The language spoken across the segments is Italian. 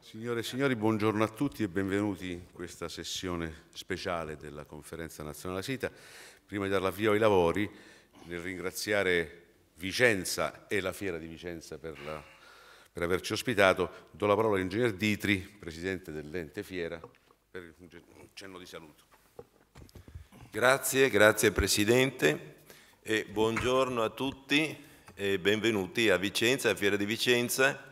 Signore e signori, buongiorno a tutti e benvenuti in questa sessione speciale della Conferenza Nazionale SITA. Prima di dar l'avvio ai lavori, nel ringraziare Vicenza e la Fiera di Vicenza per, la, per averci ospitato, do la parola all'ingegner Ditri, presidente dell'ente Fiera, per un cenno di saluto. Grazie, grazie Presidente e buongiorno a tutti e benvenuti a Vicenza, a Fiera di Vicenza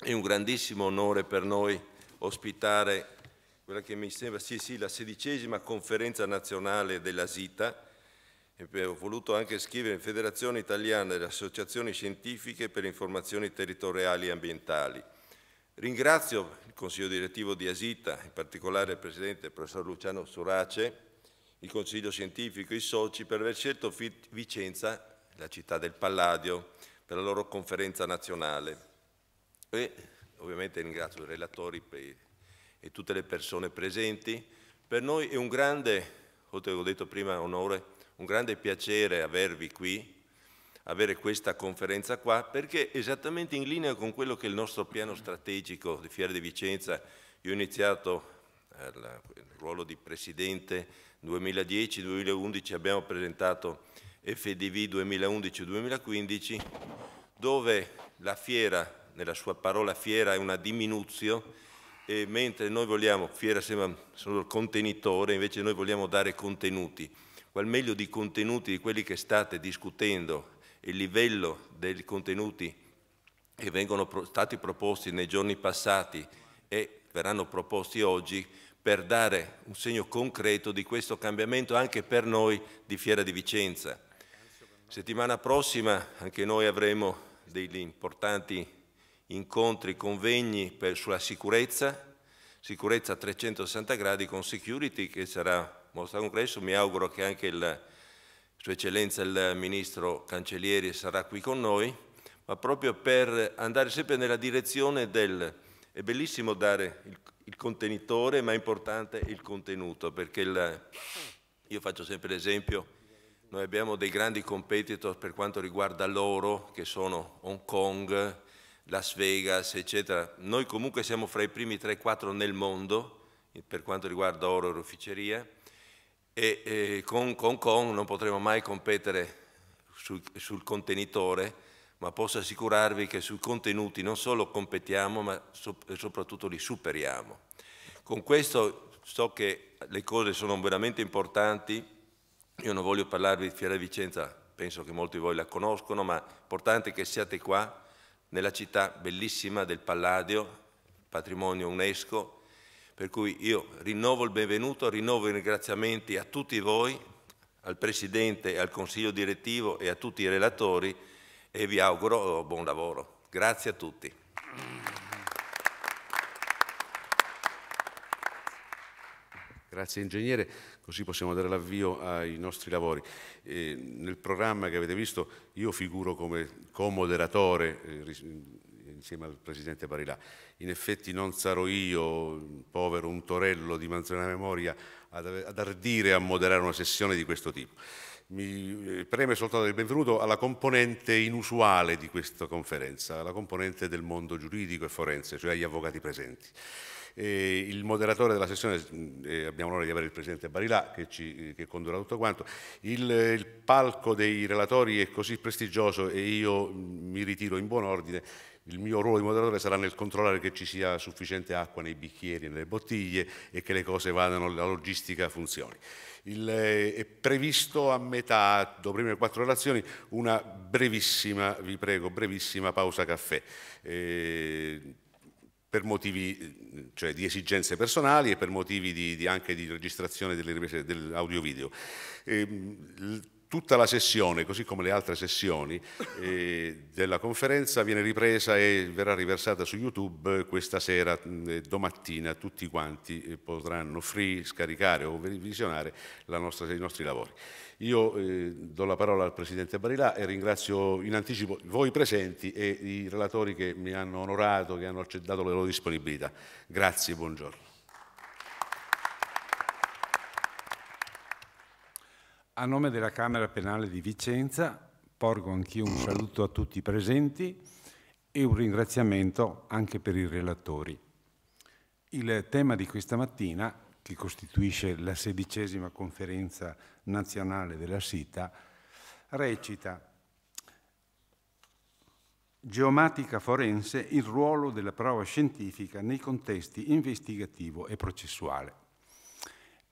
è un grandissimo onore per noi ospitare quella che mi sembra sì, sì, la sedicesima conferenza nazionale della SITA. ho voluto anche scrivere Federazione Italiana delle Associazioni Scientifiche per Informazioni Territoriali e Ambientali. Ringrazio il Consiglio Direttivo di Asita, in particolare il Presidente, il Professor Luciano Surace, il Consiglio Scientifico, i soci, per aver scelto Vicenza, la città del Palladio, per la loro conferenza nazionale. E ovviamente ringrazio i relatori e tutte le persone presenti. Per noi è un grande, oltre ho detto prima onore, un grande piacere avervi qui, avere questa conferenza qua, perché esattamente in linea con quello che è il nostro piano strategico di Fiera di Vicenza, io ho iniziato eh, il ruolo di presidente 2010-2011, abbiamo presentato FDV 2011-2015, dove la fiera nella sua parola fiera è una diminuzio, e mentre noi vogliamo, fiera sembra solo il contenitore, invece noi vogliamo dare contenuti, qual meglio di contenuti di quelli che state discutendo e il livello dei contenuti che vengono stati proposti nei giorni passati e verranno proposti oggi per dare un segno concreto di questo cambiamento anche per noi di Fiera di Vicenza. Settimana prossima anche noi avremo degli importanti incontri, convegni per, sulla sicurezza, sicurezza a 360 gradi con security che sarà mostra congresso. Mi auguro che anche il, Sua Eccellenza il Ministro Cancellieri sarà qui con noi, ma proprio per andare sempre nella direzione del... È bellissimo dare il, il contenitore, ma è importante il contenuto, perché il, io faccio sempre l'esempio... Noi abbiamo dei grandi competitor per quanto riguarda l'oro, che sono Hong Kong, Las Vegas, eccetera. Noi comunque siamo fra i primi 3-4 nel mondo eh, per quanto riguarda oro e oreficeria e, e con Hong Kong non potremo mai competere sul, sul contenitore, ma posso assicurarvi che sui contenuti non solo competiamo, ma so, soprattutto li superiamo. Con questo so che le cose sono veramente importanti, io non voglio parlarvi di Fiera Vicenza, penso che molti di voi la conoscono, ma è importante che siate qua nella città bellissima del Palladio, patrimonio UNESCO, per cui io rinnovo il benvenuto, rinnovo i ringraziamenti a tutti voi, al Presidente, al Consiglio direttivo e a tutti i relatori e vi auguro buon lavoro. Grazie a tutti. Grazie ingegnere così possiamo dare l'avvio ai nostri lavori. E nel programma che avete visto io figuro come co-moderatore eh, insieme al Presidente Barilà. In effetti non sarò io, povero un torello di manzana memoria, ad, ad ardire a moderare una sessione di questo tipo. Mi eh, preme soltanto il benvenuto alla componente inusuale di questa conferenza, alla componente del mondo giuridico e forense, cioè agli avvocati presenti. E il moderatore della sessione, eh, abbiamo l'onore di avere il Presidente Barilà che, ci, eh, che condurrà tutto quanto, il, eh, il, palco dei relatori è così prestigioso e io mi ritiro in buon ordine, il mio ruolo di moderatore sarà nel controllare che ci sia sufficiente acqua nei bicchieri e nelle bottiglie e che le cose vadano, la logistica funzioni. Il, eh, è previsto a metà, dopo le prime quattro relazioni, una brevissima, vi prego, brevissima pausa caffè. Eh, per motivi cioè, di esigenze personali e per motivi di, di anche di registrazione delle riprese dell'audio-video. Ehm, Tutta la sessione, così come le altre sessioni eh, della conferenza, viene ripresa e verrà riversata su YouTube questa sera, domattina, tutti quanti eh, potranno free scaricare o visionare nostra, i nostri lavori. Io eh, do la parola al Presidente Barilà e ringrazio in anticipo voi presenti e i relatori che mi hanno onorato, che hanno accettato la loro disponibilità. Grazie, buongiorno. A nome della Camera Penale di Vicenza porgo anch'io un saluto a tutti i presenti e un ringraziamento anche per i relatori. Il tema di questa mattina, che costituisce la sedicesima conferenza nazionale della SITA, recita Geomatica forense, il ruolo della prova scientifica nei contesti investigativo e processuale.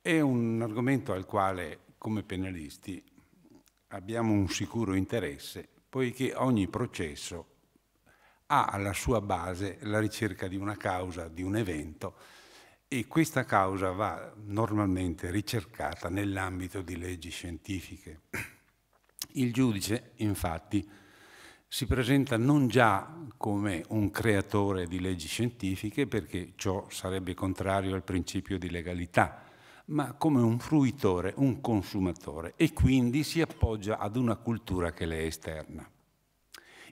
È un argomento al quale come penalisti abbiamo un sicuro interesse, poiché ogni processo ha alla sua base la ricerca di una causa, di un evento, e questa causa va normalmente ricercata nell'ambito di leggi scientifiche. Il giudice, infatti, si presenta non già come un creatore di leggi scientifiche, perché ciò sarebbe contrario al principio di legalità, ma come un fruitore, un consumatore e quindi si appoggia ad una cultura che le è esterna.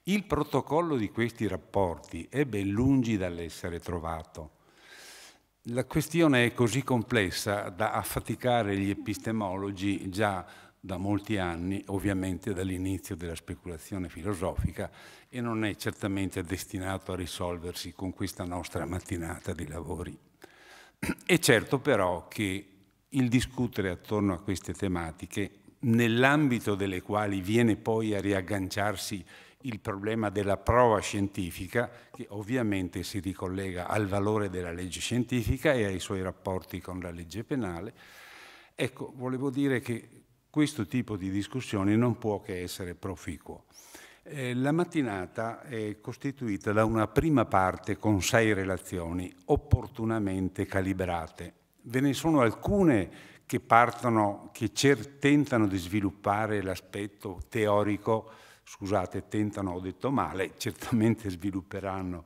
Il protocollo di questi rapporti è ben lungi dall'essere trovato. La questione è così complessa da affaticare gli epistemologi già da molti anni, ovviamente dall'inizio della speculazione filosofica, e non è certamente destinato a risolversi con questa nostra mattinata di lavori. È certo però che il discutere attorno a queste tematiche, nell'ambito delle quali viene poi a riagganciarsi il problema della prova scientifica, che ovviamente si ricollega al valore della legge scientifica e ai suoi rapporti con la legge penale. Ecco, volevo dire che questo tipo di discussione non può che essere proficuo. Eh, la mattinata è costituita da una prima parte con sei relazioni opportunamente calibrate Ve ne sono alcune che partono, che tentano di sviluppare l'aspetto teorico, scusate, tentano, ho detto male, certamente svilupperanno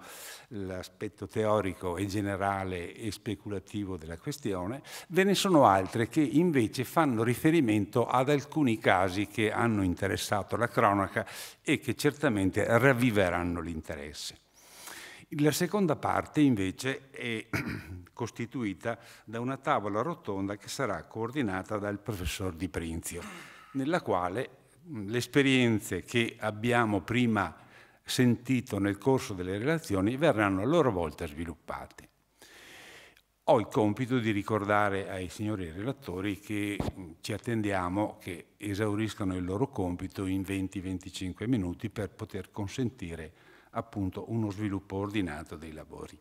l'aspetto teorico e generale e speculativo della questione, ve ne sono altre che invece fanno riferimento ad alcuni casi che hanno interessato la cronaca e che certamente ravviveranno l'interesse. La seconda parte invece è costituita da una tavola rotonda che sarà coordinata dal professor Di Prinzio, nella quale le esperienze che abbiamo prima sentito nel corso delle relazioni verranno a loro volta sviluppate. Ho il compito di ricordare ai signori relatori che ci attendiamo che esauriscano il loro compito in 20-25 minuti per poter consentire appunto uno sviluppo ordinato dei lavori.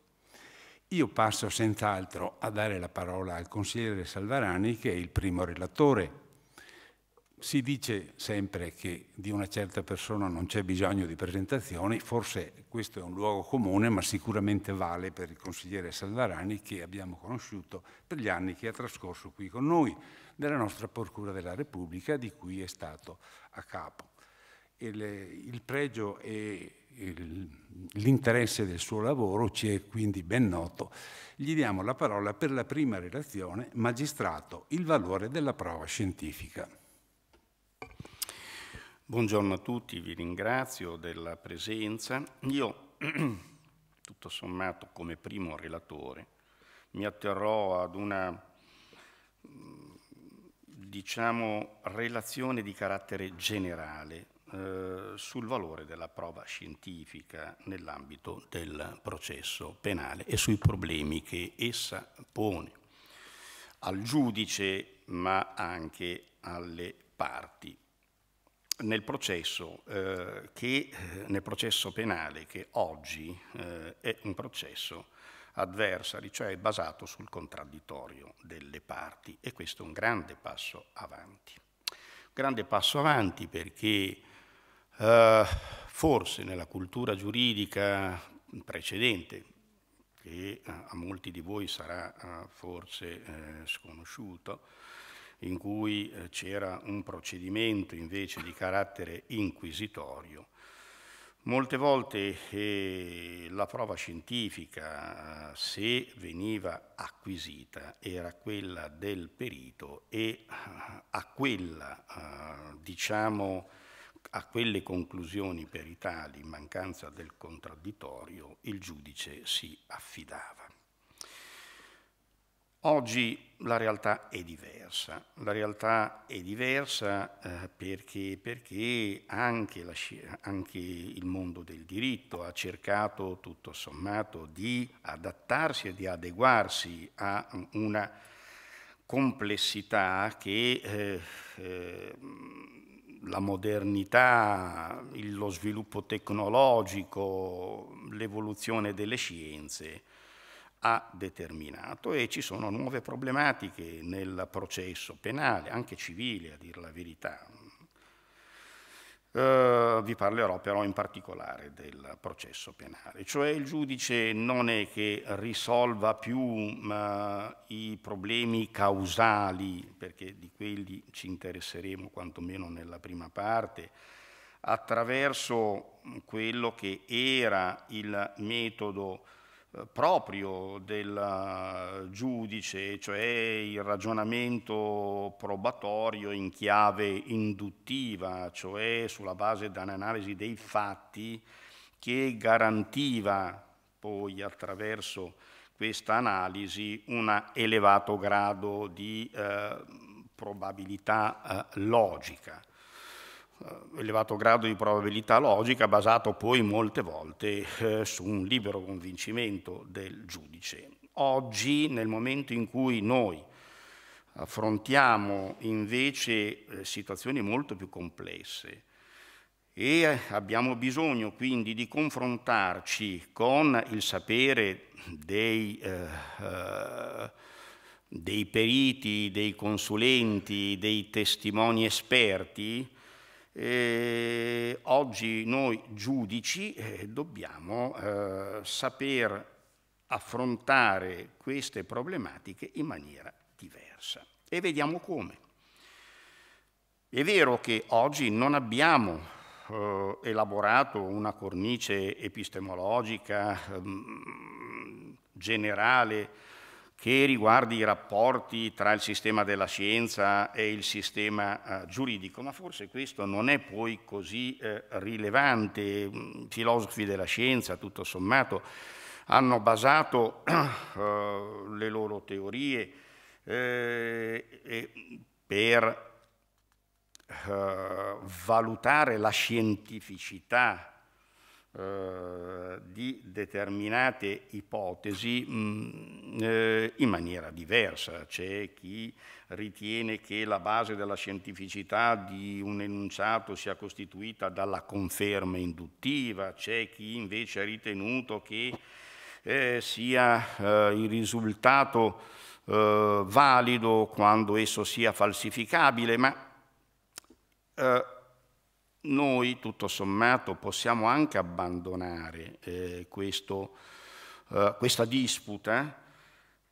Io passo senz'altro a dare la parola al consigliere Salvarani, che è il primo relatore. Si dice sempre che di una certa persona non c'è bisogno di presentazioni, forse questo è un luogo comune, ma sicuramente vale per il consigliere Salvarani che abbiamo conosciuto per gli anni che ha trascorso qui con noi, nella nostra Procura della Repubblica, di cui è stato a capo. Il, il pregio è l'interesse del suo lavoro ci è quindi ben noto. Gli diamo la parola per la prima relazione, Magistrato, il valore della prova scientifica. Buongiorno a tutti, vi ringrazio della presenza. Io, tutto sommato, come primo relatore, mi atterrò ad una diciamo, relazione di carattere generale eh, sul valore della prova scientifica nell'ambito del processo penale e sui problemi che essa pone al giudice ma anche alle parti. Nel processo, eh, che, eh, nel processo penale che oggi eh, è un processo adversari, cioè basato sul contraddittorio delle parti e questo è un grande passo avanti. Grande passo avanti perché eh, forse nella cultura giuridica precedente, che eh, a molti di voi sarà eh, forse eh, sconosciuto, in cui c'era un procedimento invece di carattere inquisitorio, Molte volte eh, la prova scientifica, se veniva acquisita, era quella del perito e a quella, eh, diciamo, a quelle conclusioni peritali, in mancanza del contraddittorio, il giudice si affidava. Oggi la realtà è diversa, la realtà è diversa eh, perché, perché anche, la, anche il mondo del diritto ha cercato tutto sommato di adattarsi e di adeguarsi a una complessità che eh, eh, la modernità, lo sviluppo tecnologico, l'evoluzione delle scienze ha determinato e ci sono nuove problematiche nel processo penale, anche civile a dire la verità. Eh, vi parlerò però in particolare del processo penale, cioè il giudice non è che risolva più eh, i problemi causali, perché di quelli ci interesseremo quantomeno nella prima parte, attraverso quello che era il metodo proprio del eh, giudice, cioè il ragionamento probatorio in chiave induttiva, cioè sulla base dell'analisi dei fatti che garantiva poi attraverso questa analisi un elevato grado di eh, probabilità eh, logica. Eh, elevato grado di probabilità logica basato poi molte volte eh, su un libero convincimento del giudice. Oggi, nel momento in cui noi affrontiamo invece eh, situazioni molto più complesse e eh, abbiamo bisogno quindi di confrontarci con il sapere dei... Eh, eh dei periti, dei consulenti, dei testimoni esperti, e eh, oggi noi giudici eh, dobbiamo eh, saper affrontare queste problematiche in maniera diversa. E vediamo come. È vero che oggi non abbiamo eh, elaborato una cornice epistemologica eh, generale che riguardi i rapporti tra il sistema della scienza e il sistema eh, giuridico, ma forse questo non è poi così eh, rilevante. I mm, filosofi della scienza, tutto sommato, hanno basato eh, le loro teorie eh, per eh, valutare la scientificità eh, di determinate ipotesi mh, mm, eh, in maniera diversa. C'è chi ritiene che la base della scientificità di un enunciato sia costituita dalla conferma induttiva, c'è chi invece ha ritenuto che eh, sia eh, il risultato eh, valido quando esso sia falsificabile, ma noi tutto sommato possiamo anche abbandonare eh, questo, eh, questa disputa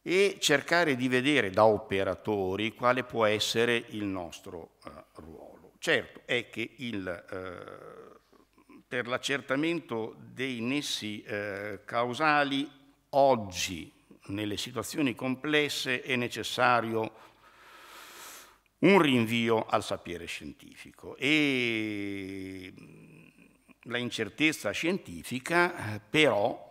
e cercare di vedere da operatori quale può essere il nostro eh, ruolo. Certo è che il, eh, per l'accertamento dei nessi eh, causali oggi nelle situazioni complesse è necessario un rinvio al sapere scientifico e mm, la incertezza scientifica eh, però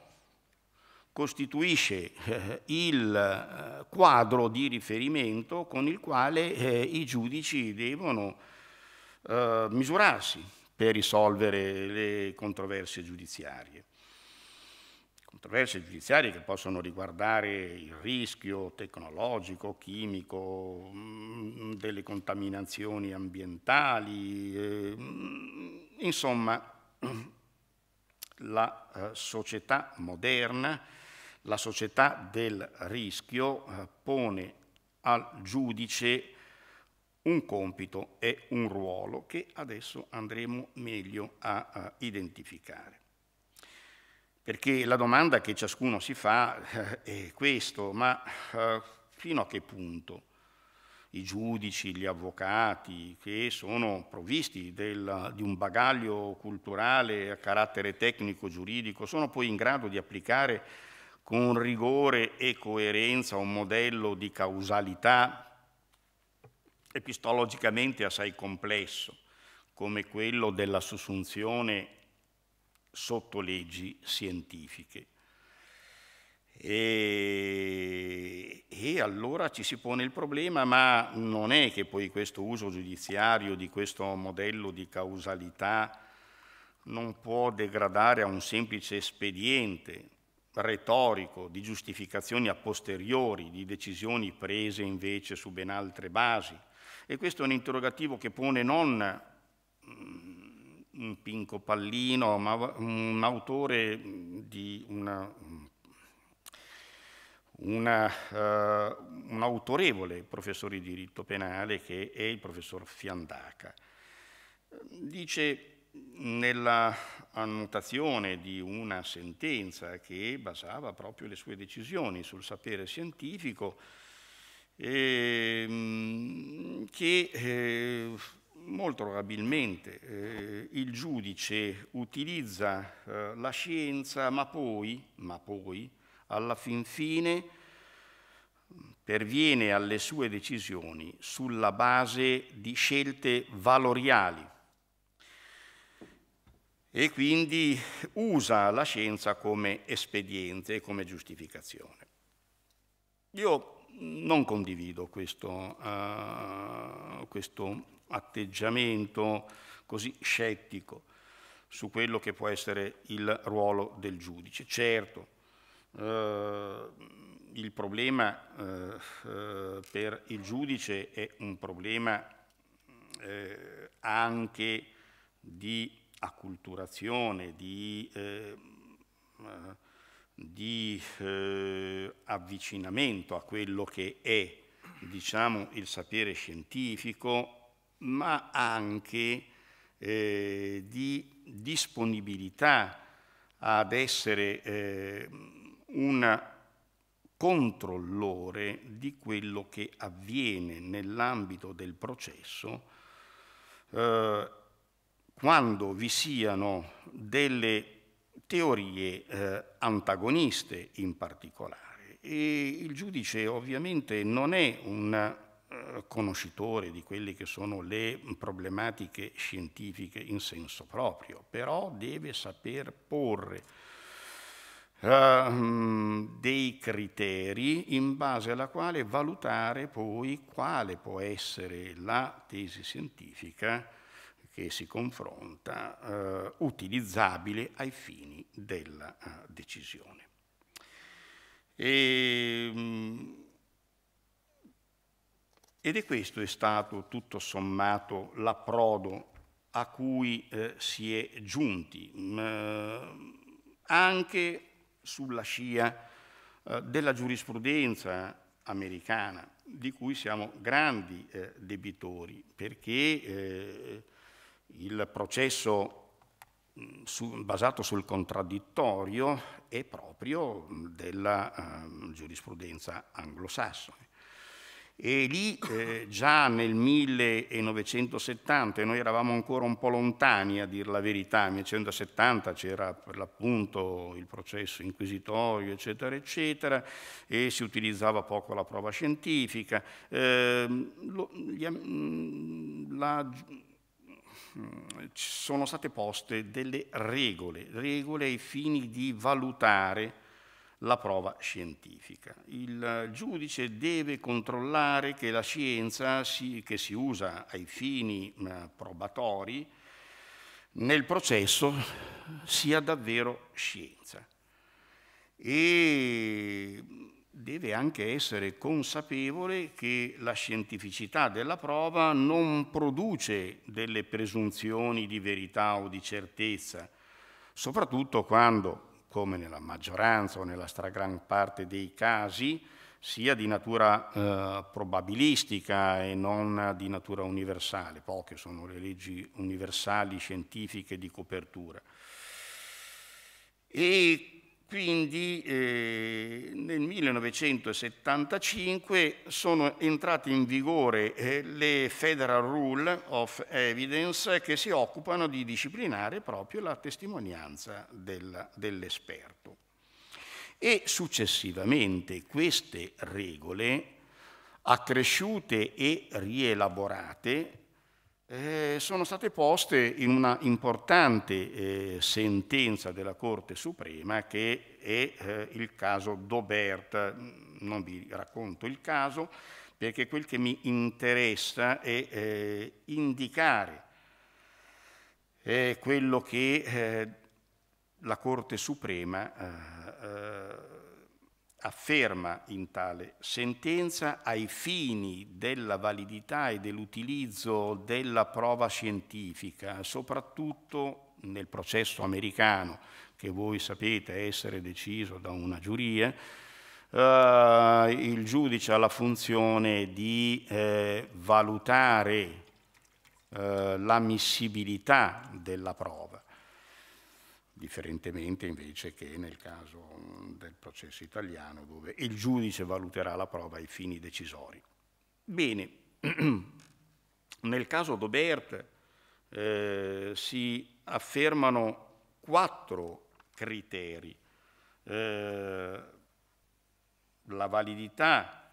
costituisce eh, il eh, quadro di riferimento con il quale i giudici devono misurarsi per risolvere le controversie giudiziarie controversie giudiziarie che possono riguardare il rischio tecnologico, chimico, mm, delle contaminazioni ambientali, eh, insomma la eh, società moderna, la società del rischio eh, pone al giudice un compito e un ruolo che adesso andremo meglio a identificare. Perché la domanda che ciascuno si fa eh, è questo, ma eh, fino a che punto i giudici, gli avvocati che sono provvisti del, di un bagaglio culturale a carattere tecnico-giuridico sono poi in grado di applicare con rigore e coerenza un modello di causalità epistologicamente assai complesso, come quello della sussunzione sotto leggi scientifiche. E, e, allora ci si pone il problema, ma non è che poi questo uso giudiziario di questo modello di causalità non può degradare a un semplice espediente retorico di giustificazioni a posteriori, di decisioni prese invece su ben altre basi. E questo è un interrogativo che pone non Pinco Pallino, ma un autore di una, una, uh, un autorevole professore di diritto penale che è il professor Fiandaca. Dice nella annotazione di una sentenza che basava proprio le sue decisioni sul sapere scientifico, eh, che eh, molto probabilmente eh, il giudice utilizza eh, la scienza, ma poi, ma poi, alla fin fine, perviene alle sue decisioni sulla base di scelte valoriali e quindi usa la scienza come espediente e come giustificazione. Io non condivido questo, uh, questo atteggiamento così scettico su quello che può essere il ruolo del giudice. Certo, eh, il problema eh, eh per il giudice è un problema eh, anche di acculturazione, di, eh, eh, di avvicinamento a quello che è diciamo, il sapere scientifico ma anche eh, di disponibilità ad essere eh, un controllore di quello che avviene nell'ambito del processo eh, quando vi siano delle teorie eh, antagoniste in particolare. E il giudice ovviamente non è un eh, conoscitore di quelle che sono le problematiche scientifiche in senso proprio, però deve saper porre Uh, dei criteri in base alla quale valutare poi quale può essere la tesi scientifica che si confronta uh, utilizzabile ai fini della uh, decisione. E, um, ed è questo è stato tutto sommato l'approdo a cui eh, si è giunti, mh, mm, anche sulla scia eh, della giurisprudenza americana, di cui siamo grandi eh, debitori, perché eh, il processo mm, su, basato sul contraddittorio è proprio mm, della ehm, giurisprudenza anglosassone. E lì eh, già nel 1970, noi eravamo ancora un po' lontani a dire la verità, nel 1970 c'era per l'appunto il processo inquisitorio, eccetera, eccetera, e si utilizzava poco la prova scientifica. Eh, lo, gli, mm, la, mm, sono state poste delle regole, regole ai fini di valutare la prova scientifica. Il giudice deve controllare che la scienza si, che si usa ai fini eh, probatori nel processo sia davvero scienza e deve anche essere consapevole che la scientificità della prova non produce delle presunzioni di verità o di certezza, soprattutto quando come nella maggioranza o nella stragrande parte dei casi, sia di natura eh, probabilistica e non di natura universale. Poche sono le leggi universali scientifiche di copertura. E quindi eh, nel 1975 sono entrate in vigore eh, le Federal Rule of Evidence che si occupano di disciplinare proprio la testimonianza del, dell'esperto. E successivamente queste regole, accresciute e rielaborate, eh, sono state poste in una importante eh, sentenza della Corte Suprema che è eh, il caso Dobert. Mm, non vi racconto il caso perché quel che mi interessa è eh, indicare eh, quello che eh, la Corte Suprema afferma in tale sentenza ai fini della validità e dell'utilizzo della prova scientifica, soprattutto nel processo americano, che voi sapete essere deciso da una giuria, eh, il giudice ha la funzione di eh, valutare eh, l'ammissibilità della prova differentemente invece che nel caso mm, del processo italiano dove il giudice valuterà la prova ai fini decisori. Bene, nel caso Dobert eh, si affermano quattro criteri. Eh, la validità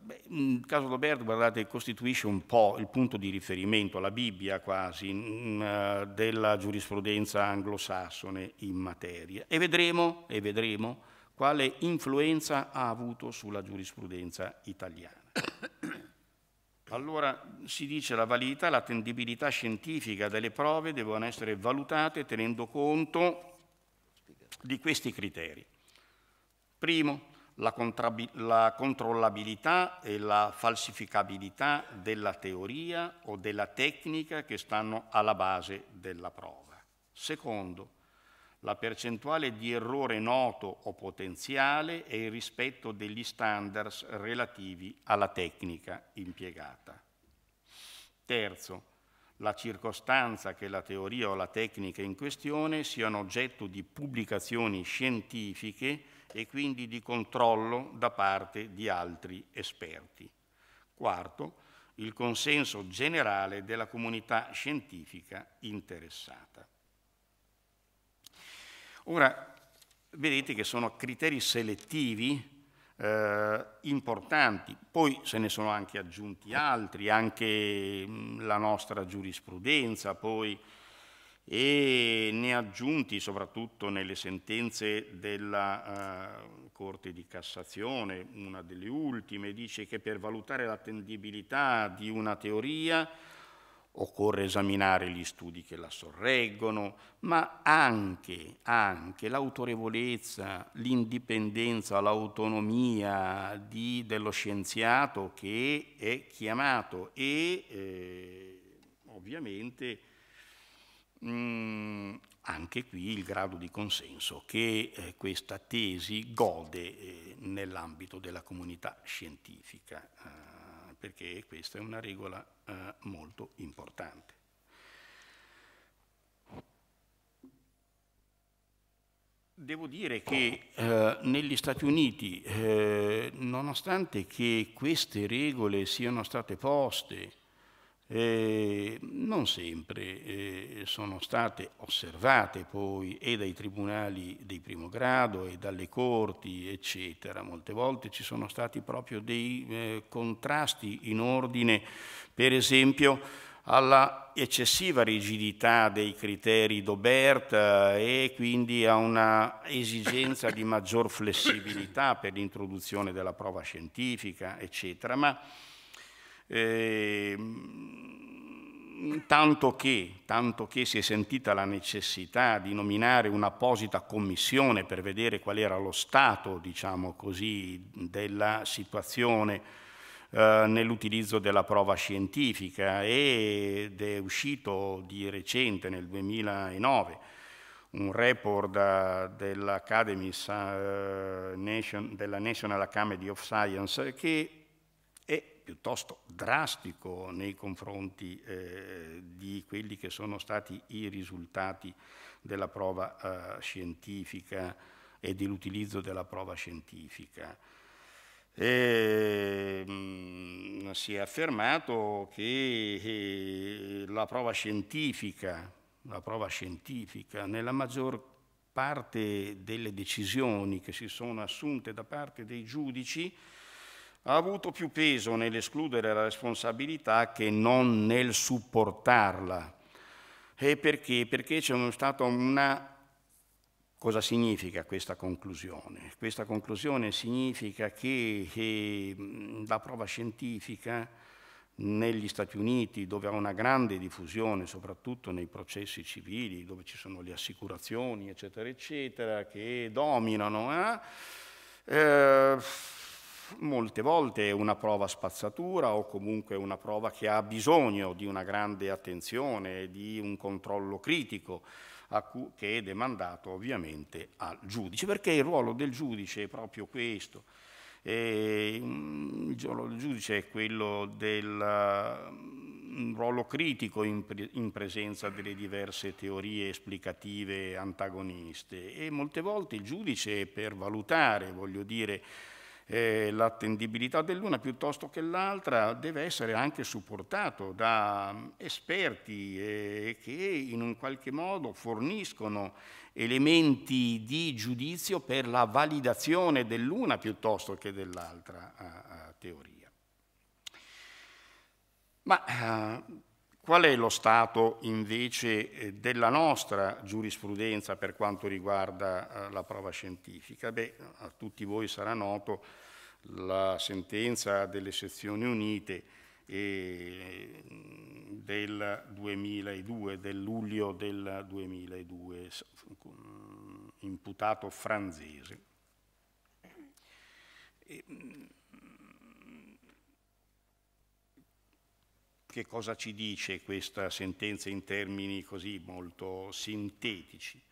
Beh, il caso d'Oberto, guardate, costituisce un po' il punto di riferimento, la Bibbia quasi, mm, della giurisprudenza anglosassone in materia. E vedremo, e vedremo quale influenza ha avuto sulla giurisprudenza italiana. Allora si dice la validità, e l'attendibilità scientifica delle prove devono essere valutate tenendo conto di questi criteri. Primo, la, la controllabilità e la falsificabilità della teoria o della tecnica che stanno alla base della prova. Secondo, la percentuale di errore noto o potenziale e il rispetto degli standards relativi alla tecnica impiegata. Terzo, la circostanza che la teoria o la tecnica in questione siano oggetto di pubblicazioni scientifiche e quindi di controllo da parte di altri esperti. Quarto, il consenso generale della comunità scientifica interessata. Ora, vedete che sono criteri selettivi eh, importanti, poi se ne sono anche aggiunti altri, anche mh, la nostra giurisprudenza, poi e ne aggiunti soprattutto nelle sentenze della uh, Corte di Cassazione, una delle ultime, dice che per valutare l'attendibilità di una teoria occorre esaminare gli studi che la sorreggono, ma anche, anche l'autorevolezza, l'indipendenza, l'autonomia di, dello scienziato che è chiamato e eh, ovviamente Mm, anche qui il grado di consenso che eh, questa tesi gode eh, nell'ambito della comunità scientifica, eh, perché questa è una regola molto importante. Devo dire che negli Stati Uniti, nonostante che queste regole siano state poste, eh, non sempre eh, sono state osservate poi e dai tribunali di primo grado e dalle corti, eccetera. Molte volte ci sono stati proprio dei eh, contrasti in ordine, per esempio, alla eccessiva rigidità dei criteri d'Obert e quindi a una esigenza di maggior flessibilità per l'introduzione della prova scientifica, eccetera. Ma Ehm, tanto che, tanto che, si è sentita la necessità di nominare un'apposita commissione per vedere qual era lo stato, diciamo così, della situazione eh, nell'utilizzo della prova scientifica ed è uscito di recente, nel 2009, un report eh, dell'Academy, eh, della National Academy of Science che piuttosto drastico nei confronti eh, di quelli che sono stati i risultati della prova eh, scientifica e dell'utilizzo della prova scientifica. E, ehm, mh, si è affermato che eh, la prova scientifica, la prova scientifica nella maggior parte delle decisioni che si sono assunte da parte dei giudici ha avuto più peso nell'escludere la responsabilità che non nel supportarla. E perché? Perché c'è stata una... Cosa significa questa conclusione? Questa conclusione significa che, eh, la prova scientifica negli Stati Uniti, dove ha una grande diffusione, soprattutto nei processi civili, dove ci sono le assicurazioni, eccetera, eccetera, che dominano, eh? Eh, molte volte è una prova spazzatura o comunque una prova che ha bisogno di una grande attenzione, di un controllo critico che è demandato ovviamente al giudice, perché il ruolo del giudice è proprio questo. E, mm, il giudice è quello del mm, un ruolo critico in, pre in, presenza delle diverse teorie esplicative antagoniste e molte volte il giudice per valutare, voglio dire, eh, l'attendibilità dell'una piuttosto che l'altra deve essere anche supportato da mm, esperti eh, che in un qualche modo forniscono elementi di giudizio per la validazione dell'una piuttosto che dell'altra a, a teoria. Ma ah, Qual è lo stato invece eh, della nostra giurisprudenza per quanto riguarda eh, la prova scientifica? Beh, a tutti voi sarà noto la sentenza delle sezioni unite eh, del 2002, del luglio del 2002, imputato franzese. Che cosa ci dice questa sentenza in termini così molto sintetici?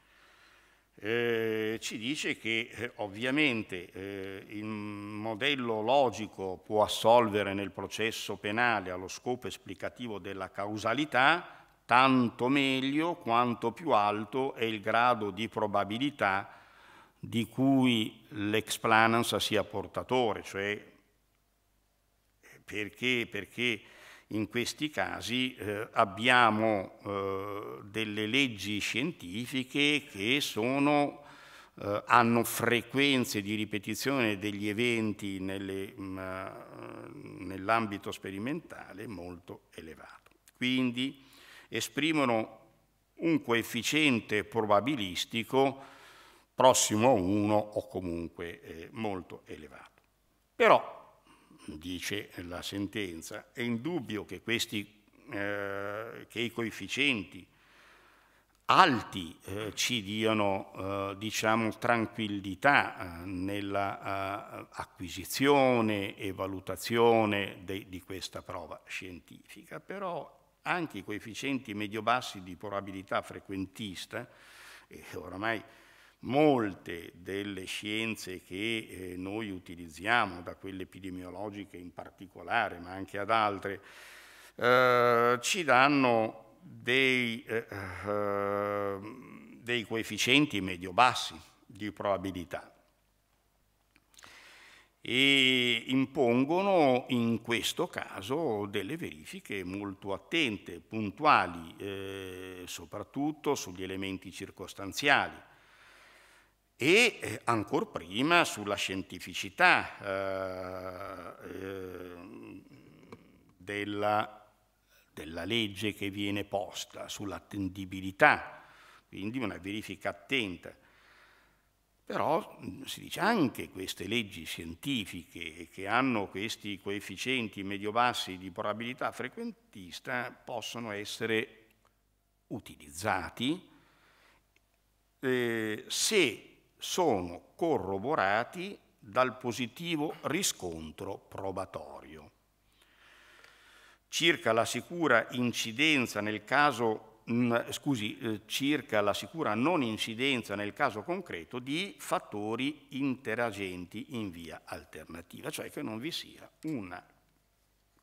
Eh, ci dice che eh, ovviamente eh, il modello logico può assolvere nel processo penale allo scopo esplicativo della causalità, tanto meglio quanto più alto è il grado di probabilità di cui l'explananza sia portatore, cioè eh, perché, perché in questi casi eh, abbiamo eh, delle leggi scientifiche che sono, eh, hanno frequenze di ripetizione degli eventi mm, eh, nell'ambito sperimentale molto elevato. Quindi esprimono un coefficiente probabilistico prossimo a 1 o comunque eh, molto elevato. Però dice la sentenza, è indubbio che, questi, eh, che i coefficienti alti eh, ci diano eh, diciamo, tranquillità eh, nella eh, acquisizione e valutazione de, di questa prova scientifica, però anche i coefficienti medio-bassi di probabilità frequentista, e oramai Molte delle scienze che eh, noi utilizziamo, da quelle epidemiologiche in particolare, ma anche ad altre, eh, ci danno dei, eh, eh dei coefficienti medio-bassi di probabilità e impongono in questo caso delle verifiche molto attente, puntuali, eh, soprattutto sugli elementi circostanziali e eh, ancor prima sulla scientificità eh, eh, della, della, legge che viene posta, sull'attendibilità, quindi una verifica attenta. Però mm, si dice anche queste leggi scientifiche che hanno questi coefficienti medio-bassi di probabilità frequentista possono essere utilizzati eh, se sono corroborati dal positivo riscontro probatorio. Circa la sicura incidenza nel caso, mm, scusi, eh, circa la sicura non incidenza nel caso concreto di fattori interagenti in via alternativa, cioè che non vi sia una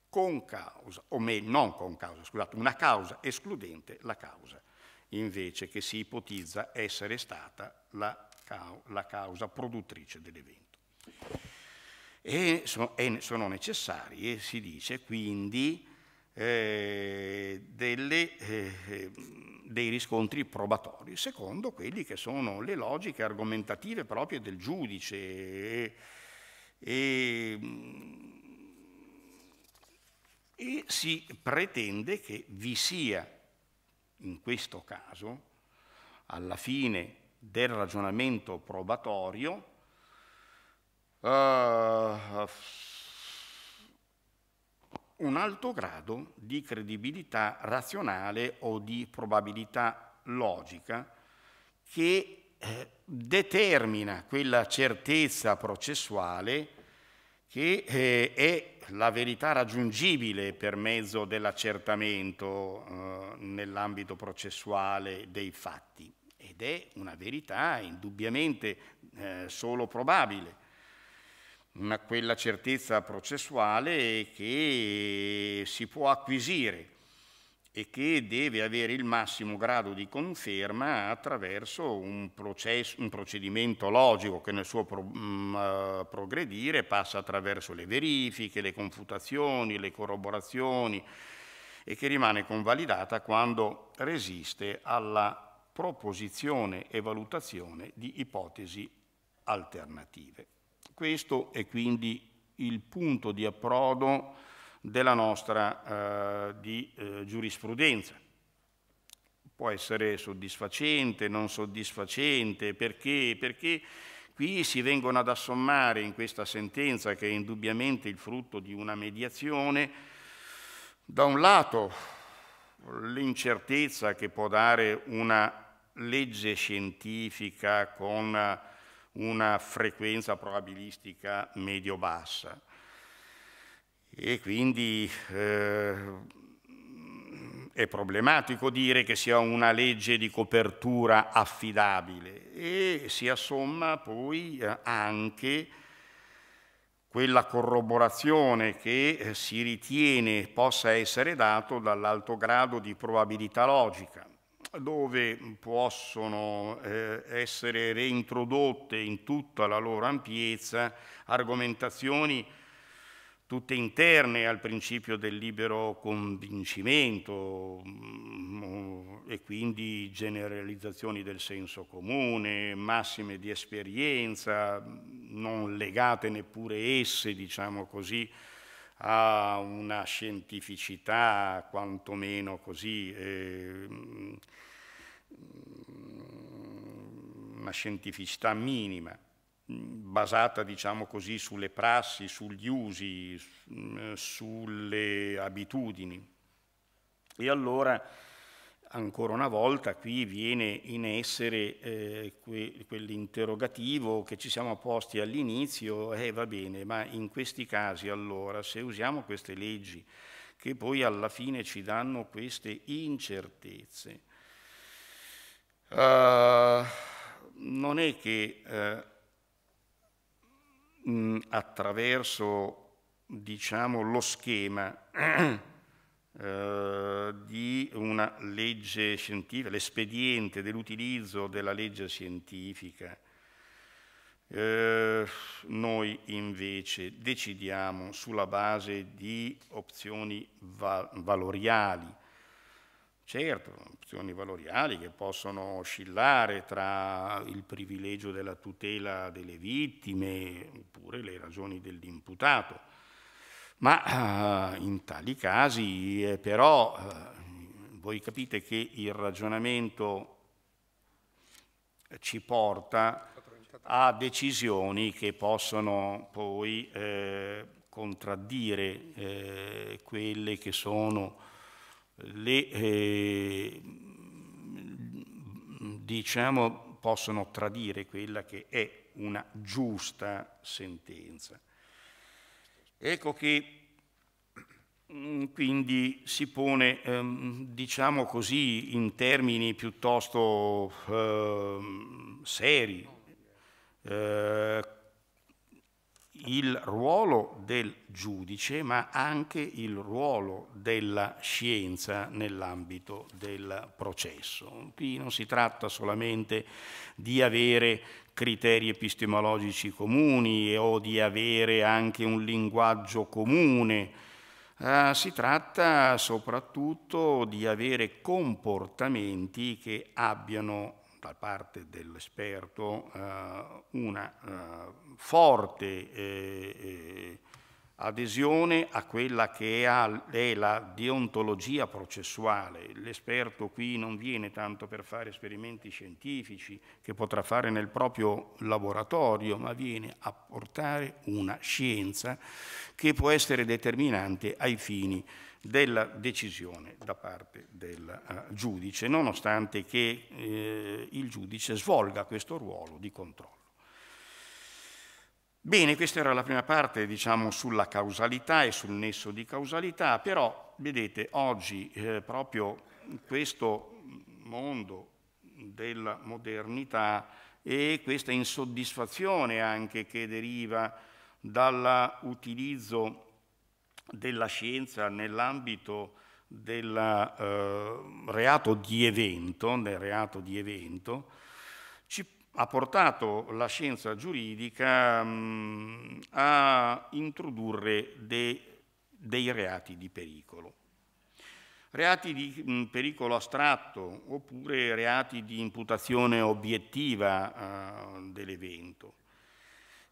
con causa, o meglio, non con causa, scusate, una causa escludente la causa invece che si ipotizza essere stata la la causa produttrice dell'evento. E sono necessarie, si dice quindi, eh, delle, eh, dei riscontri probatori, secondo quelli che sono le logiche argomentative proprie del giudice. E, e, e si pretende che vi sia, in questo caso, alla fine del ragionamento probatorio, Uh, un alto grado di credibilità razionale o di probabilità logica che eh, determina quella certezza processuale che eh, è la verità raggiungibile per mezzo dell'accertamento eh, nell'ambito processuale dei fatti ed è una verità indubbiamente eh, solo probabile, ma quella certezza processuale che si può acquisire e che deve avere il massimo grado di conferma attraverso un, processo, un procedimento logico che nel suo pro, mh, mm, eh, progredire passa attraverso le verifiche, le confutazioni, le corroborazioni e che rimane convalidata quando resiste alla proposizione e valutazione di ipotesi alternative. Questo è quindi il punto di approdo della nostra eh, di, eh, giurisprudenza. Può essere soddisfacente, non soddisfacente, perché? Perché Qui si vengono ad assommare in questa sentenza, che è indubbiamente il frutto di una mediazione, da un lato l'incertezza che può dare una legge scientifica con una frequenza probabilistica medio-bassa. E quindi eh, è problematico dire che sia una legge di copertura affidabile e si assomma poi eh, anche quella corroborazione che eh, si ritiene possa essere dato dall'alto grado di probabilità logica dove possono eh, essere reintrodotte in tutta la loro ampiezza argomentazioni tutte interne al principio del libero convincimento mm, e quindi generalizzazioni del senso comune, massime di esperienza, mm, non legate neppure esse, diciamo così, ha una scientificità quantomeno così, eh, mm, una scientificità minima, basata diciamo così sulle prassi, sugli usi, mm, sulle abitudini. E allora ancora una volta qui viene in essere eh, que- quell'interrogativo che ci siamo posti all'inizio, eh va bene, ma in questi casi allora se usiamo queste leggi che poi alla fine ci danno queste incertezze, uh, non è che uh, mh, attraverso diciamo lo schema Eh, di una legge scientifica, l'espediente dell'utilizzo della legge scientifica. Eh, noi invece decidiamo sulla base di opzioni va valoriali. Certo, opzioni valoriali che possono oscillare tra il privilegio della tutela delle vittime oppure le ragioni dell'imputato ma eh, in tali casi eh, però eh, voi capite che il ragionamento ci porta a decisioni che possono poi eh, contraddire eh, quelle che sono le, eh, diciamo, possono tradire quella che è una giusta sentenza. Ecco che mm, quindi si pone, ehm, diciamo così, in termini piuttosto ehm, seri eh, il ruolo del giudice, ma anche il ruolo della scienza nell'ambito del processo. Qui non si tratta solamente di avere criteri epistemologici comuni o di avere anche un linguaggio comune. Eh, si tratta soprattutto di avere comportamenti che abbiano da parte dell'esperto eh, una eh, forte eh, eh, adesione a quella che è la deontologia processuale. L'esperto qui non viene tanto per fare esperimenti scientifici che potrà fare nel proprio laboratorio, ma viene a portare una scienza che può essere determinante ai fini della decisione da parte del uh, giudice, nonostante che eh, il giudice svolga questo ruolo di controllo. Bene, questa era la prima parte, diciamo, sulla causalità e sul nesso di causalità, però, vedete, oggi eh, proprio questo mondo della modernità e questa insoddisfazione anche che deriva dall'utilizzo della scienza nell'ambito del eh, reato di evento, nel reato di evento, ha portato la scienza giuridica mh, mm, a introdurre de, dei reati di pericolo. Reati di mh, mm, pericolo astratto oppure reati di imputazione obiettiva uh, dell'evento.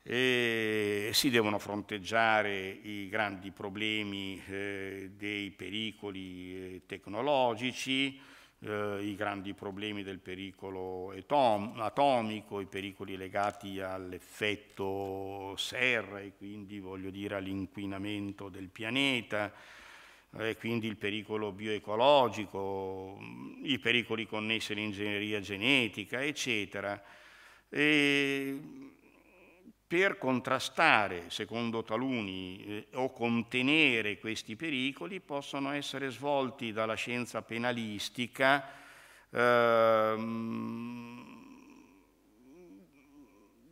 E si devono fronteggiare i grandi problemi eh, dei pericoli eh, tecnologici, eh, i grandi problemi del pericolo atomico, i pericoli legati all'effetto serra e quindi voglio dire all'inquinamento del pianeta, e eh, quindi il pericolo bioecologico, i pericoli connessi all'ingegneria genetica, eccetera. E per contrastare, secondo taluni, eh, o contenere questi pericoli possono essere svolti dalla scienza penalistica ehm,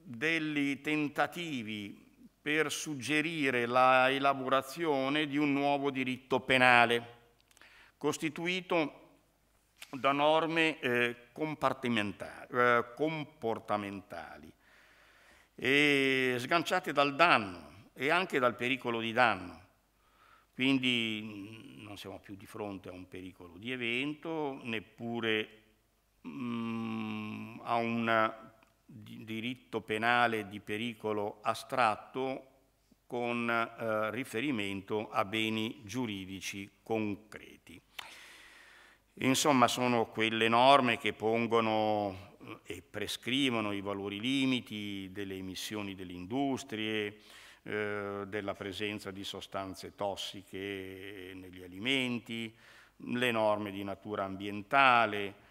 degli tentativi per suggerire la elaborazione di un nuovo diritto penale, costituito da norme eh, eh comportamentali e sganciate dal danno e anche dal pericolo di danno. Quindi mm, non siamo più di fronte a un pericolo di evento, neppure mh, mm, a un diritto penale di pericolo astratto con eh, riferimento a beni giuridici concreti. Insomma, sono quelle norme che pongono e prescrivono i valori limiti delle emissioni delle industrie, eh, della presenza di sostanze tossiche negli alimenti, le norme di natura ambientale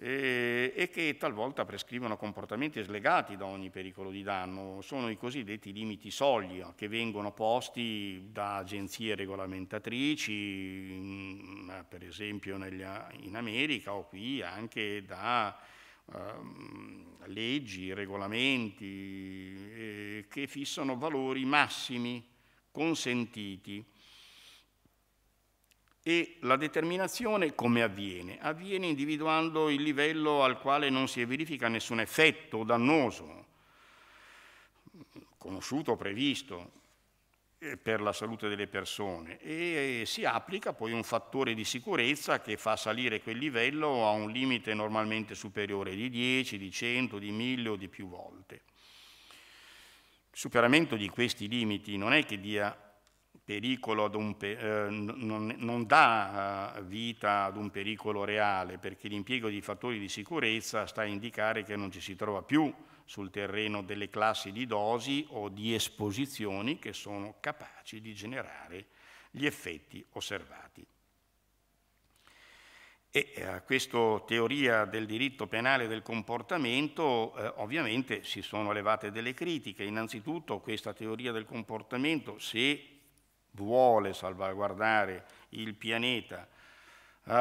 eh, e che talvolta prescrivono comportamenti slegati da ogni pericolo di danno. Sono i cosiddetti limiti soglia che vengono posti da agenzie regolamentatrici, mm, per esempio negli, in America o qui anche da Ehm, leggi, regolamenti eh, che fissano valori massimi consentiti e la determinazione come avviene? Avviene individuando il livello al quale non si verifica nessun effetto dannoso, conosciuto o previsto, eh, per la salute delle persone e eh, si applica poi un fattore di sicurezza che fa salire quel livello a un limite normalmente superiore di 10, di 100, di 1000 o di più volte. Il superamento di questi limiti non è che dia pericolo ad un pe- eh, non, non, dà eh, vita ad un pericolo reale perché l'impiego di fattori di sicurezza sta a indicare che non ci si trova più sul terreno delle classi di dosi o di esposizioni che sono capaci di generare gli effetti osservati. E eh, a questa teoria del diritto penale del comportamento eh, ovviamente si sono levate delle critiche. Innanzitutto questa teoria del comportamento, se vuole salvaguardare il pianeta, eh,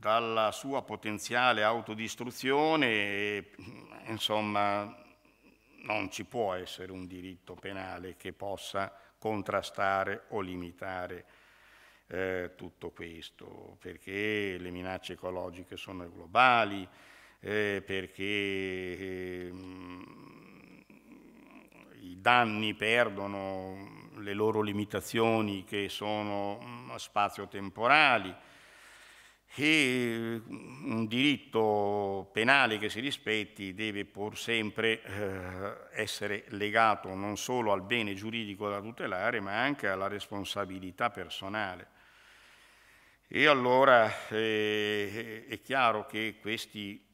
dalla sua potenziale autodistruzione, insomma, non ci può essere un diritto penale che possa contrastare o limitare eh, tutto questo, perché le minacce ecologiche sono globali, eh, perché eh, i danni perdono le loro limitazioni che sono mm, spazio-temporali, che mm, un diritto penale che si rispetti deve pur sempre eh, essere legato non solo al bene giuridico da tutelare, ma anche alla responsabilità personale. E allora eh, è chiaro che questi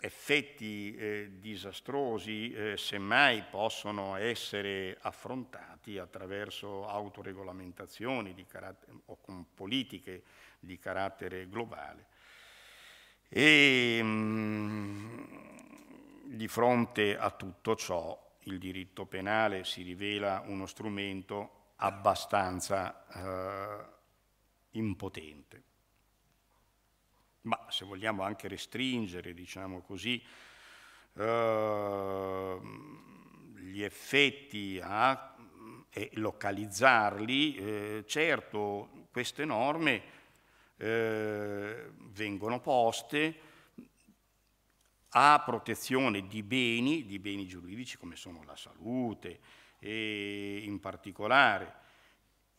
effetti eh, disastrosi semmai possono essere affrontati attraverso autoregolamentazioni o con politiche di carattere globale. E mm, di fronte a tutto ciò il diritto penale si rivela uno strumento abbastanza eh, impotente. Ma se vogliamo anche restringere, diciamo così, eh, gli effetti a, e localizzarli, eh, certo queste norme eh, vengono poste a protezione di beni, di beni giuridici come sono la salute in particolare,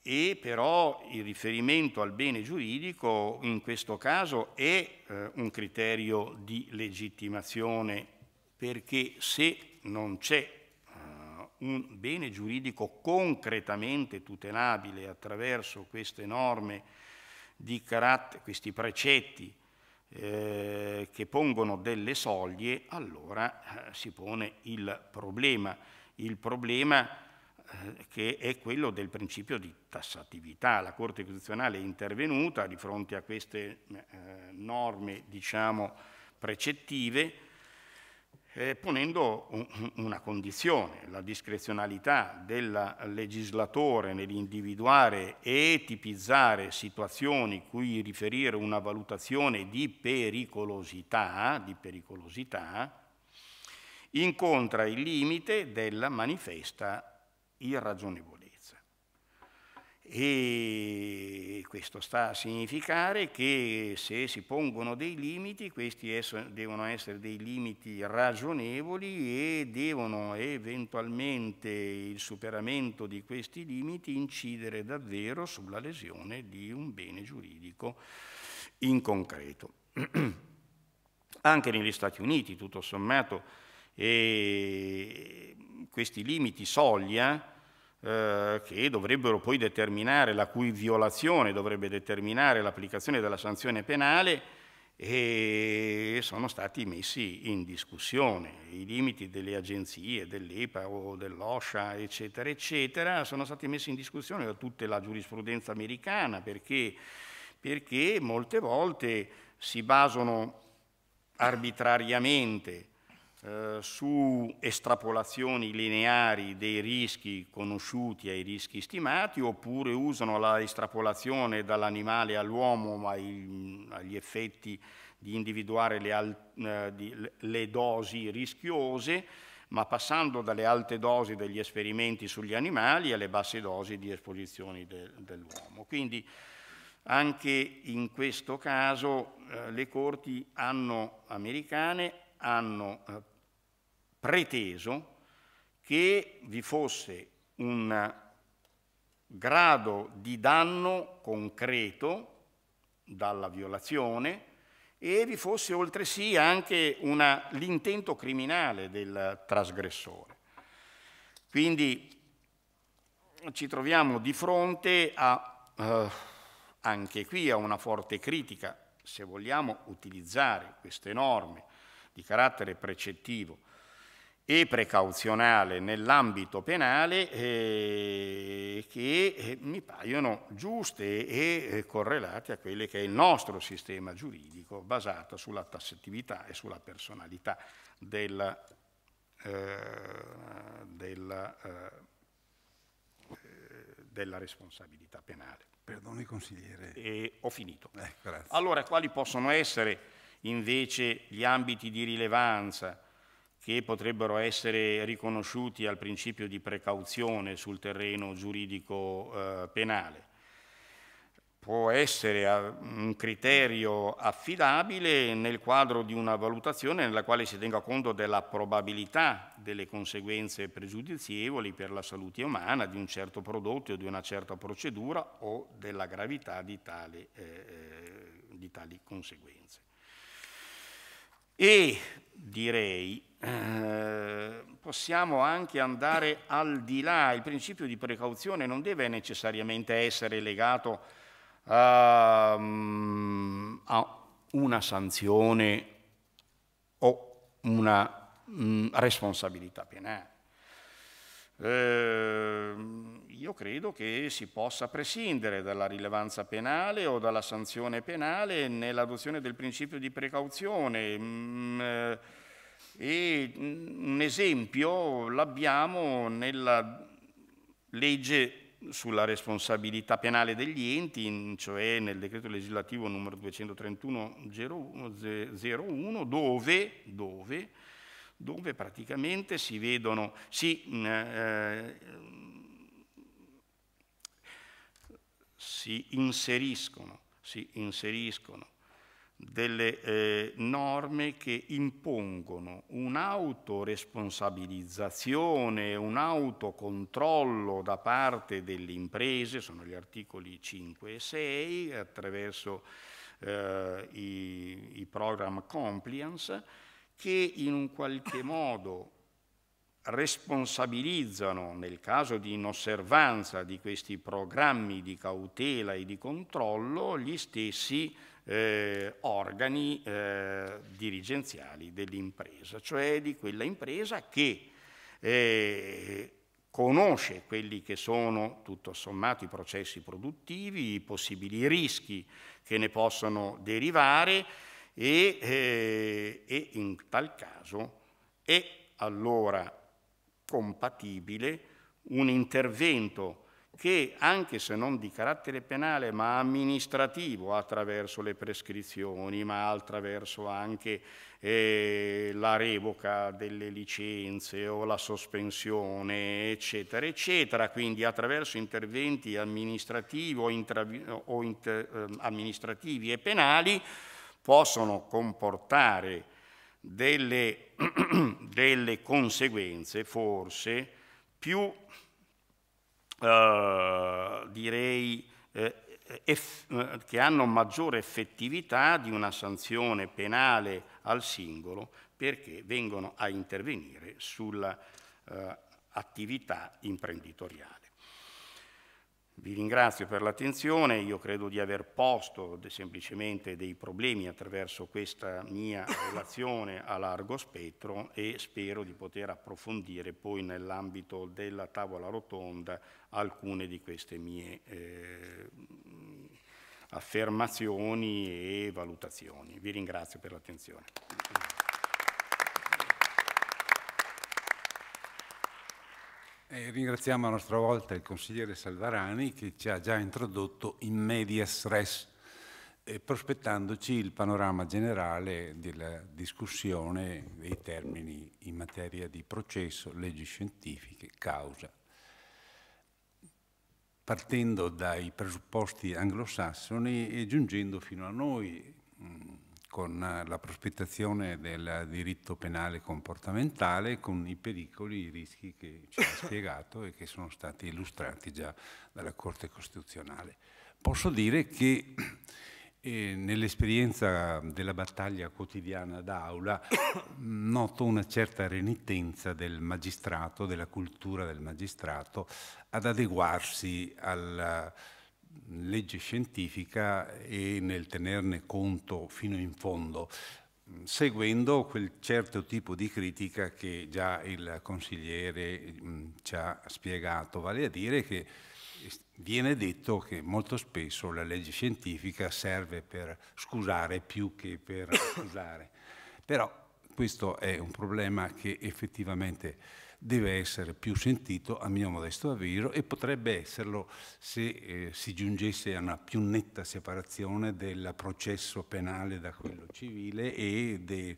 e però il riferimento al bene giuridico in questo caso è eh, un criterio di legittimazione perché se non c'è eh, un bene giuridico concretamente tutelabile attraverso queste norme di carattere, questi precetti eh, che pongono delle soglie, allora eh, si pone il problema. Il problema eh, che è quello del principio di tassatività. La Corte Costituzionale è intervenuta di fronte a queste eh, norme, diciamo, precettive, eh, ponendo un, una condizione, la discrezionalità del legislatore nell'individuare e tipizzare situazioni cui riferire una valutazione di pericolosità, di pericolosità incontra il limite della manifesta irragionevolezza e questo sta a significare che se si pongono dei limiti, questi devono essere dei limiti ragionevoli e devono eventualmente il superamento di questi limiti incidere davvero sulla lesione di un bene giuridico in concreto. Anche negli Stati Uniti, tutto sommato, eh, questi limiti soglia, eh, che dovrebbero poi determinare, la cui violazione dovrebbe determinare l'applicazione della sanzione penale e sono stati messi in discussione. I limiti delle agenzie, dell'EPA o dell'OSHA, eccetera, eccetera, sono stati messi in discussione da tutta la giurisprudenza americana perché, perché molte volte si basano arbitrariamente eh, su estrapolazioni lineari dei rischi conosciuti ai rischi stimati oppure usano la estrapolazione dall'animale all'uomo ma agli effetti di individuare eh, le, le dosi rischiose ma passando dalle alte dosi degli esperimenti sugli animali alle basse dosi di esposizioni de, dell'uomo. Quindi anche in questo caso eh, le corti hanno, americane hanno eh, preteso che vi fosse un grado di danno concreto dalla violazione e vi fosse oltresì anche una, l'intento criminale del trasgressore. Quindi ci troviamo di fronte a, eh, anche qui a una forte critica, se vogliamo utilizzare queste norme di carattere precettivo e precauzionale nell'ambito penale eh, che eh, mi paiono giuste e eh, correlate a quelle che è il nostro sistema giuridico basato sulla tassatività e sulla personalità della, eh, della, della responsabilità penale. Perdoni consigliere. E ho finito. allora, quali possono essere invece gli ambiti di rilevanza? che potrebbero essere riconosciuti al principio di precauzione sul terreno giuridico eh, penale. Può essere un criterio affidabile nel quadro di una valutazione nella quale si tenga conto della probabilità delle conseguenze pregiudizievoli per la salute umana di un certo prodotto o di una certa procedura o della gravità di, tale, eh, eh, di tali conseguenze. E direi eh, possiamo anche andare al di là, il principio di precauzione non deve necessariamente essere legato a, ehm, a una sanzione o una mh, mm, responsabilità penale. Eh, io credo che si possa prescindere dalla rilevanza penale o dalla sanzione penale nell'adozione del principio di precauzione. Mm, eh, e mm, un esempio l'abbiamo nella legge sulla responsabilità penale degli enti, cioè nel decreto legislativo numero 231-01, dove, dove, dove praticamente si vedono, si, mm, eh, si inseriscono, si inseriscono delle eh, norme che impongono un'autoresponsabilizzazione, un autocontrollo da parte delle imprese, sono gli articoli 5 e 6, attraverso eh, i, i program compliance, che in un qualche modo responsabilizzano nel caso di inosservanza di questi programmi di cautela e di controllo gli stessi eh, organi eh, dirigenziali dell'impresa, cioè di quella impresa che eh, conosce quelli che sono tutto sommato i processi produttivi, i possibili rischi che ne possono derivare e, eh, e in tal caso è allora compatibile un intervento che, anche se non di carattere penale, ma amministrativo, attraverso le prescrizioni, ma attraverso anche eh, la revoca delle licenze o la sospensione, eccetera, eccetera, quindi attraverso interventi amministrativi, o o inter, eh, amministrativi e penali, possono comportare delle, delle conseguenze forse più, eh, direi, eh, eff, eh, che hanno maggiore effettività di una sanzione penale al singolo perché vengono a intervenire sull'attività eh, imprenditoriale. Vi ringrazio per l'attenzione, io credo di aver posto semplicemente dei problemi attraverso questa mia relazione a largo spettro e spero di poter approfondire poi nell'ambito della tavola rotonda alcune di queste mie eh, affermazioni e valutazioni. Vi ringrazio per l'attenzione. E ringraziamo a nostra volta il consigliere Salvarani che ci ha già introdotto in medias res, eh, prospettandoci il panorama generale della discussione dei termini in materia di processo, leggi scientifiche, causa. Partendo dai presupposti anglosassoni e giungendo fino a noi, con eh, la prospettazione del diritto penale comportamentale, con i pericoli i rischi che ci ha spiegato e che sono stati illustrati già dalla Corte Costituzionale. Posso dire che eh, nell'esperienza della battaglia quotidiana d'aula noto una certa renitenza del magistrato, della cultura del magistrato, ad adeguarsi alla legge scientifica e nel tenerne conto fino in fondo, seguendo quel certo tipo di critica che già il consigliere mm, ci ha spiegato, vale a dire che viene detto che molto spesso la legge scientifica serve per scusare più che per accusare. Però questo è un problema che effettivamente deve essere più sentito, a mio modesto avviso, e potrebbe esserlo se eh, si giungesse a una più netta separazione del processo penale da quello civile e del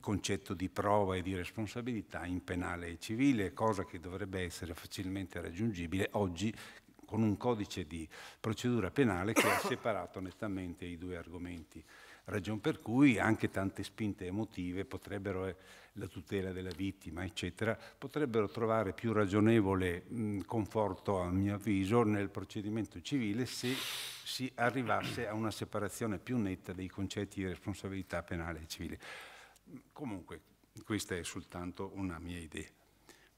concetto di prova e di responsabilità in penale e civile, cosa che dovrebbe essere facilmente raggiungibile oggi con un codice di procedura penale che ha separato nettamente i due argomenti. Ragion per cui anche tante spinte emotive potrebbero eh, la tutela della vittima, eccetera, potrebbero trovare più ragionevole mh, conforto, a mio avviso, nel procedimento civile se si arrivasse a una separazione più netta dei concetti di responsabilità penale e civile. Comunque, questa è soltanto una mia idea.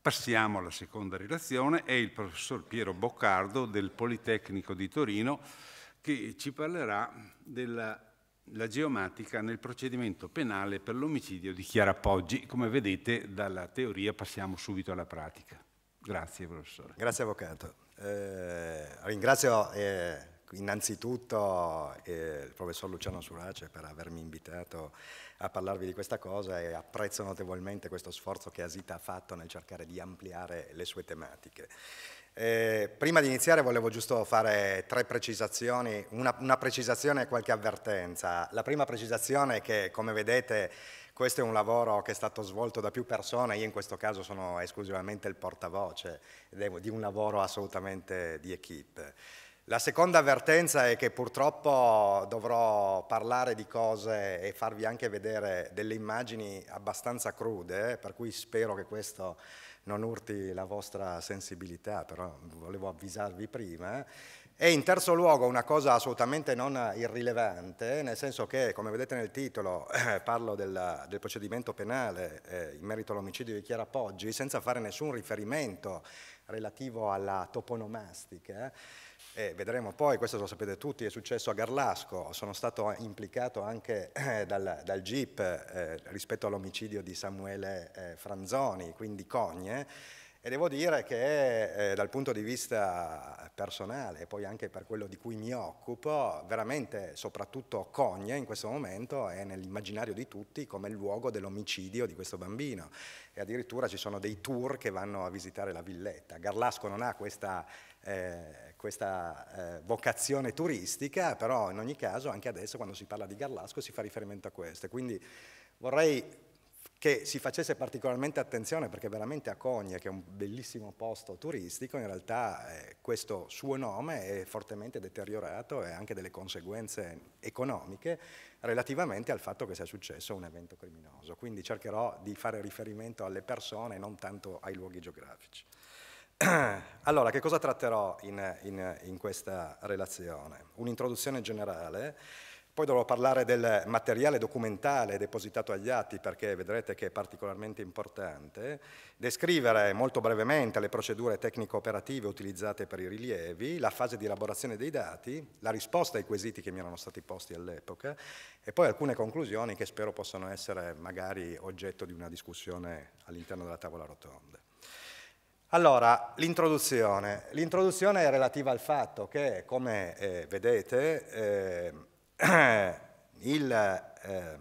Passiamo alla seconda relazione, è il professor Piero Boccardo del Politecnico di Torino che ci parlerà della la geomatica nel procedimento penale per l'omicidio di Chiara Poggi. Come vedete dalla teoria passiamo subito alla pratica. Grazie professore. Grazie avvocato. Eh, ringrazio eh, innanzitutto eh, il professor Luciano Surace per avermi invitato a parlarvi di questa cosa e apprezzo notevolmente questo sforzo che Asita ha fatto nel cercare di ampliare le sue tematiche. Eh, prima di iniziare volevo giusto fare tre precisazioni, una, una precisazione e qualche avvertenza. La prima precisazione è che, come vedete, questo è un lavoro che è stato svolto da più persone, io in questo caso sono esclusivamente il portavoce di un lavoro assolutamente di equip. La seconda avvertenza è che purtroppo dovrò parlare di cose e farvi anche vedere delle immagini abbastanza crude, per cui spero che questo non urti la vostra sensibilità, però volevo avvisarvi prima. Eh. E in terzo luogo una cosa assolutamente non irrilevante, nel senso che, come vedete nel titolo, eh, parlo della, del procedimento penale eh, in merito all'omicidio di Chiara Poggi, senza fare nessun riferimento relativo alla toponomastica eh e vedremo poi, questo lo sapete tutti, è successo a Garlasco, sono stato implicato anche eh, dal, dal GIP eh, rispetto all'omicidio di Samuele eh, Franzoni, quindi Cogne, e devo dire che eh, dal punto di vista personale e poi anche per quello di cui mi occupo, veramente soprattutto Cogne in questo momento è nell'immaginario di tutti come il luogo dell'omicidio di questo bambino e addirittura ci sono dei tour che vanno a visitare la villetta. Garlasco non ha questa eh, questa eh, vocazione turistica, però in ogni caso anche adesso quando si parla di Garlasco si fa riferimento a queste. Quindi vorrei che si facesse particolarmente attenzione perché veramente a Cogna, che è un bellissimo posto turistico, in realtà eh, questo suo nome è fortemente deteriorato e ha anche delle conseguenze economiche relativamente al fatto che sia successo un evento criminoso. Quindi cercherò di fare riferimento alle persone e non tanto ai luoghi geografici. Allora, che cosa tratterò in, in, in questa relazione? Un'introduzione generale, poi dovrò parlare del materiale documentale depositato agli atti perché vedrete che è particolarmente importante, descrivere molto brevemente le procedure tecnico-operative utilizzate per i rilievi, la fase di elaborazione dei dati, la risposta ai quesiti che mi erano stati posti all'epoca e poi alcune conclusioni che spero possano essere magari oggetto di una discussione all'interno della tavola rotonda. Allora, l'introduzione. L'introduzione è relativa al fatto che, come eh, vedete, eh, il, eh,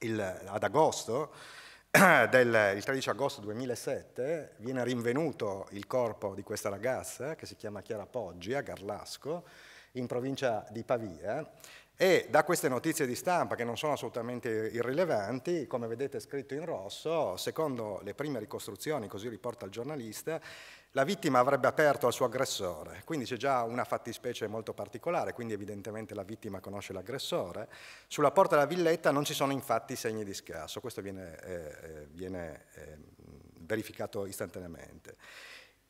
il, ad agosto, del, il 13 agosto 2007, viene rinvenuto il corpo di questa ragazza, che si chiama Chiara Poggi, a Garlasco, in provincia di Pavia, e da queste notizie di stampa, che non sono assolutamente irrilevanti, come vedete scritto in rosso, secondo le prime ricostruzioni, così riporta il giornalista, la vittima avrebbe aperto al suo aggressore. Quindi c'è già una fattispecie molto particolare, quindi evidentemente la vittima conosce l'aggressore. Sulla porta della villetta non ci sono infatti segni di scasso, questo viene, eh, eh viene eh, verificato istantaneamente.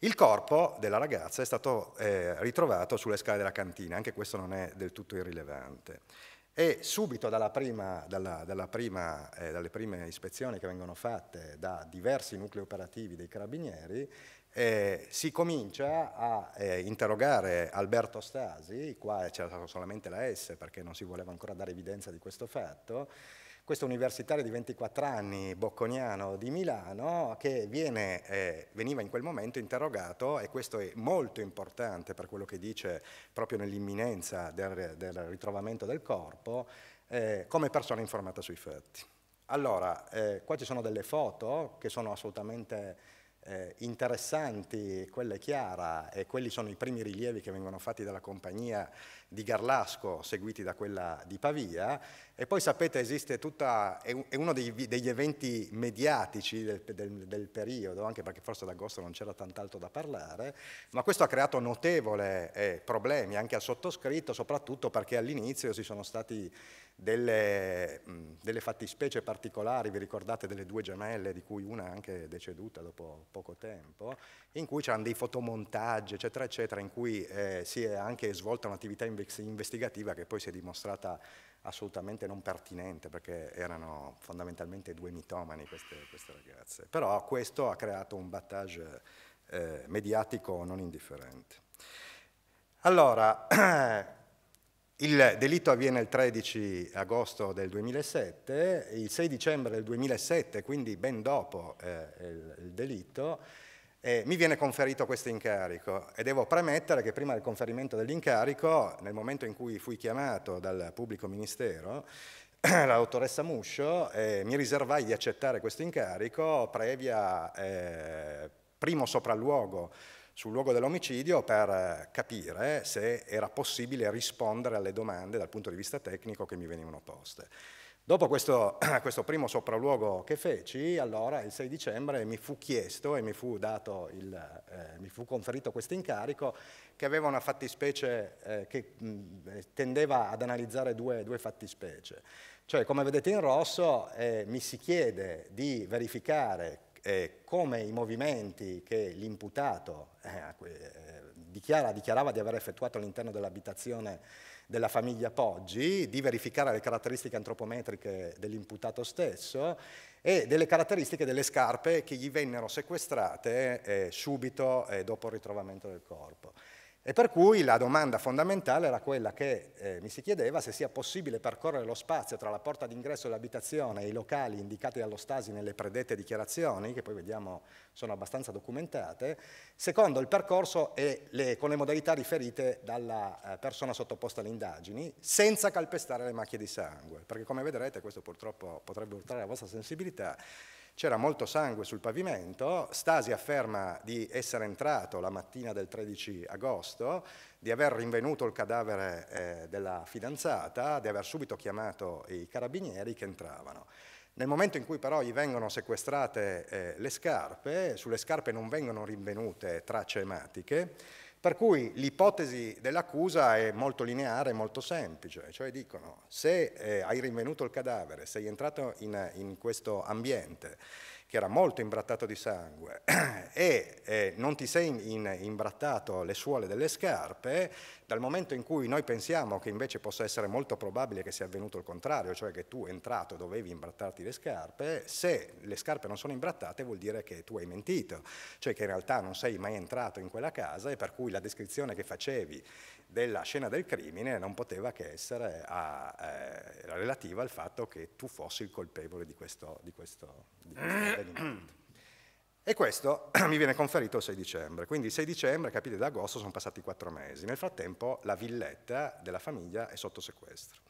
Il corpo della ragazza è stato eh, ritrovato sulle scale della cantina, anche questo non è del tutto irrilevante. E subito prima, dalla, dalla prima, eh, dalle prime ispezioni che vengono fatte da diversi nuclei operativi dei carabinieri, eh, si comincia a eh, interrogare Alberto Stasi, qua c'era solamente la S perché non si voleva ancora dare evidenza di questo fatto, questo universitario di 24 anni, bocconiano di Milano, che viene, eh, veniva in quel momento interrogato, e questo è molto importante per quello che dice proprio nell'imminenza del, del, ritrovamento del corpo, eh, come persona informata sui fatti. Allora, eh, qua ci sono delle foto che sono assolutamente eh, interessanti, quella è chiara, e quelli sono i primi rilievi che vengono fatti dalla compagnia di Garlasco, seguiti da quella di Pavia, e poi sapete esiste tutta, è uno degli, degli eventi mediatici del, del, del, periodo, anche perché forse ad agosto non c'era tant'altro da parlare, ma questo ha creato notevole eh, problemi anche al sottoscritto, soprattutto perché all'inizio si sono stati delle, delle, fattispecie particolari, vi ricordate delle due gemelle di cui una è anche deceduta dopo poco tempo, in cui c'erano dei fotomontaggi, eccetera, eccetera, in cui eh, si è anche svolta un'attività investigativa che poi si è dimostrata assolutamente non pertinente perché erano fondamentalmente due mitomani queste, queste ragazze. Però questo ha creato un battage eh, mediatico non indifferente. Allora, Il delitto avviene il 13 agosto del 2007, il 6 dicembre del 2007, quindi ben dopo eh, il, delitto, eh, mi viene conferito questo incarico e devo premettere che prima del conferimento dell'incarico, nel momento in cui fui chiamato dal pubblico ministero, la dottoressa Muscio, eh, mi riservai di accettare questo incarico previa eh, primo sopralluogo sul luogo dell'omicidio per eh, capire se era possibile rispondere alle domande dal punto di vista tecnico che mi venivano poste. Dopo questo, questo primo sopralluogo che feci, allora il 6 dicembre mi fu chiesto e mi fu, il, eh, mi fu conferito questo incarico che aveva una fattispecie eh, che mh, mm, eh, tendeva ad analizzare due, due fattispecie. Cioè, come vedete in rosso, eh, mi si chiede di verificare eh, come i movimenti che l'imputato eh, eh, dichiara, dichiarava di aver effettuato all'interno dell'abitazione della famiglia Poggi, di verificare le caratteristiche antropometriche dell'imputato stesso e delle caratteristiche delle scarpe che gli vennero sequestrate eh, subito eh, dopo il ritrovamento del corpo. E per cui la domanda fondamentale era quella che eh, mi si chiedeva se sia possibile percorrere lo spazio tra la porta d'ingresso dell'abitazione e i locali indicati dallo Stasi nelle predette dichiarazioni, che poi vediamo sono abbastanza documentate, secondo il percorso e le, con le modalità riferite dalla eh, persona sottoposta alle indagini, senza calpestare le macchie di sangue, perché come vedrete questo purtroppo potrebbe urtare la vostra sensibilità, c'era molto sangue sul pavimento, Stasi afferma di essere entrato la mattina del 13 agosto, di aver rinvenuto il cadavere eh, della fidanzata, di aver subito chiamato i carabinieri che entravano. Nel momento in cui però gli vengono sequestrate eh, le scarpe, sulle scarpe non vengono rinvenute tracce ematiche, per cui l'ipotesi dell'accusa è molto lineare, e molto semplice, cioè dicono se eh, hai rinvenuto il cadavere, sei entrato in, in questo ambiente, che era molto imbrattato di sangue e eh, non ti sei in, imbrattato le suole delle scarpe, dal momento in cui noi pensiamo che invece possa essere molto probabile che sia avvenuto il contrario, cioè che tu entrato dovevi imbrattarti le scarpe, se le scarpe non sono imbrattate vuol dire che tu hai mentito, cioè che in realtà non sei mai entrato in quella casa e per cui la descrizione che facevi della scena del crimine non poteva che essere a, eh, relativa al fatto che tu fossi il colpevole di questo, di questo, di questo mm. E questo mi viene conferito il 6 dicembre. Quindi il 6 dicembre, capite, da agosto sono passati quattro mesi. Nel frattempo la villetta della famiglia è sotto sequestro.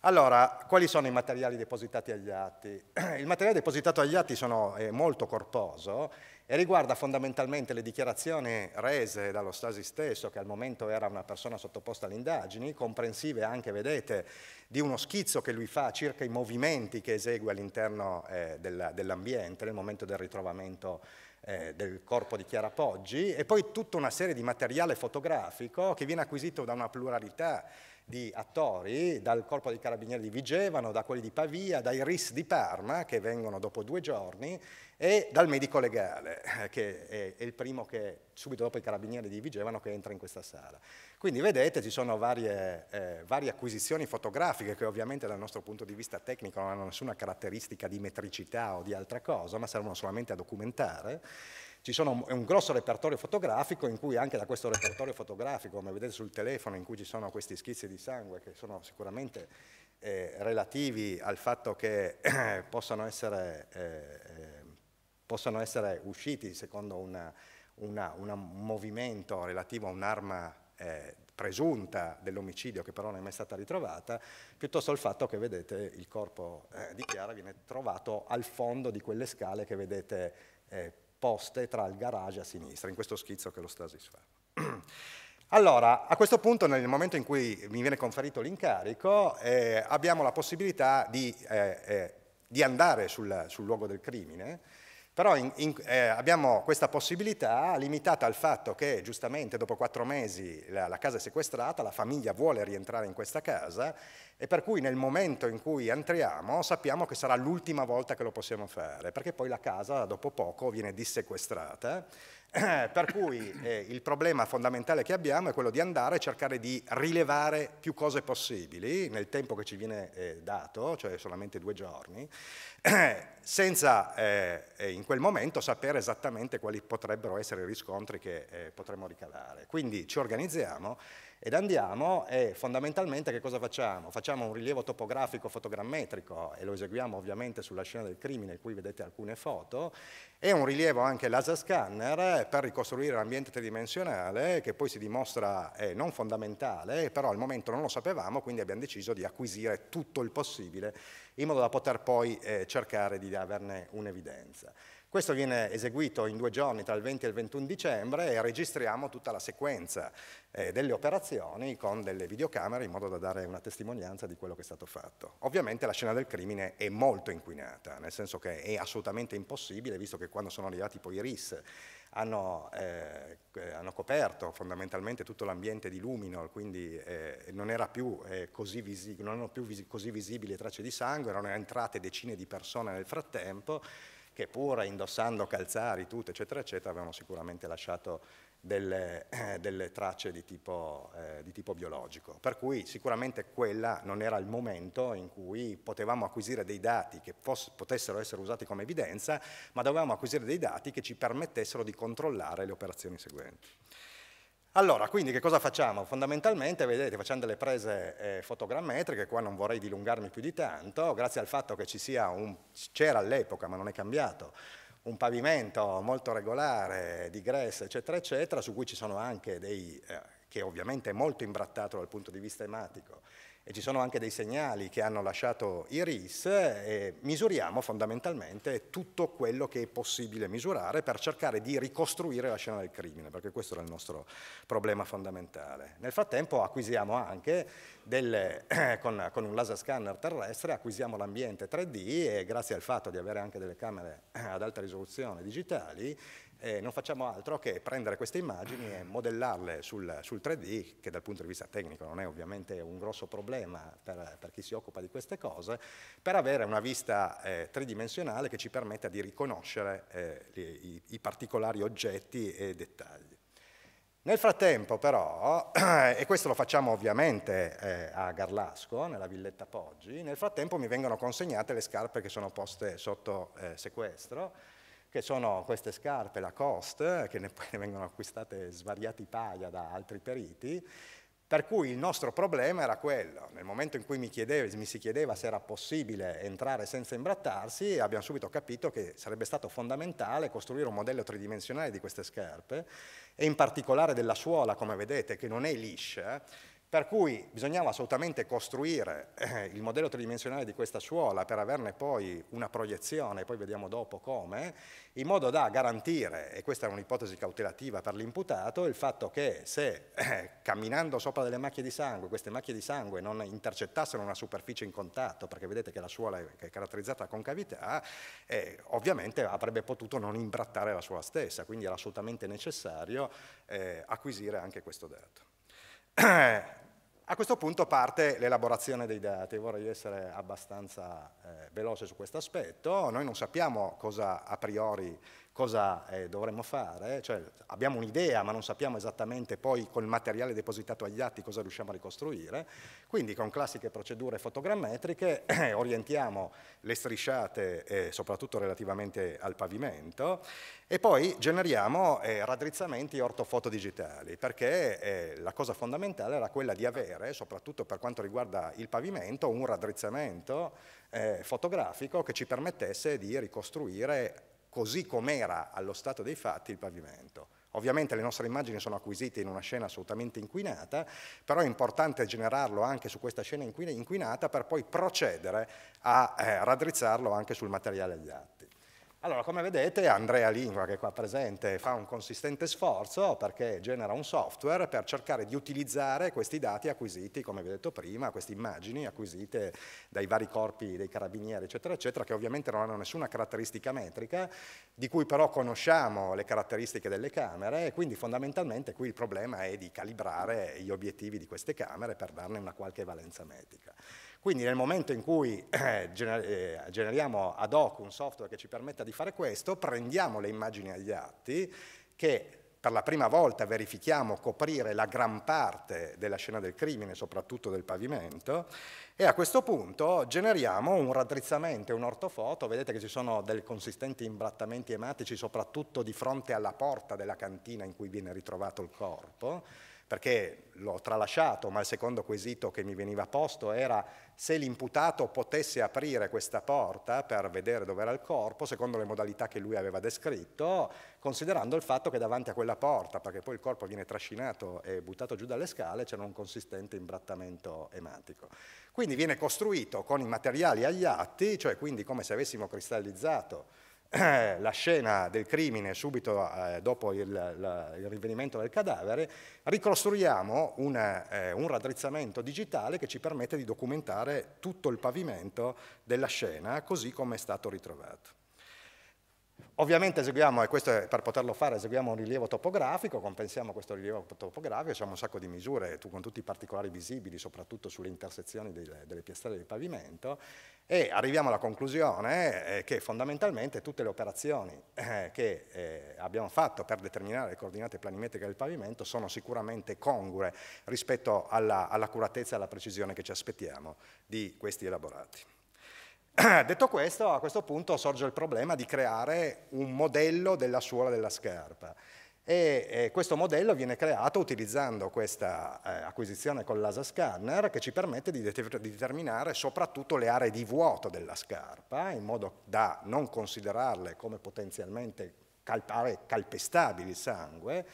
Allora, quali sono i materiali depositati agli atti? Il materiale depositato agli atti sono, è molto corposo e riguarda fondamentalmente le dichiarazioni rese dallo Stasi stesso, che al momento era una persona sottoposta alle indagini, comprensive anche, vedete, di uno schizzo che lui fa circa i movimenti che esegue all'interno eh, dell'ambiente nel momento del ritrovamento eh, del corpo di Chiara Poggi, e poi tutta una serie di materiale fotografico che viene acquisito da una pluralità di attori, dal corpo dei carabinieri di Vigevano, da quelli di Pavia, dai RIS di Parma, che vengono dopo due giorni, e dal medico legale, eh, che è, il primo che subito dopo i carabinieri di Vigevano che entra in questa sala. Quindi vedete ci sono varie, eh, varie, acquisizioni fotografiche che ovviamente dal nostro punto di vista tecnico non hanno nessuna caratteristica di metricità o di altra cosa, ma servono solamente a documentare. Ci sono un grosso repertorio fotografico in cui anche da questo repertorio fotografico, come vedete sul telefono, in cui ci sono questi schizzi di sangue che sono sicuramente eh, relativi al fatto che eh, possano essere eh, eh, possono essere usciti secondo una, una, una, un movimento relativo a un'arma eh, presunta dell'omicidio che però non è mai stata ritrovata, piuttosto il fatto che vedete il corpo eh, di Chiara viene trovato al fondo di quelle scale che vedete eh, poste tra il garage a sinistra, in questo schizzo che lo Stasis fa. Allora, a questo punto, nel momento in cui mi viene conferito l'incarico, eh, abbiamo la possibilità di, eh, eh, di andare sul, sul, luogo del crimine però in, in, eh, abbiamo questa possibilità limitata al fatto che giustamente dopo quattro mesi la, la casa è sequestrata, la famiglia vuole rientrare in questa casa e per cui nel momento in cui entriamo sappiamo che sarà l'ultima volta che lo possiamo fare, perché poi la casa dopo poco viene dissequestrata, eh, per cui eh, il problema fondamentale che abbiamo è quello di andare a cercare di rilevare più cose possibili nel tempo che ci viene eh, dato, cioè solamente due giorni, eh, senza eh, in quel momento sapere esattamente quali potrebbero essere i riscontri che potremmo ricavare. Quindi ci organizziamo ed andiamo e fondamentalmente che cosa facciamo? Facciamo un rilievo topografico fotogrammetrico e lo eseguiamo ovviamente sulla scena del crimine, qui vedete alcune foto, e un rilievo anche laser scanner per ricostruire l'ambiente tridimensionale che poi si dimostra eh, non fondamentale, però al momento non lo sapevamo, quindi abbiamo deciso di acquisire tutto il possibile in modo da poter poi eh, cercare di averne un'evidenza. Questo viene eseguito in due giorni, tra il 20 e il 21 dicembre, e registriamo tutta la sequenza eh, delle operazioni con delle videocamere in modo da dare una testimonianza di quello che è stato fatto. Ovviamente la scena del crimine è molto inquinata, nel senso che è assolutamente impossibile, visto che quando sono arrivati poi i RIS hanno, eh, eh, hanno coperto fondamentalmente tutto l'ambiente di Luminol, quindi eh, non, più, eh, non erano più visi così visibili le tracce di sangue, erano entrate decine di persone nel frattempo, che pur indossando calzari, tutto, eccetera, eccetera, avevano sicuramente lasciato delle, eh, delle tracce di tipo, eh, di tipo, biologico. Per cui sicuramente quella non era il momento in cui potevamo acquisire dei dati che potessero essere usati come evidenza, ma dovevamo acquisire dei dati che ci permettessero di controllare le operazioni seguenti. Allora, quindi che cosa facciamo? Fondamentalmente, vedete, facciamo delle prese eh, fotogrammetriche, qua non vorrei dilungarmi più di tanto, grazie al fatto che ci sia un, c'era all'epoca, ma non è cambiato, un pavimento molto regolare di gress, eccetera, eccetera, su cui ci sono anche dei, eh, che ovviamente è molto imbrattato dal punto di vista ematico, e ci sono anche dei segnali che hanno lasciato i RIS e misuriamo fondamentalmente tutto quello che è possibile misurare per cercare di ricostruire la scena del crimine, perché questo era il nostro problema fondamentale. Nel frattempo acquisiamo anche, delle, con, con, un laser scanner terrestre, acquisiamo l'ambiente 3D e grazie al fatto di avere anche delle camere ad alta risoluzione digitali eh, non facciamo altro che prendere queste immagini e modellarle sul, sul, 3D, che dal punto di vista tecnico non è ovviamente un grosso problema per, per chi si occupa di queste cose, per avere una vista eh, tridimensionale che ci permetta di riconoscere eh, i, i particolari oggetti e dettagli. Nel frattempo però, eh, e questo lo facciamo ovviamente eh, a Garlasco, nella villetta Poggi, nel frattempo mi vengono consegnate le scarpe che sono poste sotto eh, sequestro che sono queste scarpe Lacoste, che ne, poi ne vengono acquistate svariati paia da altri periti, per cui il nostro problema era quello, nel momento in cui mi, chiedeva, mi, si chiedeva se era possibile entrare senza imbrattarsi, abbiamo subito capito che sarebbe stato fondamentale costruire un modello tridimensionale di queste scarpe e in particolare della suola, come vedete, che non è liscia, per cui bisognava assolutamente costruire eh, il modello tridimensionale di questa suola per averne poi una proiezione, poi vediamo dopo come, in modo da garantire, e questa è un'ipotesi cautelativa per l'imputato, il fatto che se eh, camminando sopra delle macchie di sangue, queste macchie di sangue non intercettassero una superficie in contatto, perché vedete che la suola è caratterizzata da concavità, eh, ovviamente avrebbe potuto non imbrattare la suola stessa, quindi era assolutamente necessario eh, acquisire anche questo dato. A questo punto parte l'elaborazione dei dati, vorrei essere abbastanza eh, veloce su questo aspetto, noi non sappiamo cosa a priori cosa eh, dovremmo fare, cioè, abbiamo un'idea ma non sappiamo esattamente poi col materiale depositato agli atti cosa riusciamo a ricostruire, quindi con classiche procedure fotogrammetriche eh, orientiamo le strisciate eh, soprattutto relativamente al pavimento e poi generiamo eh, raddrizzamenti ortofotodigitali perché eh, la cosa fondamentale era quella di avere, soprattutto per quanto riguarda il pavimento, un raddrizzamento eh, fotografico che ci permettesse di ricostruire così com'era allo stato dei fatti il pavimento. Ovviamente le nostre immagini sono acquisite in una scena assolutamente inquinata, però è importante generarlo anche su questa scena inquinata per poi procedere a eh, raddrizzarlo anche sul materiale agli atti. Allora, come vedete, Andrea Lingua, che è qua presente, fa un consistente sforzo perché genera un software per cercare di utilizzare questi dati acquisiti, come vi ho detto prima, queste immagini acquisite dai vari corpi dei carabinieri, eccetera, eccetera, che ovviamente non hanno nessuna caratteristica metrica, di cui però conosciamo le caratteristiche delle camere, e quindi fondamentalmente qui il problema è di calibrare gli obiettivi di queste camere per darne una qualche valenza metrica. Quindi nel momento in cui eh, eh, generiamo ad hoc un software che ci permetta di fare questo, prendiamo le immagini agli atti che per la prima volta verifichiamo coprire la gran parte della scena del crimine, soprattutto del pavimento, e a questo punto generiamo un raddrizzamento, un ortofoto, vedete che ci sono dei consistenti imbrattamenti ematici, soprattutto di fronte alla porta della cantina in cui viene ritrovato il corpo, perché l'ho tralasciato, ma il secondo quesito che mi veniva posto era se l'imputato potesse aprire questa porta per vedere dove era il corpo, secondo le modalità che lui aveva descritto, considerando il fatto che davanti a quella porta, perché poi il corpo viene trascinato e buttato giù dalle scale, c'era un consistente imbrattamento ematico. Quindi viene costruito con i materiali agli atti, cioè quindi come se avessimo cristallizzato la scena del crimine subito eh, dopo il, il, rinvenimento del cadavere, ricostruiamo una, eh, un raddrizzamento digitale che ci permette di documentare tutto il pavimento della scena così come è stato ritrovato. Ovviamente eseguiamo, e questo è per poterlo fare, eseguiamo un rilievo topografico, compensiamo questo rilievo topografico, facciamo un sacco di misure, con tutti i particolari visibili, soprattutto sulle intersezioni delle, delle piastrelle del pavimento, e arriviamo alla conclusione eh, che fondamentalmente tutte le operazioni eh, che eh, abbiamo fatto per determinare le coordinate planimetriche del pavimento sono sicuramente congure rispetto all'accuratezza alla, e alla precisione che ci aspettiamo di questi elaborati. Detto questo, a questo punto sorge il problema di creare un modello della suola della scarpa. E, e questo modello viene creato utilizzando questa eh, acquisizione con l'ASA scanner che ci permette di, det di determinare soprattutto le aree di vuoto della scarpa in modo da non considerarle come potenzialmente calp calpestabili sangue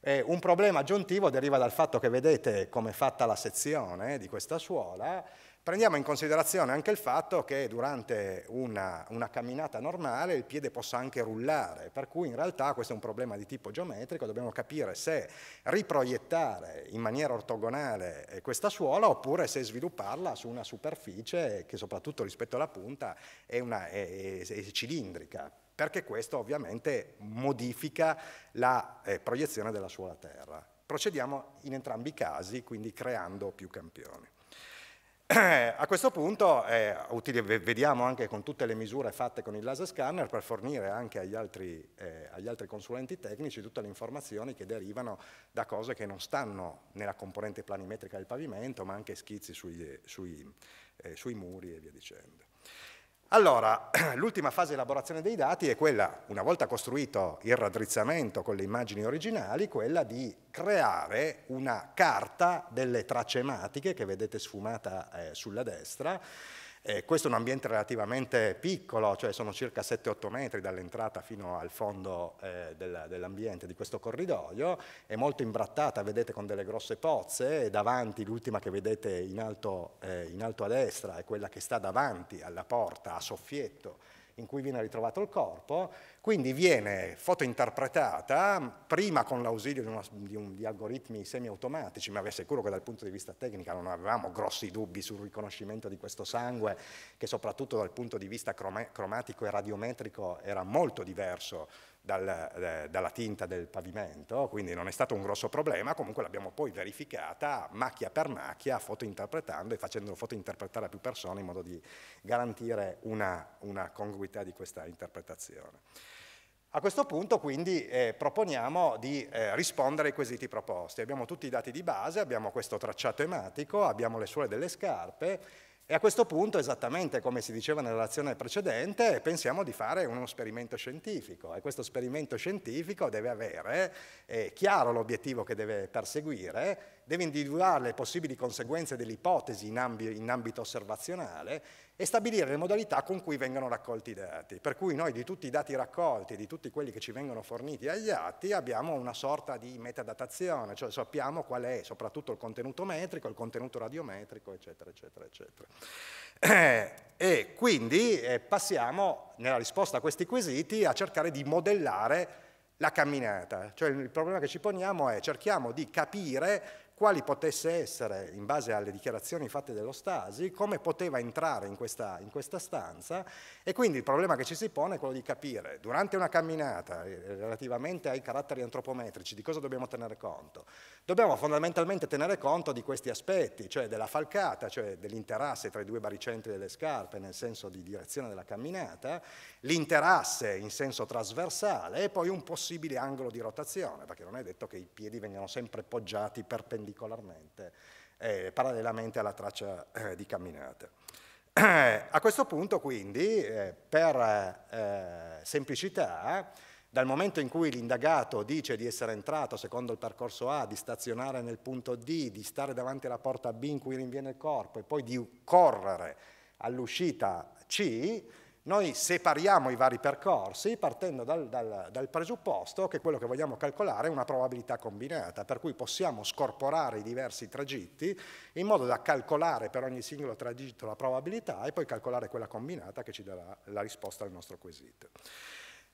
eh, un problema aggiuntivo deriva dal fatto che vedete come è fatta la sezione di questa suola, Prendiamo in considerazione anche il fatto che durante una, una, camminata normale il piede possa anche rullare, per cui in realtà questo è un problema di tipo geometrico, dobbiamo capire se riproiettare in maniera ortogonale eh, questa suola oppure se svilupparla su una superficie che soprattutto rispetto alla punta è, una, è, è, è cilindrica, perché questo ovviamente modifica la eh, proiezione della suola terra. Procediamo in entrambi i casi, quindi creando più campioni. Eh, a questo punto è eh, utile, vediamo anche con tutte le misure fatte con il laser scanner per fornire anche agli altri, eh, agli altri consulenti tecnici tutte le informazioni che derivano da cose che non stanno nella componente planimetrica del pavimento, ma anche schizzi sui, sui, eh, sui muri e via dicendo. Allora, l'ultima fase di elaborazione dei dati è quella, una volta costruito il raddrizzamento con le immagini originali, quella di creare una carta delle tracce ematiche che vedete sfumata eh, sulla destra, eh, questo è un ambiente relativamente piccolo, cioè sono circa 7-8 metri dall'entrata fino al fondo eh, del, dell'ambiente di questo corridoio, è molto imbrattata, vedete con delle grosse pozze, davanti l'ultima che vedete in alto, eh, in alto a destra è quella che sta davanti alla porta a soffietto in cui viene ritrovato il corpo, quindi viene fotointerpretata prima con l'ausilio di, uno, di, un, di algoritmi semiautomatici, ma vi assicuro che dal punto di vista tecnico non avevamo grossi dubbi sul riconoscimento di questo sangue, che soprattutto dal punto di vista cromatico e radiometrico era molto diverso dal, eh, dalla tinta del pavimento, quindi non è stato un grosso problema, comunque l'abbiamo poi verificata macchia per macchia, fotointerpretando e facendo fotointerpretare a più persone in modo di garantire una, una congruità di questa interpretazione. A questo punto quindi eh, proponiamo di eh, rispondere ai quesiti proposti. Abbiamo tutti i dati di base, abbiamo questo tracciato ematico, abbiamo le suole delle scarpe, e a questo punto, esattamente come si diceva nella relazione precedente, pensiamo di fare uno esperimento scientifico e questo esperimento scientifico deve avere chiaro l'obiettivo che deve perseguire deve individuare le possibili conseguenze delle ipotesi in, ambi in ambito osservazionale e stabilire le modalità con cui vengono raccolti i dati. Per cui noi di tutti i dati raccolti, di tutti quelli che ci vengono forniti agli atti, abbiamo una sorta di metadatazione, cioè sappiamo qual è soprattutto il contenuto metrico, il contenuto radiometrico, eccetera, eccetera, eccetera. Eh, e quindi eh, passiamo, nella risposta a questi quesiti, a cercare di modellare la camminata. Cioè il problema che ci poniamo è cerchiamo di capire quali potesse essere, in base alle dichiarazioni fatte dello Stasi, come poteva entrare in questa, in questa, stanza e quindi il problema che ci si pone è quello di capire durante una camminata eh, relativamente ai caratteri antropometrici di cosa dobbiamo tenere conto. Dobbiamo fondamentalmente tenere conto di questi aspetti, cioè della falcata, cioè dell'interasse tra i due baricentri delle scarpe nel senso di direzione della camminata, l'interasse in senso trasversale e poi un possibile angolo di rotazione, perché non è detto che i piedi vengano sempre poggiati perpendicolarmente perpendicolarmente, eh, parallelamente alla traccia eh, di camminata. Eh, a questo punto quindi, eh, per eh, semplicità, dal momento in cui l'indagato dice di essere entrato secondo il percorso A, di stazionare nel punto D, di stare davanti alla porta B in cui rinviene il corpo e poi di correre all'uscita C, noi separiamo i vari percorsi partendo dal, dal, dal, presupposto che quello che vogliamo calcolare è una probabilità combinata, per cui possiamo scorporare i diversi tragitti in modo da calcolare per ogni singolo tragitto la probabilità e poi calcolare quella combinata che ci darà la risposta al nostro quesito.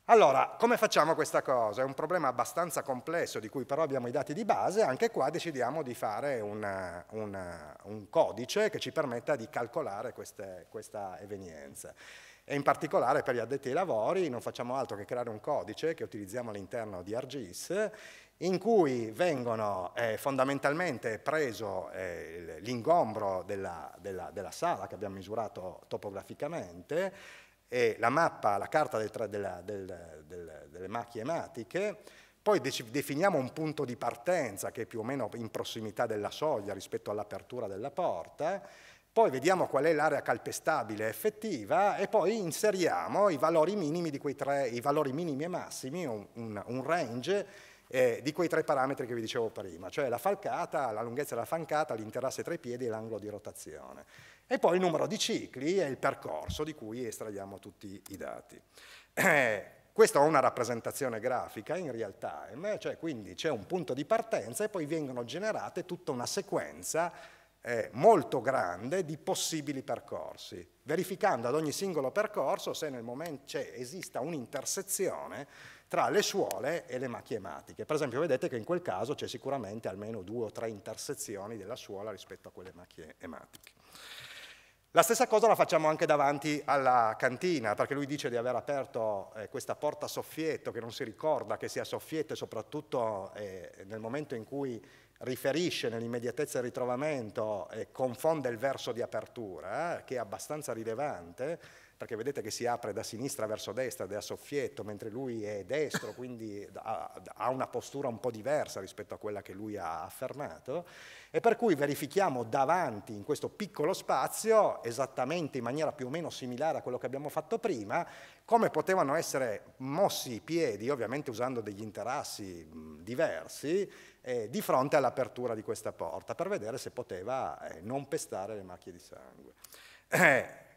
Allora, come facciamo questa cosa? È un problema abbastanza complesso di cui però abbiamo i dati di base, anche qua decidiamo di fare una, una, un codice che ci permetta di calcolare queste, questa evenienza e in particolare per gli addetti ai lavori non facciamo altro che creare un codice che utilizziamo all'interno di ArcGIS in cui vengono eh, fondamentalmente preso eh, l'ingombro della, della, della, sala che abbiamo misurato topograficamente e la mappa, la carta del, della, del, del, delle macchie ematiche, poi definiamo un punto di partenza che è più o meno in prossimità della soglia rispetto all'apertura della porta poi vediamo qual è l'area calpestabile effettiva e poi inseriamo i valori minimi, tre, i valori minimi e massimi, un, un, range eh, di quei tre parametri che vi dicevo prima, cioè la falcata, la lunghezza della falcata, l'interasse tra i piedi e l'angolo di rotazione. E poi il numero di cicli e il percorso di cui estraiamo tutti i dati. Eh, questa è una rappresentazione grafica in real time, cioè quindi c'è un punto di partenza e poi vengono generate tutta una sequenza eh, molto grande di possibili percorsi, verificando ad ogni singolo percorso se nel momento cioè, esista un'intersezione tra le suole e le macchie ematiche. Per esempio vedete che in quel caso c'è sicuramente almeno due o tre intersezioni della suola rispetto a quelle macchie ematiche. La stessa cosa la facciamo anche davanti alla cantina, perché lui dice di aver aperto eh, questa porta soffietto, che non si ricorda che sia soffietto, soprattutto eh, nel momento in cui riferisce nell'immediatezza del ritrovamento e confonde il verso di apertura, eh, che è abbastanza rilevante, perché vedete che si apre da sinistra verso destra, ed è a soffietto, mentre lui è destro, quindi ha una postura un po' diversa rispetto a quella che lui ha affermato, e per cui verifichiamo davanti in questo piccolo spazio, esattamente in maniera più o meno similare a quello che abbiamo fatto prima, come potevano essere mossi i piedi, ovviamente usando degli interassi diversi, eh, di fronte all'apertura di questa porta per vedere se poteva eh, non pestare le macchie di sangue. Eh,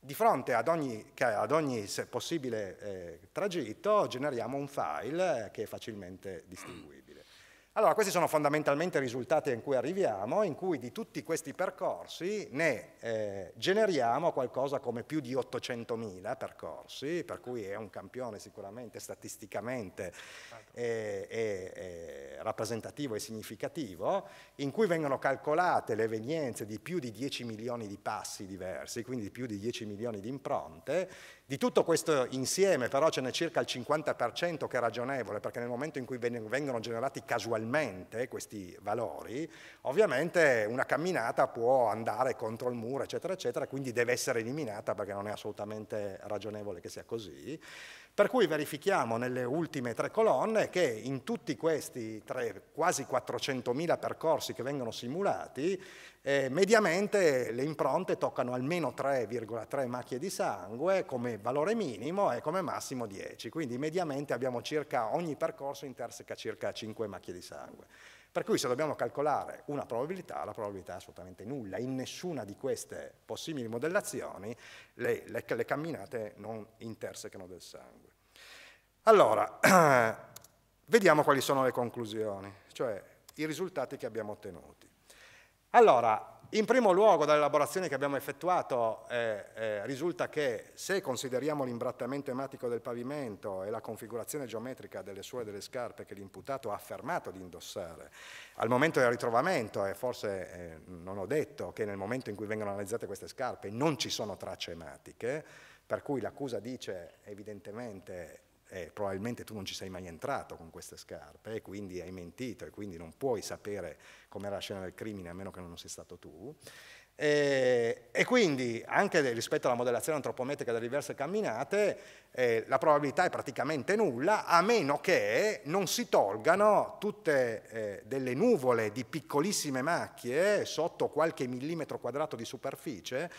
di fronte ad ogni, ad ogni possibile eh, tragitto generiamo un file eh, che è facilmente distinguibile. Allora, questi sono fondamentalmente i risultati in cui arriviamo, in cui di tutti questi percorsi ne eh, generiamo qualcosa come più di 800.000 percorsi, per cui è un campione sicuramente statisticamente certo. eh, eh, rappresentativo e significativo, in cui vengono calcolate le evenienze di più di 10 milioni di passi diversi, quindi più di 10 milioni di impronte, di tutto questo insieme però ce n'è circa il 50% che è ragionevole, perché nel momento in cui vengono generati casualmente questi valori, ovviamente una camminata può andare contro il muro, eccetera, eccetera, quindi deve essere eliminata perché non è assolutamente ragionevole che sia così. Per cui verifichiamo nelle ultime tre colonne che in tutti questi tre, quasi 400.000 percorsi che vengono simulati eh, mediamente le impronte toccano almeno 3,3 macchie di sangue come valore minimo e come massimo 10, quindi mediamente abbiamo circa, ogni percorso interseca circa 5 macchie di sangue. Per cui se dobbiamo calcolare una probabilità, la probabilità è assolutamente nulla. In nessuna di queste possibili modellazioni le, le, le camminate non intersecano del sangue. Allora, vediamo quali sono le conclusioni, cioè i risultati che abbiamo ottenuto. Allora, in primo luogo, dalle elaborazioni che abbiamo effettuato, eh, eh, risulta che se consideriamo l'imbrattamento ematico del pavimento e la configurazione geometrica delle suole delle scarpe che l'imputato ha affermato di indossare al momento del ritrovamento, e forse eh, non ho detto che nel momento in cui vengono analizzate queste scarpe non ci sono tracce ematiche, per cui l'accusa dice evidentemente eh, probabilmente tu non ci sei mai entrato con queste scarpe e quindi hai mentito e quindi non puoi sapere com'era la scena del crimine a meno che non sei stato tu. E, eh, e, quindi anche rispetto alla modellazione antropometrica delle diverse camminate eh, la probabilità è praticamente nulla a meno che non si tolgano tutte eh, delle nuvole di piccolissime macchie sotto qualche millimetro quadrato di superficie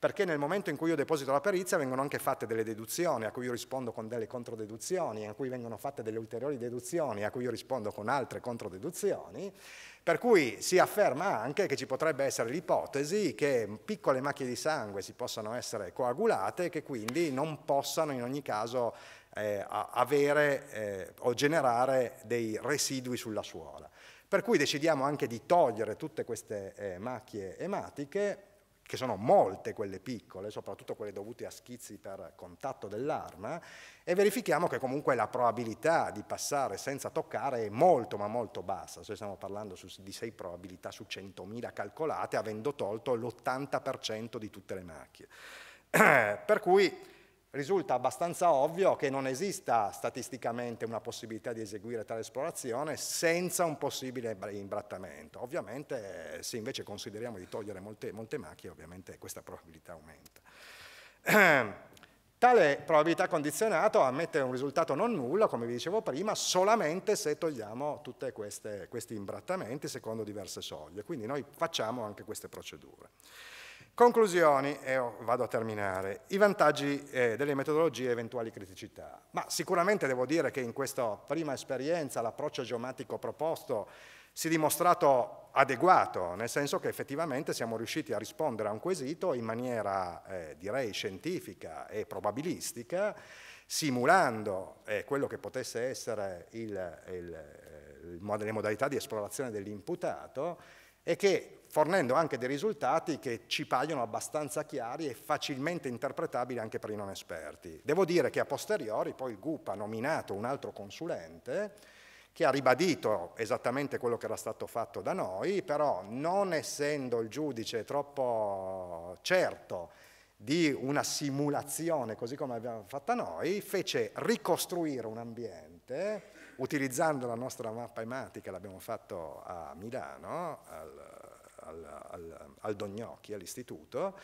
perché nel momento in cui io deposito la perizia vengono anche fatte delle deduzioni, a cui io rispondo con delle controdeduzioni, a cui vengono fatte delle ulteriori deduzioni, a cui io rispondo con altre controdeduzioni, per cui si afferma anche che ci potrebbe essere l'ipotesi che piccole macchie di sangue si possano essere coagulate e che quindi non possano in ogni caso eh, avere eh, o generare dei residui sulla suola. Per cui decidiamo anche di togliere tutte queste eh, macchie ematiche che sono molte quelle piccole, soprattutto quelle dovute a schizzi per contatto dell'arma, e verifichiamo che comunque la probabilità di passare senza toccare è molto ma molto bassa, cioè stiamo parlando su, di 6 probabilità su 100.000 calcolate, avendo tolto l'80% di tutte le macchie. per cui risulta abbastanza ovvio che non esista statisticamente una possibilità di eseguire tale esplorazione senza un possibile imbrattamento. Ovviamente se invece consideriamo di togliere molte, molte macchie, ovviamente questa probabilità aumenta. Tale probabilità condizionata ammette un risultato non nulla, come vi dicevo prima, solamente se togliamo tutti questi imbrattamenti secondo diverse soglie. Quindi noi facciamo anche queste procedure. Conclusioni, e vado a terminare, i vantaggi eh, delle metodologie e eventuali criticità. Ma sicuramente devo dire che in questa prima esperienza l'approccio geomatico proposto si è dimostrato adeguato, nel senso che effettivamente siamo riusciti a rispondere a un quesito in maniera, eh, direi, scientifica e probabilistica, simulando eh, quello che potesse essere il, il, eh, il, le modalità di esplorazione dell'imputato e che fornendo anche dei risultati che ci paiono abbastanza chiari e facilmente interpretabili anche per i non esperti. Devo dire che a posteriori poi il GUP ha nominato un altro consulente che ha ribadito esattamente quello che era stato fatto da noi, però non essendo il giudice troppo certo di una simulazione così come abbiamo fatto noi, fece ricostruire un ambiente utilizzando la nostra mappa ematica, l'abbiamo fatto a Milano, al al, al, al Dognocchi, all'istituto,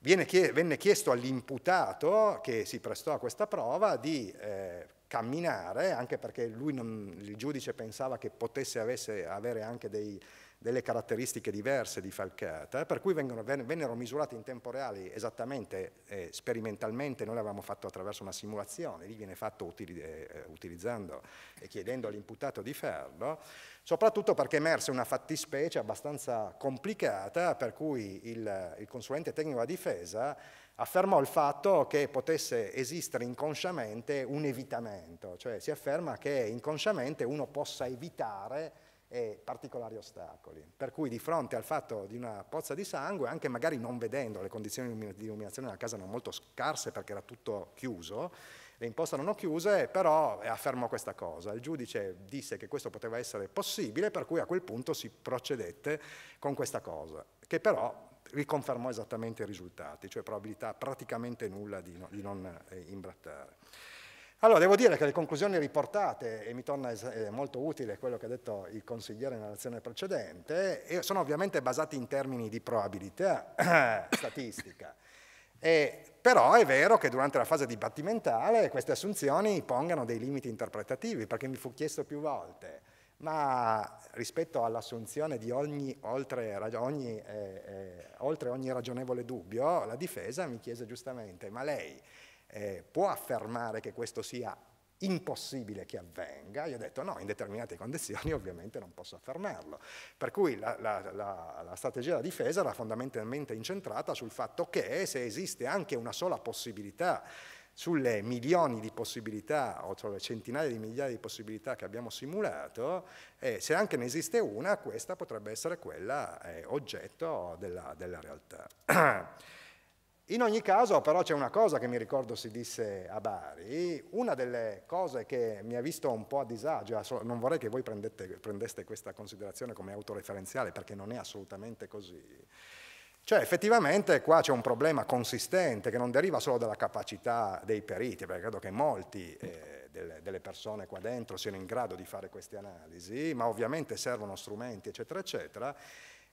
chie venne chiesto all'imputato che si prestò a questa prova di eh, camminare, anche perché lui non, il giudice pensava che potesse avesse, avere anche dei delle caratteristiche diverse di falcata, eh, per cui vengono, vennero misurate in tempo reale esattamente, eh, sperimentalmente, noi l'avevamo fatto attraverso una simulazione, lì viene fatto utili, eh, eh, utilizzando e chiedendo all'imputato di farlo, soprattutto perché emerse una fattispecie abbastanza complicata, per cui il, il consulente tecnico della difesa affermò il fatto che potesse esistere inconsciamente un evitamento, cioè si afferma che inconsciamente uno possa evitare e particolari ostacoli. Per cui di fronte al fatto di una pozza di sangue, anche magari non vedendo le condizioni di illuminazione della casa erano molto scarse perché era tutto chiuso, le imposte erano chiuse, però eh, affermò questa cosa. Il giudice disse che questo poteva essere possibile, per cui a quel punto si procedette con questa cosa, che però riconfermò esattamente i risultati, cioè probabilità praticamente nulla di, no, di non eh, imbrattare. Allora, devo dire che le conclusioni riportate, e mi torna eh, molto utile quello che ha detto il consigliere nella lezione precedente, eh, sono ovviamente basate in termini di probabilità statistica. E, però è vero che durante la fase dibattimentale queste assunzioni pongano dei limiti interpretativi, perché mi fu chiesto più volte, ma rispetto all'assunzione di ogni, oltre, ogni, eh, eh, oltre ogni ragionevole dubbio, la difesa mi chiese giustamente, ma lei eh, può affermare che questo sia impossibile che avvenga, io ho detto no, in determinate condizioni ovviamente non posso affermarlo. Per cui la, la, la, la, strategia della difesa era fondamentalmente incentrata sul fatto che se esiste anche una sola possibilità sulle milioni di possibilità o sulle centinaia di migliaia di possibilità che abbiamo simulato, eh, se anche ne esiste una, questa potrebbe essere quella eh, oggetto della, della realtà. In ogni caso però c'è una cosa che mi ricordo si disse a Bari, una delle cose che mi ha visto un po' a disagio, non vorrei che voi prendete, prendeste questa considerazione come autoreferenziale perché non è assolutamente così, cioè effettivamente qua c'è un problema consistente che non deriva solo dalla capacità dei periti, perché credo che molti... Eh, delle, persone qua dentro siano in grado di fare queste analisi, ma ovviamente servono strumenti, eccetera, eccetera,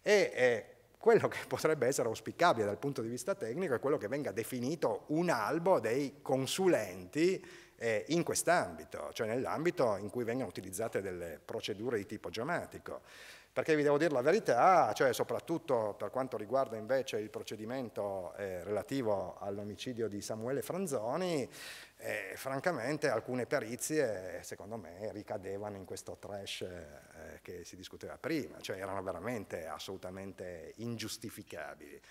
e, e eh, quello che potrebbe essere auspicabile dal punto di vista tecnico è quello che venga definito un albo dei consulenti eh, in quest'ambito, cioè nell'ambito in cui vengono utilizzate delle procedure di tipo geomatico. Perché vi devo dire la verità, cioè soprattutto per quanto riguarda invece il procedimento eh, relativo all'omicidio di Samuele Franzoni, e, francamente alcune perizie secondo me ricadevano in questo trash eh, che si discuteva prima, cioè erano veramente assolutamente ingiustificabili.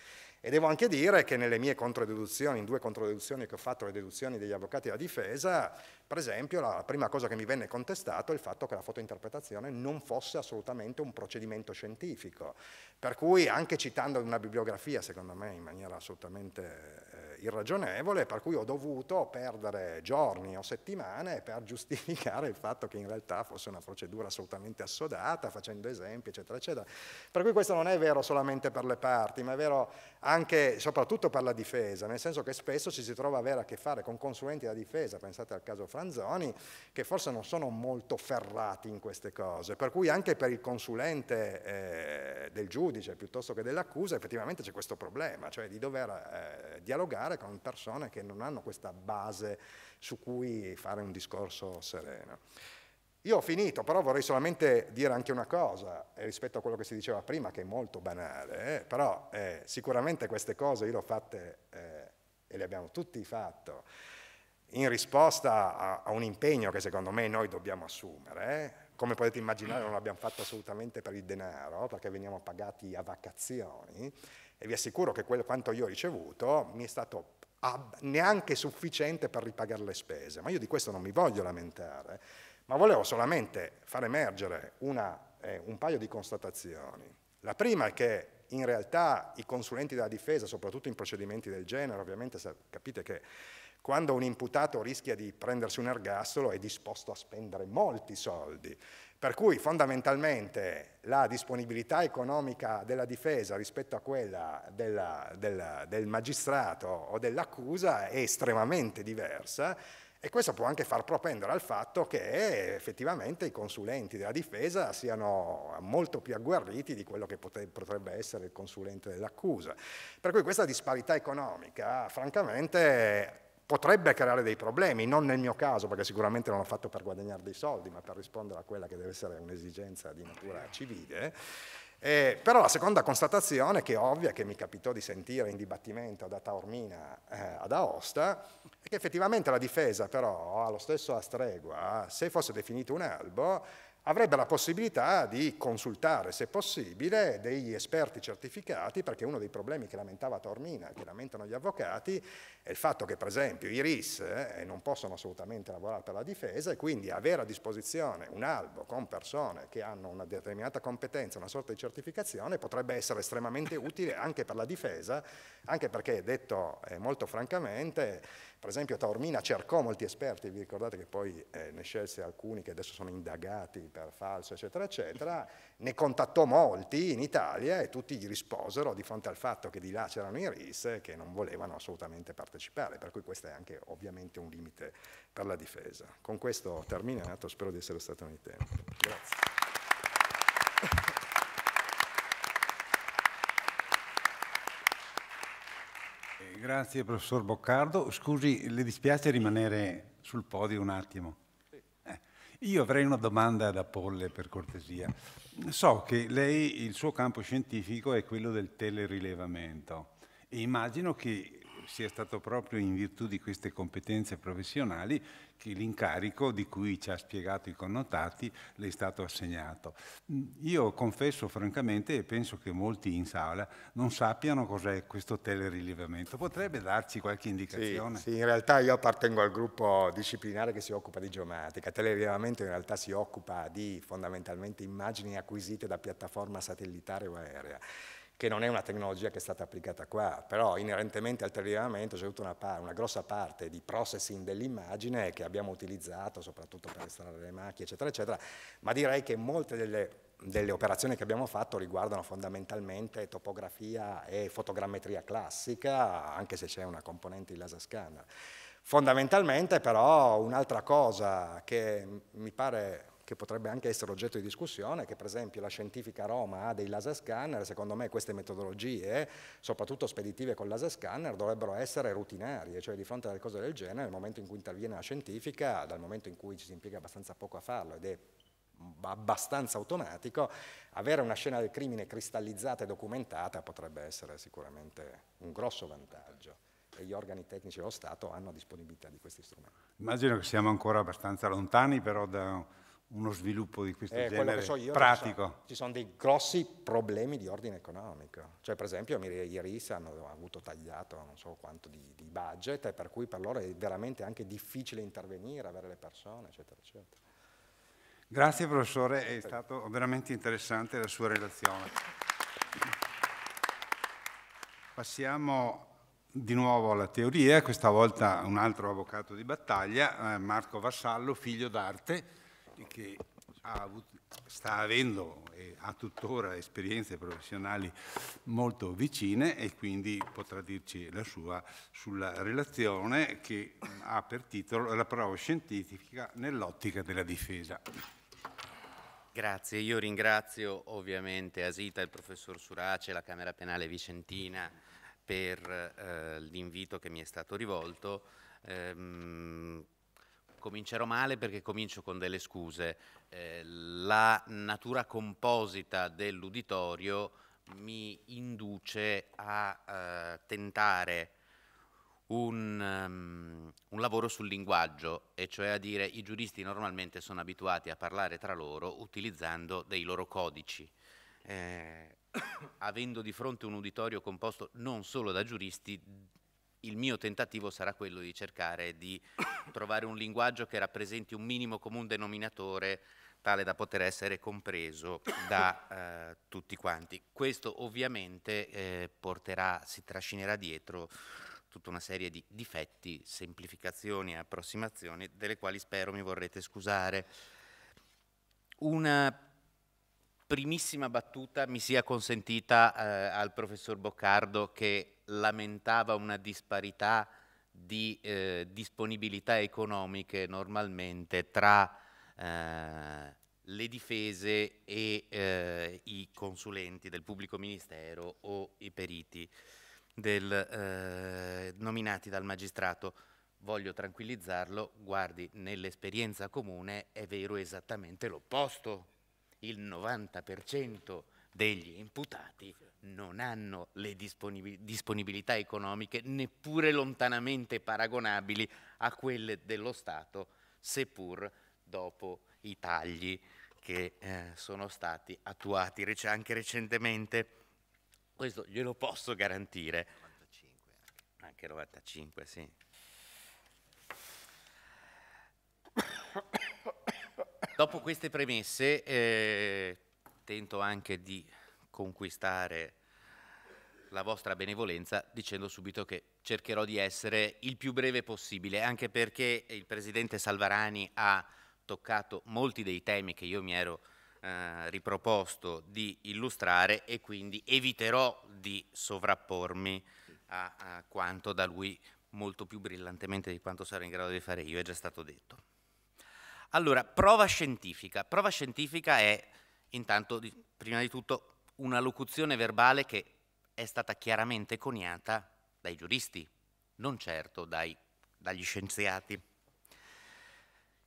E devo anche dire che nelle mie controdeduzioni, in due controdeduzioni che ho fatto, le deduzioni degli avvocati della difesa, per esempio la prima cosa che mi venne contestato è il fatto che la fotointerpretazione non fosse assolutamente un procedimento scientifico. Per cui anche citando una bibliografia, secondo me in maniera assolutamente irragionevole, per cui ho dovuto perdere giorni o settimane per giustificare il fatto che in realtà fosse una procedura assolutamente assodata, facendo esempi, eccetera, eccetera. Per cui questo non è vero solamente per le parti, ma è vero anche e soprattutto per la difesa, nel senso che spesso ci si trova a avere a che fare con consulenti della difesa, pensate al caso Franzoni, che forse non sono molto ferrati in queste cose, per cui anche per il consulente eh, del giudice piuttosto che dell'accusa effettivamente c'è questo problema, cioè di dover eh, dialogare con persone che non hanno questa base su cui fare un discorso sereno. Io ho finito, però vorrei solamente dire anche una cosa eh, rispetto a quello che si diceva prima, che è molto banale, eh, però eh, sicuramente queste cose io le ho fatte eh, e le abbiamo tutti fatto in risposta a, a, un impegno che secondo me noi dobbiamo assumere. Eh. Come potete immaginare non l'abbiamo fatto assolutamente per il denaro, perché veniamo pagati a vacazioni e vi assicuro che quello, quanto io ho ricevuto mi è stato neanche sufficiente per ripagare le spese, ma io di questo non mi voglio lamentare ma volevo solamente far emergere una, eh, un paio di constatazioni. La prima è che in realtà i consulenti della difesa, soprattutto in procedimenti del genere, ovviamente capite che quando un imputato rischia di prendersi un ergastolo è disposto a spendere molti soldi. Per cui fondamentalmente la disponibilità economica della difesa rispetto a quella della, della, del magistrato o dell'accusa è estremamente diversa e questo può anche far propendere al fatto che effettivamente i consulenti della difesa siano molto più agguerriti di quello che potrebbe essere il consulente dell'accusa. Per cui questa disparità economica, francamente, potrebbe creare dei problemi, non nel mio caso, perché sicuramente non l'ho fatto per guadagnare dei soldi, ma per rispondere a quella che deve essere un'esigenza di natura civile. Eh, però la seconda constatazione, che è ovvia, che mi capitò di sentire in dibattimento da Taormina eh, ad Aosta, è che effettivamente la difesa però, allo stesso a stregua, eh. se fosse definito un albo, avrebbe la possibilità di consultare, se possibile, degli esperti certificati, perché uno dei problemi che lamentava Tormina, che lamentano gli avvocati, è il fatto che, per esempio, i RIS eh, non possono assolutamente lavorare per la difesa e quindi avere a disposizione un albo con persone che hanno una determinata competenza, una sorta di certificazione, potrebbe essere estremamente utile anche per la difesa, anche perché, detto eh, molto francamente, per esempio Taormina cercò molti esperti, vi ricordate che poi eh, ne scelse alcuni che adesso sono indagati per falso, eccetera, eccetera, ne contattò molti in Italia e tutti gli risposero di fronte al fatto che di là c'erano i RIS che non volevano assolutamente partecipare, per cui questo è anche ovviamente un limite per la difesa. Con questo ho terminato, spero di essere stato nei tempi. Grazie. Grazie professor Boccardo. Scusi, le dispiace rimanere sul podio un attimo? Eh, io avrei una domanda da porle per cortesia. So che lei, il suo campo scientifico è quello del telerilevamento e immagino che sia stato proprio in virtù di queste competenze professionali che l'incarico di cui ci ha spiegato i connotati le è stato assegnato. Mm, io confesso francamente e penso che molti in sala non sappiano cos'è questo telerilevamento. Potrebbe darci qualche indicazione? Sì, sì, in realtà io appartengo al gruppo disciplinare che si occupa di geomatica. Telerilevamento in realtà si occupa di fondamentalmente immagini acquisite da piattaforma satellitare o aerea che non è una tecnologia che è stata applicata qua, però inerentemente al telerilevamento c'è tutta una, par una grossa parte di processing dell'immagine che abbiamo utilizzato soprattutto per estrarre le macchie, eccetera, eccetera, ma direi che molte delle, delle operazioni che abbiamo fatto riguardano fondamentalmente topografia e fotogrammetria classica, anche se c'è una componente di laser scanner. Fondamentalmente però un'altra cosa che mi pare che potrebbe anche essere oggetto di discussione, che per esempio la scientifica Roma ha dei laser scanner, secondo me queste metodologie, soprattutto speditive con laser scanner, dovrebbero essere rutinarie, cioè di fronte alle cose del genere, nel momento in cui interviene la scientifica, dal momento in cui ci si impiega abbastanza poco a farlo ed è abbastanza automatico, avere una scena del crimine cristallizzata e documentata potrebbe essere sicuramente un grosso vantaggio e gli organi tecnici dello Stato hanno disponibilità di questi strumenti. Immagino che siamo ancora abbastanza lontani però da uno sviluppo di questo eh, genere so io, pratico? Ci sono, ci sono, dei grossi problemi di ordine economico. Cioè, per esempio, i RIS hanno avuto tagliato non so quanto di, di budget, e per cui per loro è veramente anche difficile intervenire, avere le persone, eccetera, eccetera. Grazie professore, è stato veramente interessante la sua relazione. Passiamo di nuovo alla teoria, questa volta un altro avvocato di battaglia, eh, Marco Vassallo, figlio d'arte, che avuto, sta avendo e ha tuttora esperienze professionali molto vicine e quindi potrà dirci la sua sulla relazione che ha per titolo La prova scientifica nell'ottica della difesa. Grazie, io ringrazio ovviamente Asita, il professor Surace, la Camera Penale Vicentina per eh, l'invito che mi è stato rivolto. Ehm, comincerò male perché comincio con delle scuse. Eh, la natura composita dell'uditorio mi induce a eh, tentare un, um, un, lavoro sul linguaggio, e cioè a dire i giuristi normalmente sono abituati a parlare tra loro utilizzando dei loro codici. Eh, avendo di fronte un uditorio composto non solo da giuristi, il mio tentativo sarà quello di cercare di trovare un linguaggio che rappresenti un minimo comune denominatore tale da poter essere compreso da eh, tutti quanti. Questo ovviamente eh, porterà, si trascinerà dietro tutta una serie di difetti, semplificazioni e approssimazioni, delle quali spero mi vorrete scusare. Una primissima battuta mi sia consentita eh, al professor Boccardo che lamentava una disparità di eh, disponibilità economiche normalmente tra eh, le difese e eh, i consulenti del pubblico ministero o i periti del, eh, nominati dal magistrato. Voglio tranquillizzarlo, guardi, nell'esperienza comune è vero esattamente l'opposto. Il 90% degli imputati non hanno le disponibilità economiche neppure lontanamente paragonabili a quelle dello Stato, seppur dopo i tagli che eh, sono stati attuati anche recentemente. Questo glielo posso garantire. 95 anche. anche 95, sì. Dopo queste premesse, eh, tento anche di conquistare la vostra benevolenza dicendo subito che cercherò di essere il più breve possibile, anche perché il Presidente Salvarani ha toccato molti dei temi che io mi ero eh, riproposto di illustrare e quindi eviterò di sovrappormi a, a quanto da lui molto più brillantemente di quanto sarò in grado di fare io, è già stato detto. Allora, prova scientifica. Prova scientifica è Intanto, prima di tutto, una locuzione verbale che è stata chiaramente coniata dai giuristi, non certo dai, dagli scienziati.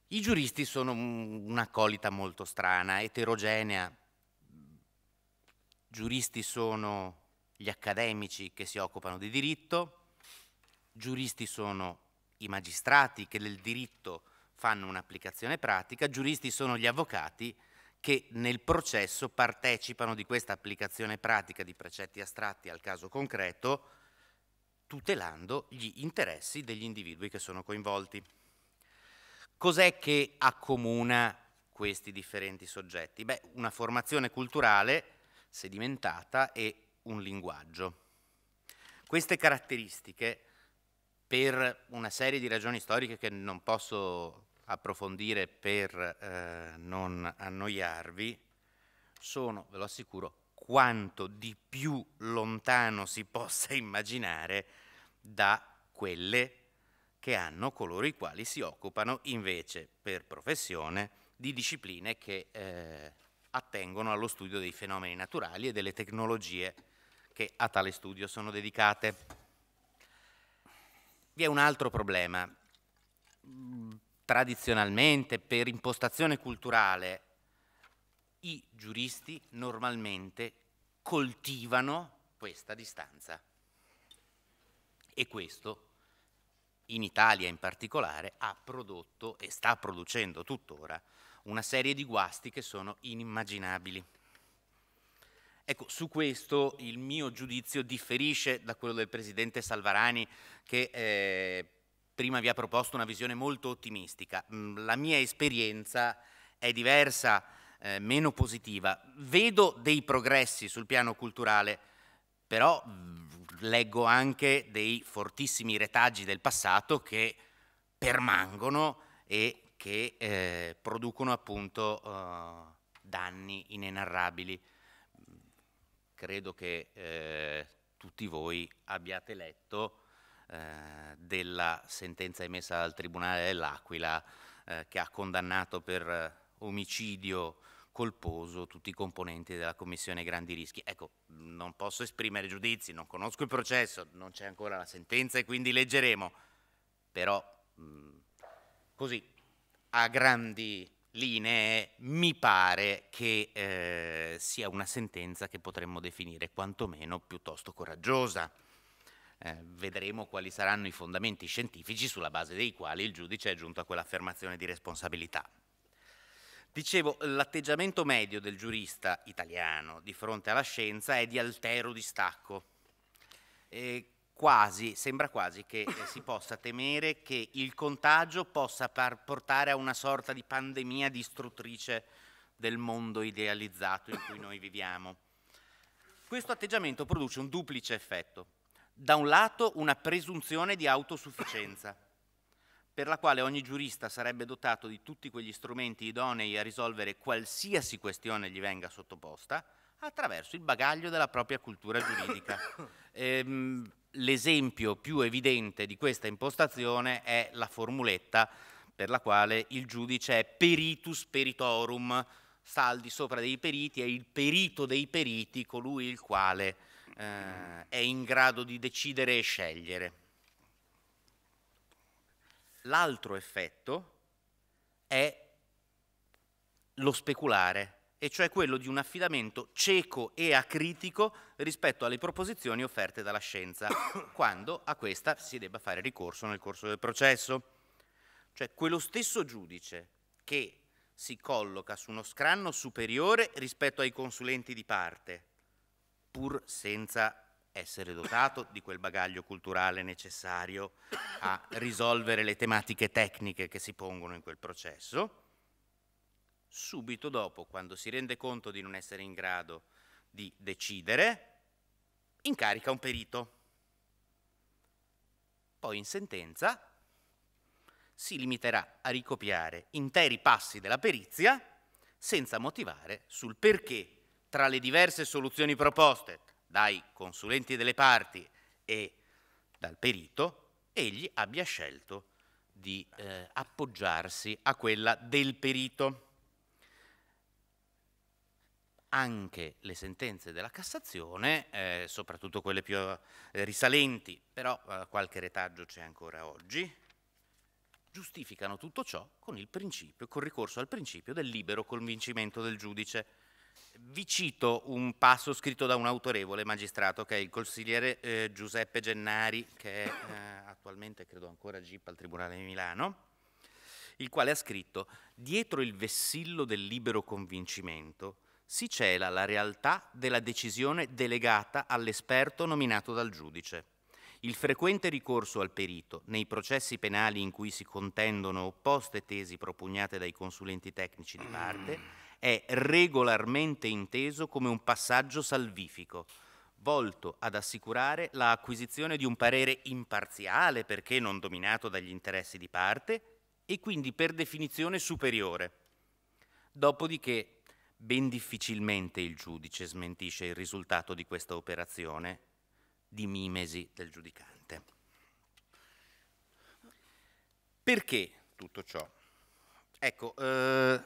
I giuristi sono una colita molto strana, eterogenea. Giuristi sono gli accademici che si occupano di diritto, giuristi sono i magistrati che del diritto fanno un'applicazione pratica, giuristi sono gli avvocati che nel processo partecipano di questa applicazione pratica di precetti astratti al caso concreto, tutelando gli interessi degli individui che sono coinvolti. Cos'è che accomuna questi differenti soggetti? Beh, una formazione culturale sedimentata e un linguaggio. Queste caratteristiche, per una serie di ragioni storiche che non posso approfondire per eh, non annoiarvi, sono, ve lo assicuro, quanto di più lontano si possa immaginare da quelle che hanno coloro i quali si occupano invece per professione di discipline che eh, attengono allo studio dei fenomeni naturali e delle tecnologie che a tale studio sono dedicate. Vi è un altro problema tradizionalmente, per impostazione culturale, i giuristi normalmente coltivano questa distanza. E questo, in Italia in particolare, ha prodotto e sta producendo tuttora una serie di guasti che sono inimmaginabili. Ecco, su questo il mio giudizio differisce da quello del presidente Salvarani che eh, prima vi ha proposto una visione molto ottimistica. Mm, la mia esperienza è diversa, eh, meno positiva. Vedo dei progressi sul piano culturale, però mm, leggo anche dei fortissimi retaggi del passato che permangono e che eh, producono appunto eh, danni inenarrabili. Mm, credo che eh, tutti voi abbiate letto eh, della sentenza emessa dal Tribunale dell'Aquila eh, che ha condannato per eh, omicidio colposo tutti i componenti della Commissione Grandi Rischi. Ecco, non posso esprimere giudizi, non conosco il processo, non c'è ancora la sentenza e quindi leggeremo, però mh, mm, così a grandi linee mi pare che eh, sia una sentenza che potremmo definire quantomeno piuttosto coraggiosa eh, vedremo quali saranno i fondamenti scientifici sulla base dei quali il giudice è giunto a quell'affermazione di responsabilità. Dicevo, l'atteggiamento medio del giurista italiano di fronte alla scienza è di altero distacco. E quasi, sembra quasi che eh, si possa temere che il contagio possa portare a una sorta di pandemia distruttrice del mondo idealizzato in cui noi viviamo. Questo atteggiamento produce un duplice effetto da un lato una presunzione di autosufficienza, per la quale ogni giurista sarebbe dotato di tutti quegli strumenti idonei a risolvere qualsiasi questione gli venga sottoposta, attraverso il bagaglio della propria cultura giuridica. Ehm, l'esempio più evidente di questa impostazione è la formuletta per la quale il giudice è peritus peritorum, saldi sopra dei periti, è il perito dei periti, colui il quale eh, è in grado di decidere e scegliere. L'altro effetto è lo speculare, e cioè quello di un affidamento cieco e acritico rispetto alle proposizioni offerte dalla scienza, quando a questa si debba fare ricorso nel corso del processo. Cioè quello stesso giudice che si colloca su uno scranno superiore rispetto ai consulenti di parte pur senza essere dotato di quel bagaglio culturale necessario a risolvere le tematiche tecniche che si pongono in quel processo, subito dopo, quando si rende conto di non essere in grado di decidere, incarica un perito. Poi in sentenza si limiterà a ricopiare interi passi della perizia senza motivare sul perché tra le diverse soluzioni proposte dai consulenti delle parti e dal perito, egli abbia scelto di eh, appoggiarsi a quella del perito. Anche le sentenze della Cassazione, eh, soprattutto quelle più eh, risalenti, però eh, qualche retaggio c'è ancora oggi, giustificano tutto ciò con il, principio, con il ricorso al principio del libero convincimento del giudice vi cito un passo scritto da un autorevole magistrato che è il consigliere eh, Giuseppe Gennari, che è eh, attualmente credo ancora GIP al Tribunale di Milano, il quale ha scritto «Dietro il vessillo del libero convincimento si cela la realtà della decisione delegata all'esperto nominato dal giudice». Il frequente ricorso al perito nei processi penali in cui si contendono opposte tesi propugnate dai consulenti tecnici di parte è regolarmente inteso come un passaggio salvifico, volto ad assicurare l'acquisizione di un parere imparziale perché non dominato dagli interessi di parte e quindi per definizione superiore. Dopodiché, ben difficilmente il giudice smentisce il risultato di questa operazione di mimesi del giudicante. Perché tutto ciò? Ecco, eh,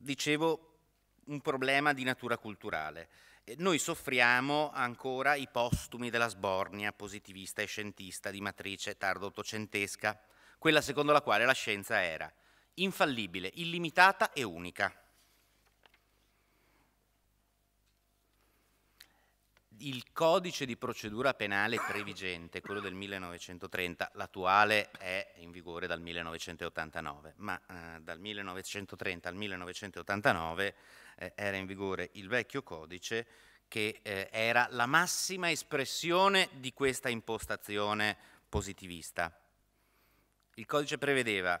dicevo, un problema di natura culturale. Noi soffriamo ancora i postumi della sbornia positivista e scientista di matrice tardo-ottocentesca, quella secondo la quale la scienza era infallibile, illimitata e unica. il codice di procedura penale previgente, quello del 1930, l'attuale è in vigore dal 1989, ma eh, dal 1930 al 1989 eh, era in vigore il vecchio codice che eh, era la massima espressione di questa impostazione positivista. Il codice prevedeva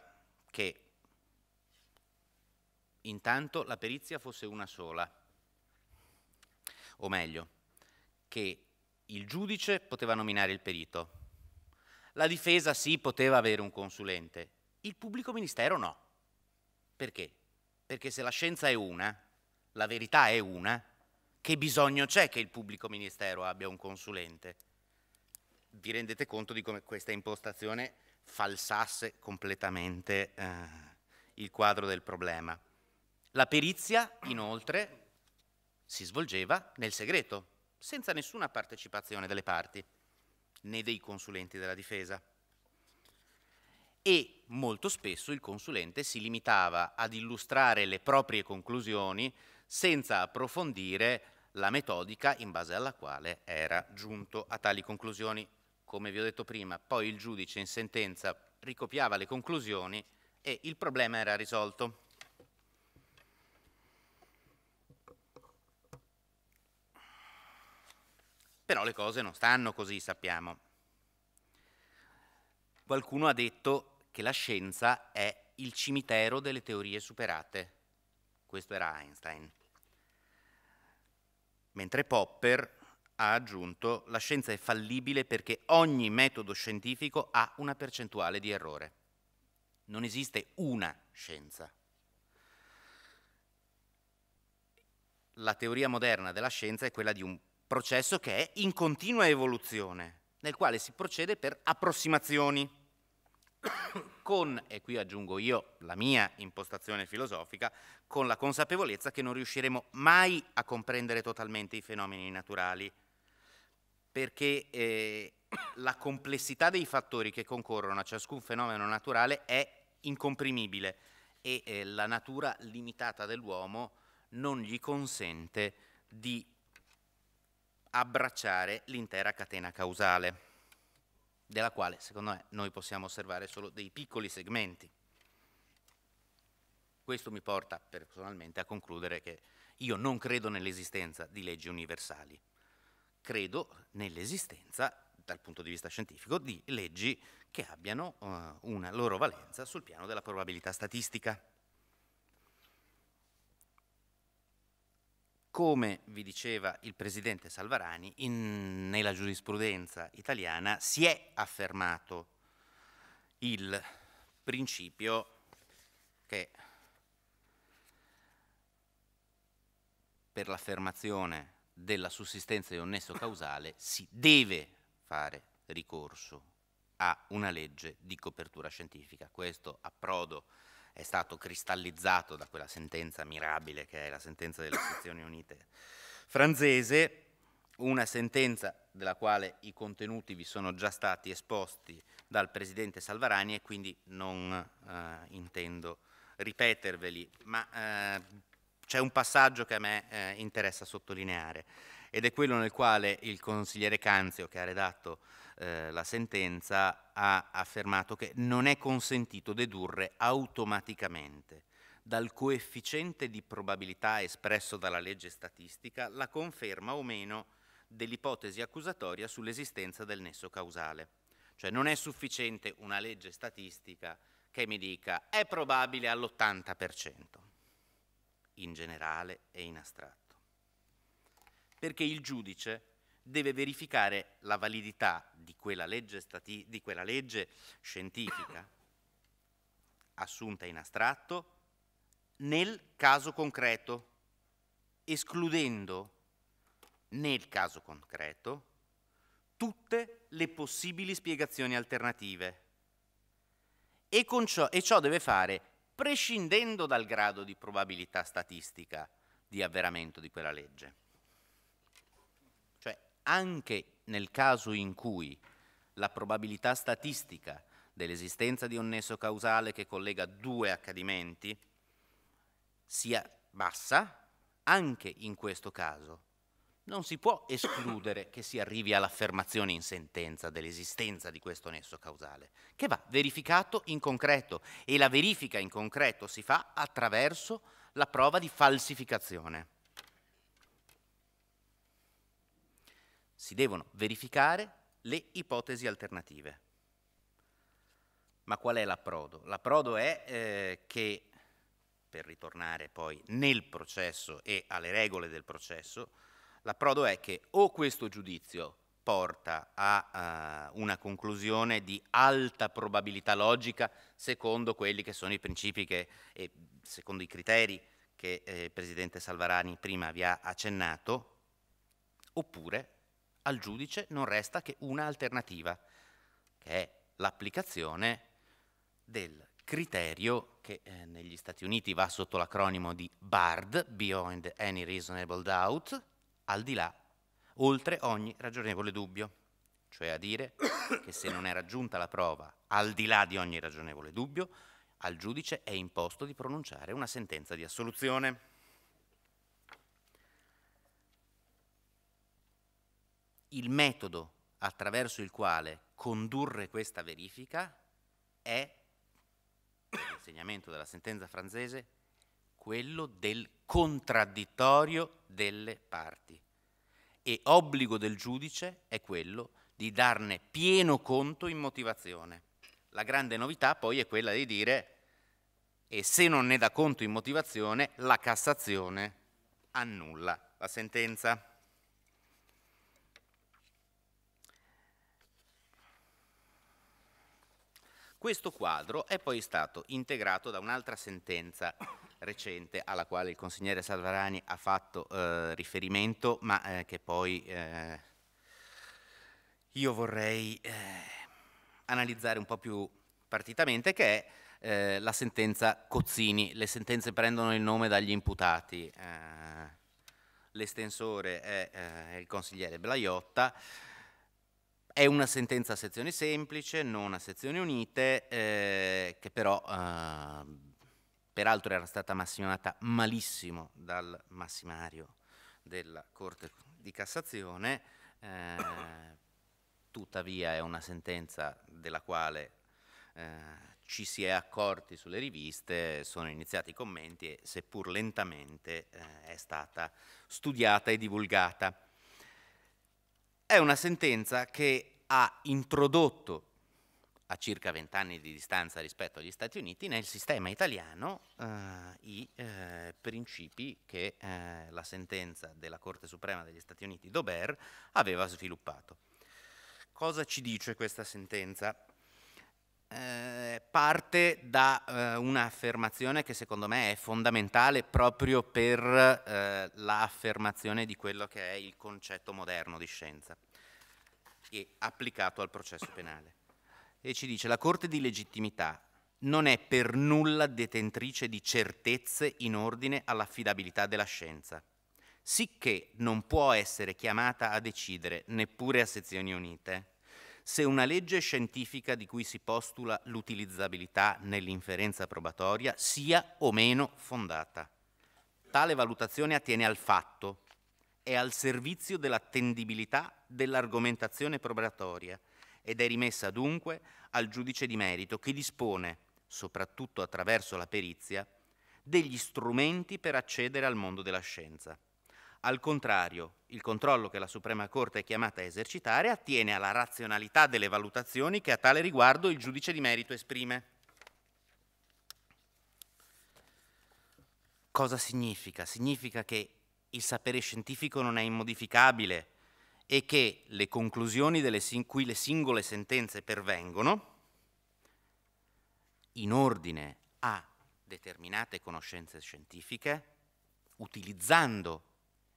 che intanto la perizia fosse una sola, o meglio, che il giudice poteva nominare il perito, la difesa sì poteva avere un consulente, il pubblico ministero no. Perché? Perché se la scienza è una, la verità è una, che bisogno c'è che il pubblico ministero abbia un consulente? Vi rendete conto di come questa impostazione falsasse completamente eh, il quadro del problema. La perizia, inoltre, si svolgeva nel segreto, senza nessuna partecipazione delle parti, né dei consulenti della difesa. E molto spesso il consulente si limitava ad illustrare le proprie conclusioni senza approfondire la metodica in base alla quale era giunto a tali conclusioni. Come vi ho detto prima, poi il giudice in sentenza ricopiava le conclusioni e il problema era risolto. Però le cose non stanno così, sappiamo. Qualcuno ha detto che la scienza è il cimitero delle teorie superate. Questo era Einstein. Mentre Popper ha aggiunto la scienza è fallibile perché ogni metodo scientifico ha una percentuale di errore. Non esiste una scienza. La teoria moderna della scienza è quella di un processo che è in continua evoluzione, nel quale si procede per approssimazioni, con, e qui aggiungo io la mia impostazione filosofica, con la consapevolezza che non riusciremo mai a comprendere totalmente i fenomeni naturali, perché eh, la complessità dei fattori che concorrono a ciascun fenomeno naturale è incomprimibile e eh, la natura limitata dell'uomo non gli consente di abbracciare l'intera catena causale, della quale secondo me noi possiamo osservare solo dei piccoli segmenti. Questo mi porta personalmente a concludere che io non credo nell'esistenza di leggi universali, credo nell'esistenza, dal punto di vista scientifico, di leggi che abbiano uh, una loro valenza sul piano della probabilità statistica. Come vi diceva il presidente Salvarani, in, nella giurisprudenza italiana si è affermato il principio che per l'affermazione della sussistenza di un nesso causale si deve fare ricorso a una legge di copertura scientifica. Questo approdo è stato cristallizzato da quella sentenza mirabile che è la sentenza delle sezioni unite franzese, una sentenza della quale i contenuti vi sono già stati esposti dal presidente Salvarani e quindi non eh, intendo ripeterveli, ma eh, c'è un passaggio che a me eh, interessa sottolineare ed è quello nel quale il consigliere Canzio, che ha redatto eh, la sentenza ha affermato che non è consentito dedurre automaticamente dal coefficiente di probabilità espresso dalla legge statistica la conferma o meno dell'ipotesi accusatoria sull'esistenza del nesso causale. Cioè non è sufficiente una legge statistica che mi dica è probabile all'80%, in generale e in astratto. Perché il giudice deve verificare la validità di quella legge, stati- di quella legge scientifica assunta in astratto nel caso concreto, escludendo nel caso concreto tutte le possibili spiegazioni alternative. E, ciò, e ciò deve fare prescindendo dal grado di probabilità statistica di avveramento di quella legge anche nel caso in cui la probabilità statistica dell'esistenza di un nesso causale che collega due accadimenti sia bassa, anche in questo caso non si può escludere che si arrivi all'affermazione in sentenza dell'esistenza di questo nesso causale, che va verificato in concreto e la verifica in concreto si fa attraverso la prova di falsificazione. si devono verificare le ipotesi alternative. Ma qual è l'approdo? L'approdo è eh, che, per ritornare poi nel processo e alle regole del processo, l'approdo è che o questo giudizio porta a uh, una conclusione di alta probabilità logica secondo quelli che sono i principi che, e secondo i criteri che eh, il Presidente Salvarani prima vi ha accennato, oppure al giudice non resta che un'alternativa, che è l'applicazione del criterio che eh, negli Stati Uniti va sotto l'acronimo di BARD, Beyond Any Reasonable Doubt, al di là, oltre ogni ragionevole dubbio, cioè a dire che se non è raggiunta la prova al di là di ogni ragionevole dubbio, al giudice è imposto di pronunciare una sentenza di assoluzione. il metodo attraverso il quale condurre questa verifica è, per l'insegnamento della sentenza francese, quello del contraddittorio delle parti. E obbligo del giudice è quello di darne pieno conto in motivazione. La grande novità poi è quella di dire, e se non ne dà conto in motivazione, la Cassazione annulla la sentenza. Questo quadro è poi stato integrato da un'altra sentenza recente alla quale il consigliere Salvarani ha fatto eh, riferimento, ma eh, che poi eh, io vorrei eh, analizzare un po' più partitamente, che è eh, la sentenza Cozzini. Le sentenze prendono il nome dagli imputati. Eh. l'estensore è il consigliere Blaiotta. È una sentenza a sezioni semplice, non a sezioni unite, eh, che però eh, peraltro era stata massimata malissimo dal massimario della Corte di Cassazione, eh, tuttavia è una sentenza della quale eh, ci si è accorti sulle riviste, sono iniziati i commenti e seppur lentamente eh, è stata studiata e divulgata. È una sentenza che ha introdotto, a circa vent'anni di distanza rispetto agli Stati Uniti, nel sistema italiano eh, i eh, principi che eh, la sentenza della Corte Suprema degli Stati Uniti, Dober, aveva sviluppato. Cosa ci dice questa sentenza? Eh, parte da eh, un'affermazione che secondo me è fondamentale proprio per eh, l'affermazione di quello che è il concetto moderno di scienza e applicato al processo penale. E ci dice la Corte di legittimità non è per nulla detentrice di certezze in ordine all'affidabilità della scienza, sicché non può essere chiamata a decidere neppure a sezioni unite se una legge scientifica di cui si postula l'utilizzabilità nell'inferenza probatoria sia o meno fondata. Tale valutazione attiene al fatto, è al servizio dell'attendibilità dell'argomentazione probatoria ed è rimessa dunque al giudice di merito che dispone, soprattutto attraverso la perizia, degli strumenti per accedere al mondo della scienza. Al contrario, il controllo che la Suprema Corte è chiamata a esercitare attiene alla razionalità delle valutazioni che a tale riguardo il giudice di merito esprime. Cosa significa? Significa che il sapere scientifico non è immodificabile e che le conclusioni sin- cui le singole sentenze pervengono, in ordine a determinate conoscenze scientifiche, utilizzando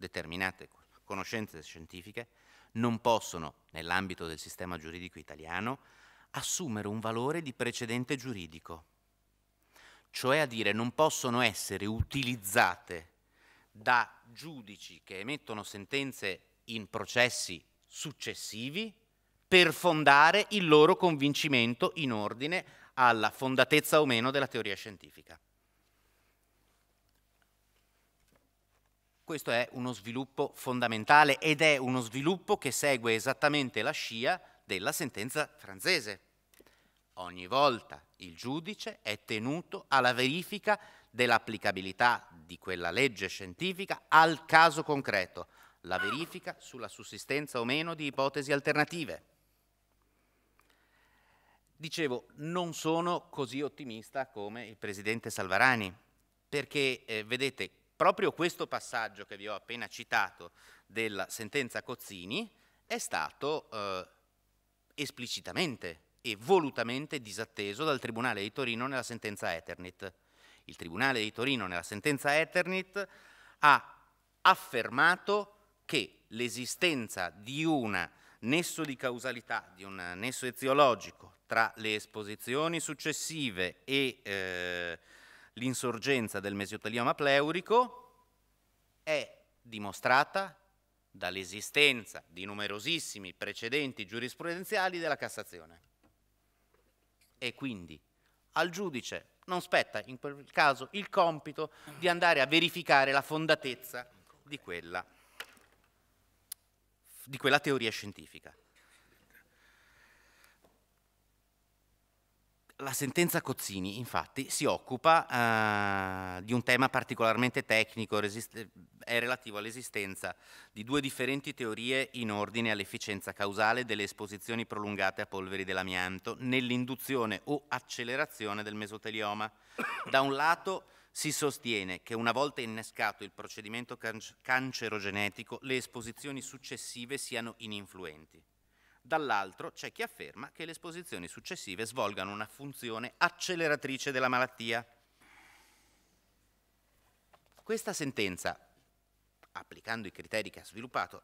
determinate conoscenze scientifiche non possono, nell'ambito del sistema giuridico italiano, assumere un valore di precedente giuridico, cioè a dire non possono essere utilizzate da giudici che emettono sentenze in processi successivi per fondare il loro convincimento in ordine alla fondatezza o meno della teoria scientifica. questo è uno sviluppo fondamentale ed è uno sviluppo che segue esattamente la scia della sentenza francese. Ogni volta il giudice è tenuto alla verifica dell'applicabilità di quella legge scientifica al caso concreto, la verifica sulla sussistenza o meno di ipotesi alternative. Dicevo, non sono così ottimista come il presidente Salvarani, perché eh, vedete proprio questo passaggio che vi ho appena citato della sentenza Cozzini è stato eh, esplicitamente e volutamente disatteso dal Tribunale di Torino nella sentenza Eternit. Il Tribunale di Torino nella sentenza Eternit ha affermato che l'esistenza di un nesso di causalità, di un nesso eziologico tra le esposizioni successive e eh, l'insorgenza del mesotelioma pleurico è dimostrata dall'esistenza di numerosissimi precedenti giurisprudenziali della Cassazione. E quindi al giudice non spetta in quel caso il compito di andare a verificare la fondatezza di quella, di quella teoria scientifica. La sentenza Cozzini, infatti, si occupa eh, di un tema particolarmente tecnico, resist- è relativo all'esistenza di due differenti teorie in ordine all'efficienza causale delle esposizioni prolungate a polveri dell'amianto nell'induzione o accelerazione del mesotelioma. Da un lato si sostiene che una volta innescato il procedimento can- cancerogenetico, le esposizioni successive siano ininfluenti. Dall'altro c'è chi afferma che le esposizioni successive svolgano una funzione acceleratrice della malattia. Questa sentenza, applicando i criteri che ha sviluppato,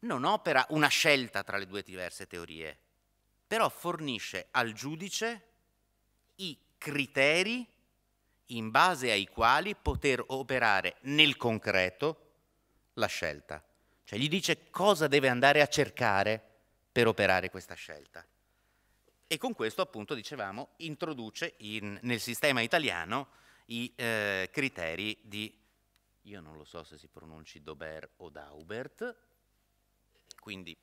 non opera una scelta tra le due diverse teorie, però fornisce al giudice i criteri in base ai quali poter operare nel concreto la scelta. Cioè gli dice cosa deve andare a cercare per operare questa scelta. E con questo, appunto, dicevamo, introduce in, nel sistema italiano i eh, criteri di, io non lo so se si pronunci Dober o Daubert, quindi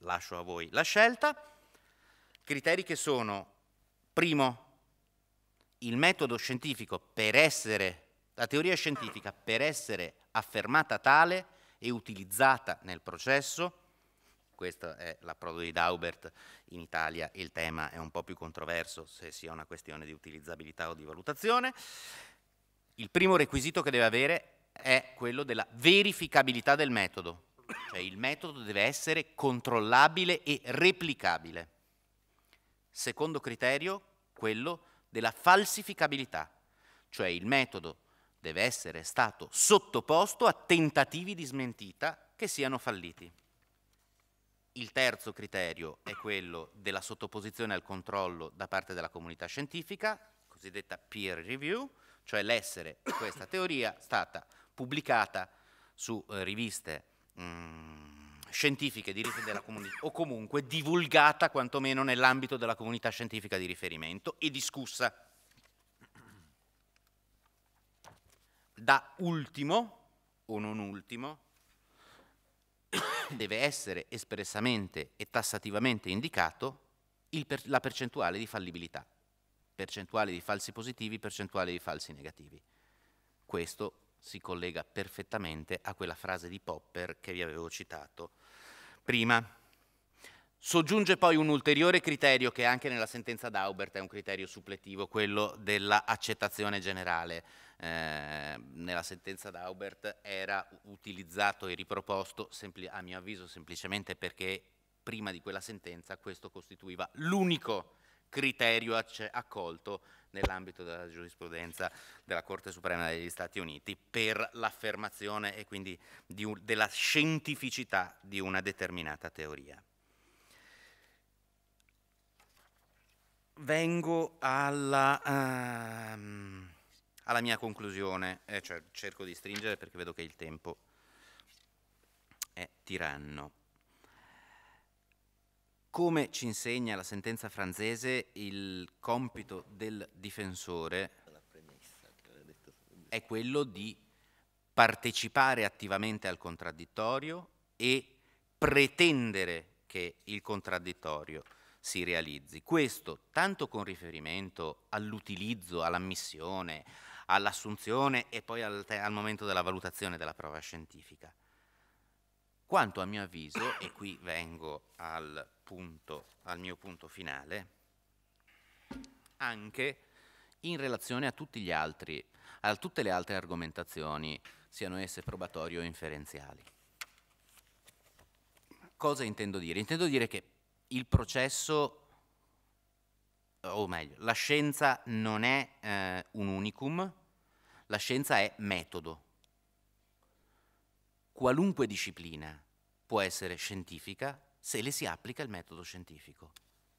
lascio a voi la scelta, criteri che sono, primo, il metodo scientifico per essere, la teoria scientifica per essere affermata tale e utilizzata nel processo. Questa è l'approdo di Daubert in Italia, il tema è un po' più controverso se sia una questione di utilizzabilità o di valutazione. Il primo requisito che deve avere è quello della verificabilità del metodo, cioè il metodo deve essere controllabile e replicabile. Secondo criterio, quello della falsificabilità, cioè il metodo deve essere stato sottoposto a tentativi di smentita che siano falliti. Il terzo criterio è quello della sottoposizione al controllo da parte della comunità scientifica, cosiddetta peer review, cioè l'essere questa teoria stata pubblicata su eh, riviste mh, mm, scientifiche di rifer- della comunità o comunque divulgata quantomeno nell'ambito della comunità scientifica di riferimento e discussa da ultimo o non ultimo deve essere espressamente e tassativamente indicato per la percentuale di fallibilità, percentuale di falsi positivi, percentuale di falsi negativi. Questo si collega perfettamente a quella frase di Popper che vi avevo citato prima. Soggiunge poi un ulteriore criterio che anche nella sentenza d'Aubert è un criterio suppletivo, quello dell'accettazione generale eh, nella sentenza d'Aubert era utilizzato e riproposto, a mio avviso, semplicemente perché prima di quella sentenza questo costituiva l'unico criterio accolto nell'ambito della giurisprudenza della Corte Suprema degli Stati Uniti per l'affermazione e quindi un, della scientificità di una determinata teoria. Vengo alla... Um, alla mia conclusione, eh, cioè, cerco di stringere perché vedo che il tempo è tiranno. Come ci insegna la sentenza francese, il compito del difensore è quello di partecipare attivamente al contraddittorio e pretendere che il contraddittorio si realizzi. Questo tanto con riferimento all'utilizzo, all'ammissione, all'assunzione e poi al, te- al momento della valutazione della prova scientifica. Quanto a mio avviso, e qui vengo al, punto, al mio punto finale, anche in relazione a, altri, a tutte le altre argomentazioni, siano esse probatorie o inferenziali. Cosa intendo dire? Intendo dire che il processo o meglio, la scienza non è eh, un unicum, la scienza è metodo. Qualunque disciplina può essere scientifica se le si applica il metodo scientifico.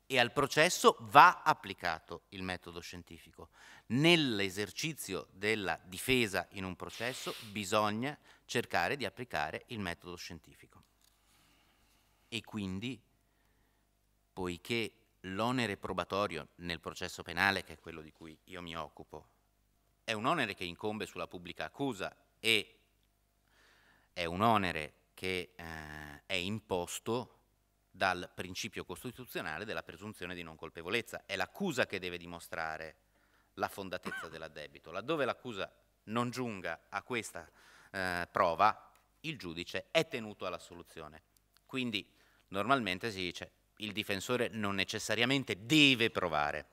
E al processo va applicato il metodo scientifico. Nell'esercizio della difesa in un processo bisogna cercare di applicare il metodo scientifico. E quindi, poiché l'onere probatorio nel processo penale, che è quello di cui io mi occupo, è un onere che incombe sulla pubblica accusa e è un onere che eh, è imposto dal principio costituzionale della presunzione di non colpevolezza. È l'accusa che deve dimostrare la fondatezza dell'addebito. Laddove l'accusa non giunga a questa eh, prova, il giudice è tenuto all'assoluzione. Quindi normalmente si dice il difensore non necessariamente deve provare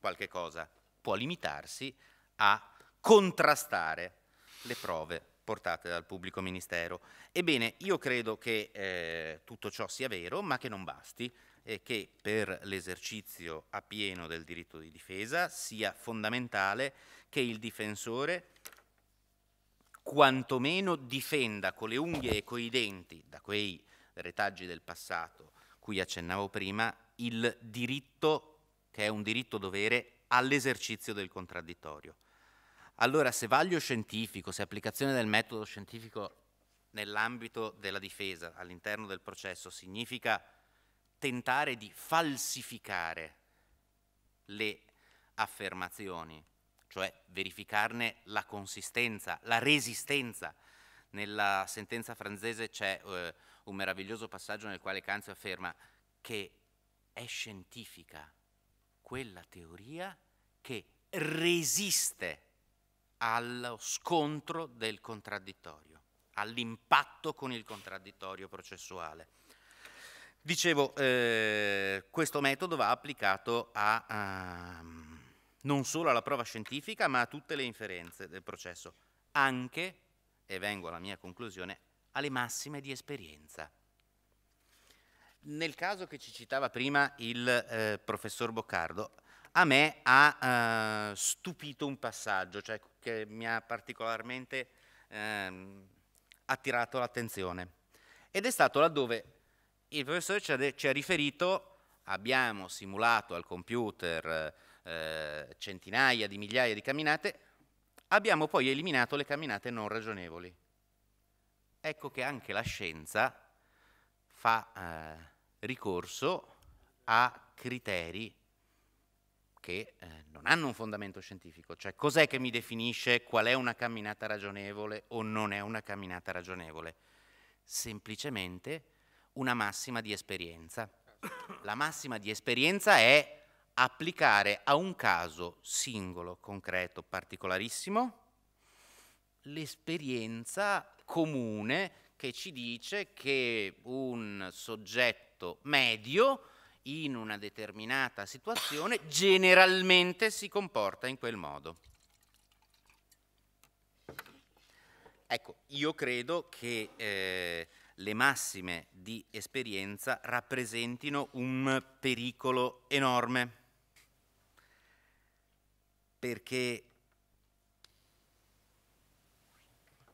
qualche cosa, può limitarsi a contrastare le prove portate dal pubblico ministero. Ebbene, io credo che eh, tutto ciò sia vero, ma che non basti e che per l'esercizio a pieno del diritto di difesa sia fondamentale che il difensore quantomeno difenda con le unghie e coi denti da quei retaggi del passato cui accennavo prima, il diritto, che è un diritto dovere, all'esercizio del contraddittorio. Allora, se vaglio scientifico, se applicazione del metodo scientifico nell'ambito della difesa, all'interno del processo, significa tentare di falsificare le affermazioni, cioè verificarne la consistenza, la resistenza. Nella sentenza francese c'è eh, un meraviglioso passaggio nel quale Kant afferma che è scientifica quella teoria che resiste allo scontro del contraddittorio, all'impatto con il contraddittorio processuale. Dicevo, eh, questo metodo va applicato a, a, ehm, non solo alla prova scientifica, ma a tutte le inferenze del processo, anche, e vengo alla mia conclusione, alle massime di esperienza. Nel caso che ci citava prima il eh, professor Boccardo, a me ha eh, stupito un passaggio, cioè che mi ha particolarmente eh, attirato l'attenzione. Ed è stato laddove il professore ci ha, ci ha riferito, abbiamo simulato al computer eh, centinaia di migliaia di camminate, abbiamo poi eliminato le camminate non ragionevoli ecco che anche la scienza fa eh, ricorso a criteri che eh, non hanno un fondamento scientifico, cioè cos'è che mi definisce qual è una camminata ragionevole o non è una camminata ragionevole? Semplicemente una massima di esperienza. La massima di esperienza è applicare a un caso singolo, concreto, particolarissimo, l'esperienza comune che ci dice che un soggetto medio in una determinata situazione generalmente si comporta in quel modo. Ecco, io credo che eh, le massime di esperienza rappresentino un pericolo enorme, perché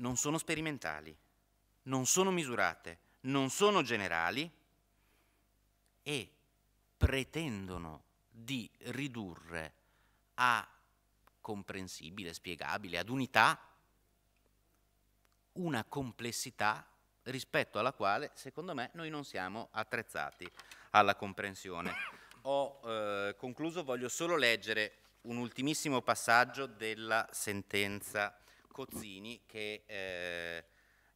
non sono sperimentali, non sono misurate, non sono generali e pretendono di ridurre a comprensibile, spiegabile, ad unità una complessità rispetto alla quale, secondo me, noi non siamo attrezzati alla comprensione. Ho eh, concluso, voglio solo leggere un ultimissimo passaggio della sentenza Cozzini che eh,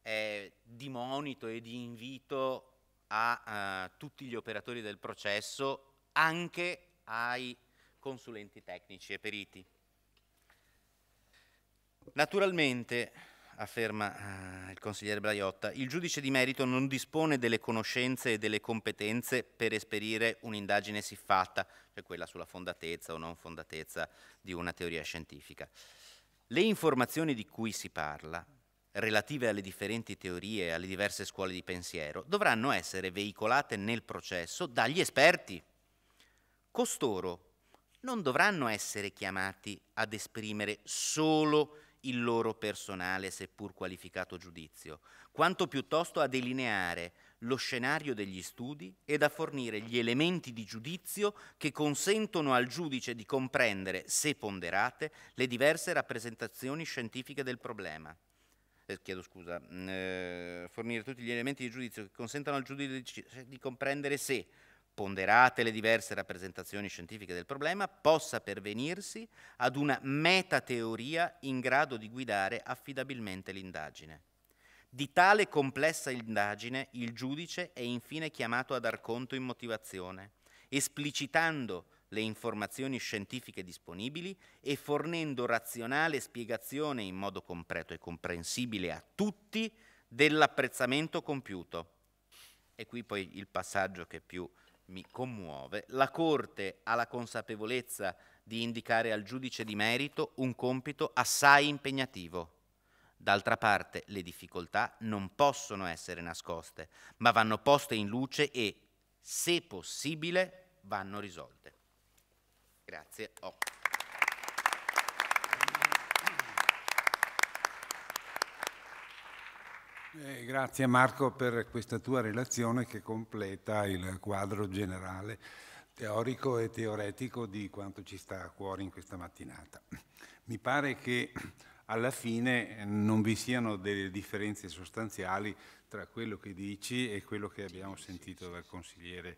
è di monito e di invito a eh, tutti gli operatori del processo, anche ai consulenti tecnici e periti. Naturalmente, afferma eh, il consigliere Blaiotta, il giudice di merito non dispone delle conoscenze e delle competenze per esperire un'indagine siffatta, cioè quella sulla fondatezza o non fondatezza di una teoria scientifica. Le informazioni di cui si parla, relative alle differenti teorie e alle diverse scuole di pensiero, dovranno essere veicolate nel processo dagli esperti. Costoro non dovranno essere chiamati ad esprimere solo il loro personale, seppur qualificato giudizio, quanto piuttosto a delineare lo scenario degli studi ed a fornire gli elementi di giudizio che consentono al giudice di comprendere, se ponderate, le diverse rappresentazioni scientifiche del problema. Eh, chiedo scusa, mm, eh, fornire tutti gli elementi di giudizio che consentano al giudice di comprendere se, ponderate le diverse rappresentazioni scientifiche del problema, possa pervenirsi ad una metateoria in grado di guidare affidabilmente l'indagine. Di tale complessa indagine il giudice è infine chiamato a dar conto in motivazione, esplicitando le informazioni scientifiche disponibili e fornendo razionale spiegazione in modo completo e comprensibile a tutti dell'apprezzamento compiuto. E qui poi il passaggio che più mi commuove, la Corte ha la consapevolezza di indicare al giudice di merito un compito assai impegnativo D'altra parte le difficoltà non possono essere nascoste, ma vanno poste in luce e, se possibile, vanno risolte. Grazie. Oh. Eh, grazie Marco per questa tua relazione che completa il quadro generale teorico e teoretico di quanto ci sta a cuore in questa mattinata. Mi pare che alla fine eh, non vi siano delle differenze sostanziali tra quello che dici e quello che abbiamo sentito dal consigliere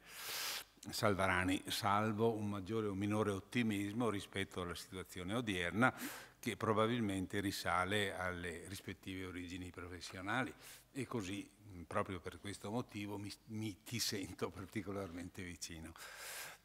Salvarani, salvo un maggiore o minore ottimismo rispetto alla situazione odierna che probabilmente risale alle rispettive origini professionali e così proprio per questo motivo mi, mi ti sento particolarmente vicino.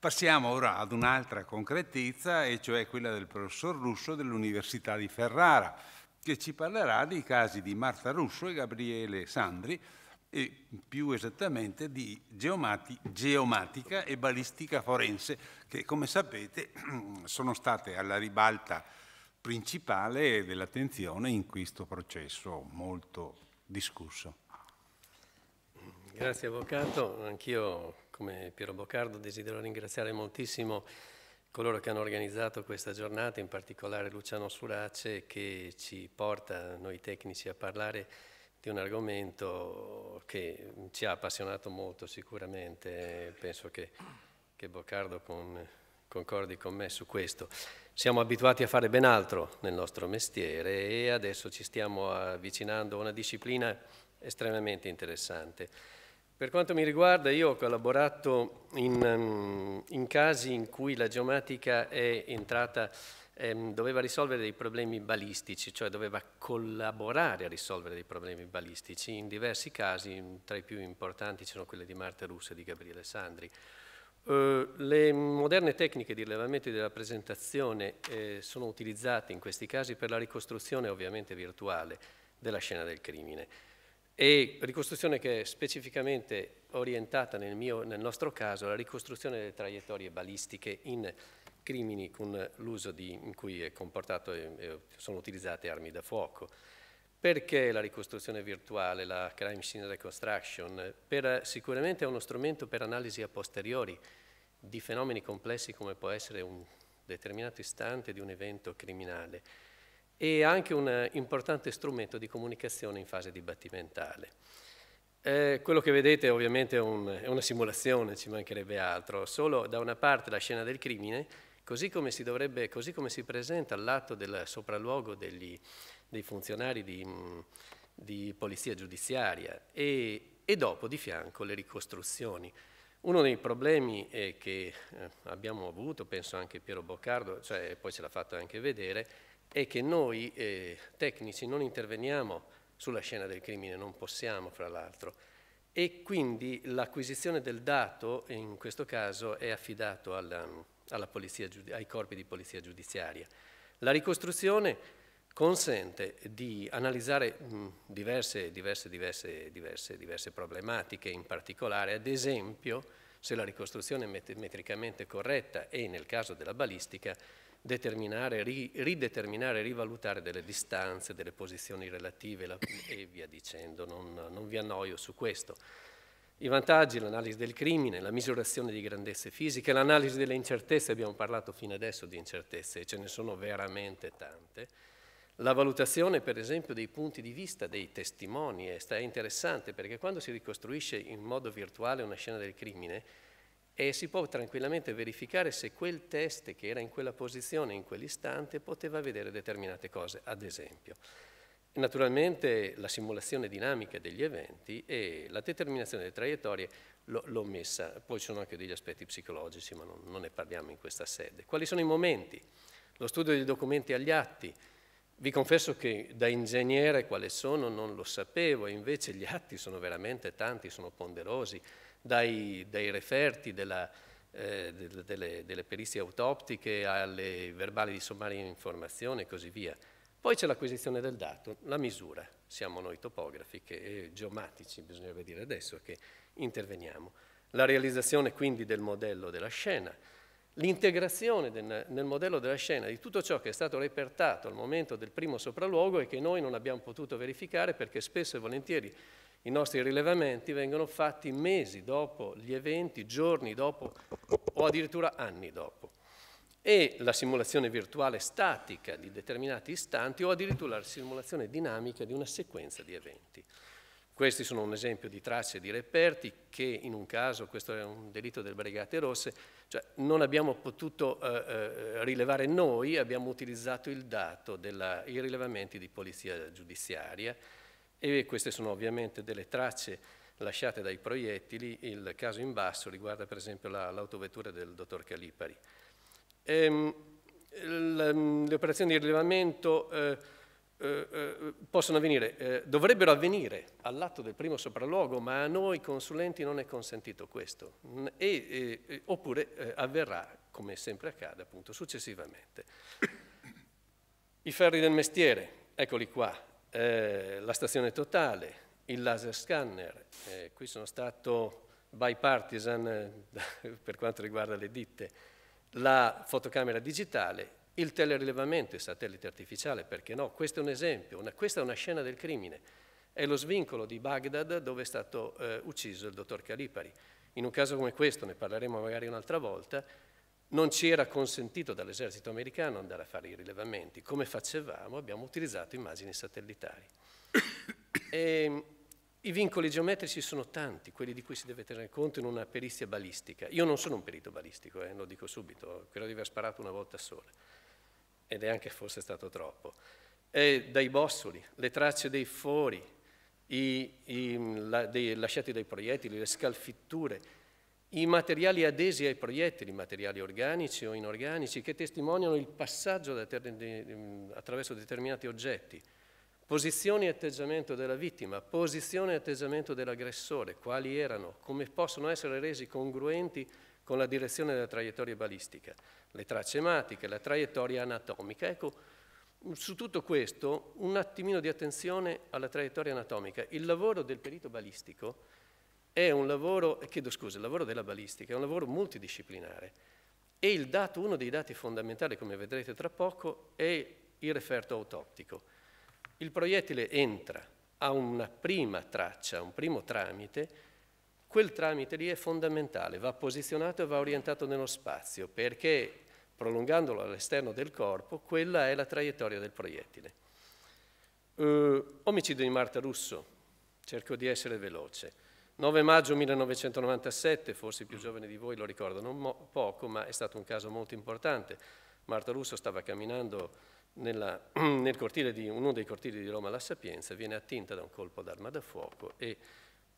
Passiamo ora ad un'altra concretezza, e cioè quella del professor Russo dell'Università di Ferrara, che ci parlerà dei casi di Marta Russo e Gabriele Sandri, e più esattamente di geomati, geomatica e balistica forense, che come sapete sono state alla ribalta principale dell'attenzione in questo processo molto discusso. Grazie Avvocato, anch'io come Piero Boccardo desidero ringraziare moltissimo coloro che hanno organizzato questa giornata, in particolare Luciano Surace che ci porta, noi tecnici, a parlare di un argomento che ci ha appassionato molto sicuramente, penso che, che Boccardo con, concordi con me su questo. Siamo abituati a fare ben altro nel nostro mestiere e adesso ci stiamo avvicinando a una disciplina estremamente interessante. Per quanto mi riguarda, io ho collaborato in, ehm, in casi in cui la geomatica è entrata ehm, doveva risolvere dei problemi balistici, cioè doveva collaborare a risolvere dei problemi balistici. In diversi casi, tra i più importanti, ci sono quelli di Marta Russo e di Gabriele Sandri. Eh, le moderne tecniche di rilevamento e di rappresentazione eh, sono utilizzate in questi casi per la ricostruzione ovviamente virtuale della scena del crimine e ricostruzione che è specificamente orientata nel, mio, nel nostro caso alla ricostruzione delle traiettorie balistiche in crimini con l'uso in cui è comportato e, e sono utilizzate armi da fuoco. Perché la ricostruzione virtuale, la crime scene reconstruction? Per, sicuramente è uno strumento per analisi a posteriori di fenomeni complessi come può essere un determinato istante di un evento criminale e anche un importante strumento di comunicazione in fase dibattimentale. Eh, quello che vedete ovviamente è, un, è una simulazione, ci mancherebbe altro, solo da una parte la scena del crimine, così come si, dovrebbe, così come si presenta all'atto del sopralluogo degli, dei funzionari di, mm, di polizia giudiziaria e, e, dopo di fianco le ricostruzioni. Uno dei problemi che eh, abbiamo avuto, penso anche Piero Boccardo, cioè, poi ce l'ha fatto anche vedere, è che noi eh, tecnici non interveniamo sulla scena del crimine, non possiamo fra l'altro, e quindi l'acquisizione del dato in questo caso è affidato alla, ehm, alla polizia, ai corpi di polizia giudiziaria. La ricostruzione consente di analizzare mh, diverse, diverse, diverse, diverse, problematiche, in particolare ad esempio se la ricostruzione è met metricamente corretta e nel caso della balistica determinare, ri, rideterminare, rivalutare delle distanze, delle posizioni relative la, e via dicendo. Non, non, vi annoio su questo. I vantaggi, l'analisi del crimine, la misurazione di grandezze fisiche, l'analisi delle incertezze, abbiamo parlato fino adesso di incertezze e ce ne sono veramente tante. La valutazione, per esempio, dei punti di vista dei testimoni è interessante perché quando si ricostruisce in modo virtuale una scena del crimine, e si può tranquillamente verificare se quel test che era in quella posizione, in quell'istante, poteva vedere determinate cose, ad esempio. Naturalmente la simulazione dinamica degli eventi e la determinazione delle traiettorie l'ho messa, poi ci sono anche degli aspetti psicologici, ma non, non ne parliamo in questa sede. Quali sono i momenti? Lo studio dei documenti agli atti, vi confesso che da ingegnere quale sono non lo sapevo, invece gli atti sono veramente tanti, sono ponderosi, dai, dai referti della, eh, delle, delle, perizie autoptiche alle verbali di sommaria informazione e così via. Poi c'è l'acquisizione del dato, la misura, siamo noi topografi e geomatici, bisognerebbe dire adesso che interveniamo, la realizzazione quindi del modello della scena, l'integrazione nel modello della scena di tutto ciò che è stato repertato al momento del primo sopralluogo e che noi non abbiamo potuto verificare perché spesso e volentieri i nostri rilevamenti vengono fatti mesi dopo gli eventi, giorni dopo o addirittura anni dopo. E la simulazione virtuale statica di determinati istanti o addirittura la simulazione dinamica di una sequenza di eventi. Questi sono un esempio di tracce di reperti che in un caso, questo è un delitto delle Brigate Rosse, cioè non abbiamo potuto eh, eh rilevare noi, abbiamo utilizzato il dato dei rilevamenti di polizia giudiziaria e queste sono ovviamente delle tracce lasciate dai proiettili, il caso in basso riguarda per esempio l'autovettura la, del dottor Calipari. Ehm, ehm, le operazioni di rilevamento eh, eh, eh, possono avvenire, eh, dovrebbero avvenire all'atto del primo sopralluogo, ma a noi consulenti non è consentito questo, e, e, oppure eh, avverrà, come sempre accade, appunto, successivamente. I ferri del mestiere, eccoli qua, eh, la stazione totale, il laser scanner, eh, qui sono stato bipartisan eh, per quanto riguarda le ditte, la fotocamera digitale, il telerilevamento, il satellite artificiale, perché no? Questo è un esempio, una, questa è una scena del crimine. È lo svincolo di Baghdad dove è stato eh, ucciso il dottor Calipari. In un caso come questo, ne parleremo magari un'altra volta, non ci era consentito dall'esercito americano andare a fare i rilevamenti. Come facevamo? Abbiamo utilizzato immagini satellitari. E, ehm, i vincoli geometrici sono tanti, quelli di cui si deve tenere conto in una perizia balistica. Io non sono un perito balistico, eh, lo dico subito, credo di aver sparato una volta sola, ed è anche forse stato troppo. E eh, dai bossoli, le tracce dei fori, i, i, la, dei, lasciati dai proiettili, le scalfitture, i materiali adesi ai proiettili, materiali organici o inorganici, che testimoniano il passaggio attraverso determinati oggetti, posizione e atteggiamento della vittima, posizione e atteggiamento dell'aggressore, quali erano, come possono essere resi congruenti con la direzione della traiettoria balistica, le tracce ematiche, la traiettoria anatomica. Ecco, su tutto questo un attimino di attenzione alla traiettoria anatomica. Il lavoro del perito balistico è un lavoro, chiedo scusa, il lavoro della balistica è un lavoro multidisciplinare e dato, uno dei dati fondamentali, come vedrete tra poco, è il referto autoptico. Il proiettile entra, ha una prima traccia, un primo tramite, quel tramite lì è fondamentale, va posizionato e va orientato nello spazio, perché prolungandolo all'esterno del corpo, quella è la traiettoria del proiettile. Uh, omicidio di Marta Russo, cerco di essere veloce. 9 maggio 1997, forse i più giovani di voi lo ricordano poco, ma è stato un caso molto importante. Marta Russo stava camminando nella, nel cortile di, uno dei cortili di Roma La Sapienza, viene attinta da un colpo d'arma da fuoco e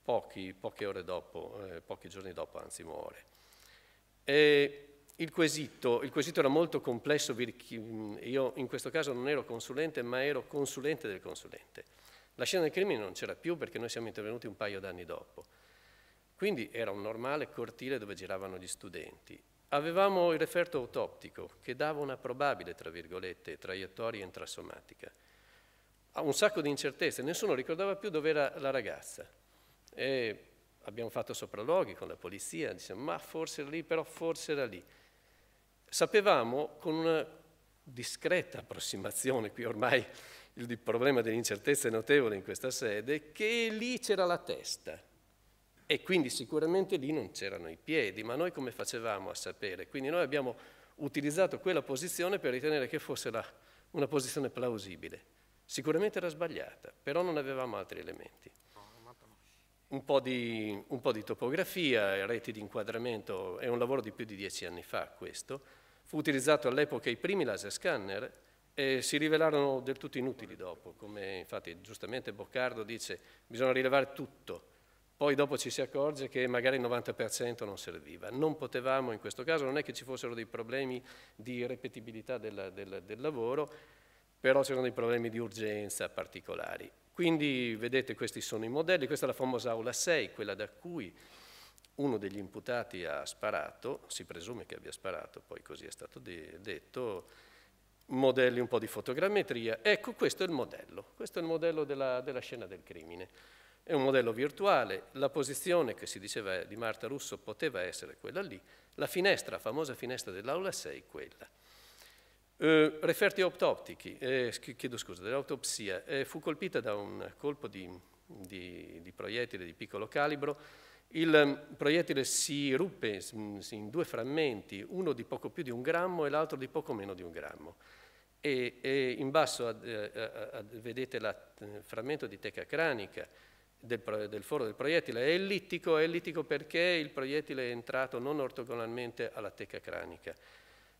pochi, poche ore dopo, eh, pochi giorni dopo, anzi, muore. Il quesito, il quesito, era molto complesso, io in questo caso non ero consulente, ma ero consulente del consulente. La scena del crimine non c'era più perché noi siamo intervenuti un paio d'anni dopo. Quindi era un normale cortile dove giravano gli studenti. Avevamo il referto autoptico che dava una probabile, tra virgolette, traiettoria intrasomatica. Un sacco di incertezze, nessuno ricordava più dove era la ragazza. E abbiamo fatto sopralluoghi con la polizia, diciamo, ma forse era lì, però forse era lì. Sapevamo con una discreta approssimazione, qui ormai il problema dell'incertezza è notevole in questa sede, che lì c'era la testa e quindi sicuramente lì non c'erano i piedi, ma noi come facevamo a sapere? Quindi noi abbiamo utilizzato quella posizione per ritenere che fosse la, una posizione plausibile. Sicuramente era sbagliata, però non avevamo altri elementi. Un po, di, un po' di topografia, reti di inquadramento, è un lavoro di più di dieci anni fa questo. Fu utilizzato all'epoca i primi laser scanner, e si rivelarono del tutto inutili dopo, come infatti giustamente Boccardo dice bisogna rilevare tutto, poi dopo ci si accorge che magari il 90% non serviva. Non potevamo in questo caso, non è che ci fossero dei problemi di ripetibilità del, del, del lavoro, però c'erano dei problemi di urgenza particolari. Quindi vedete questi sono i modelli, questa è la famosa aula 6, quella da cui uno degli imputati ha sparato, si presume che abbia sparato, poi così è stato de detto, modelli un po' di fotogrammetria. Ecco, questo è il modello, questo è il modello della, della scena del crimine. È un modello virtuale, la posizione che si diceva eh, di Marta Russo poteva essere quella lì, la finestra, la famosa finestra dell'aula 6, quella. Eh, referti optoptici, eh, chiedo scusa, dell'autopsia, eh, fu colpita da un colpo di, di, di proiettile di piccolo calibro il ehm, proiettile si ruppe mm, in due frammenti, uno di poco più di un grammo e l'altro di poco meno di un grammo. E, e in basso ad, eh, ad, ad, vedete il eh, frammento di teca cranica del, del, foro del proiettile. È ellittico, è ellittico perché il proiettile è entrato non ortogonalmente alla teca cranica.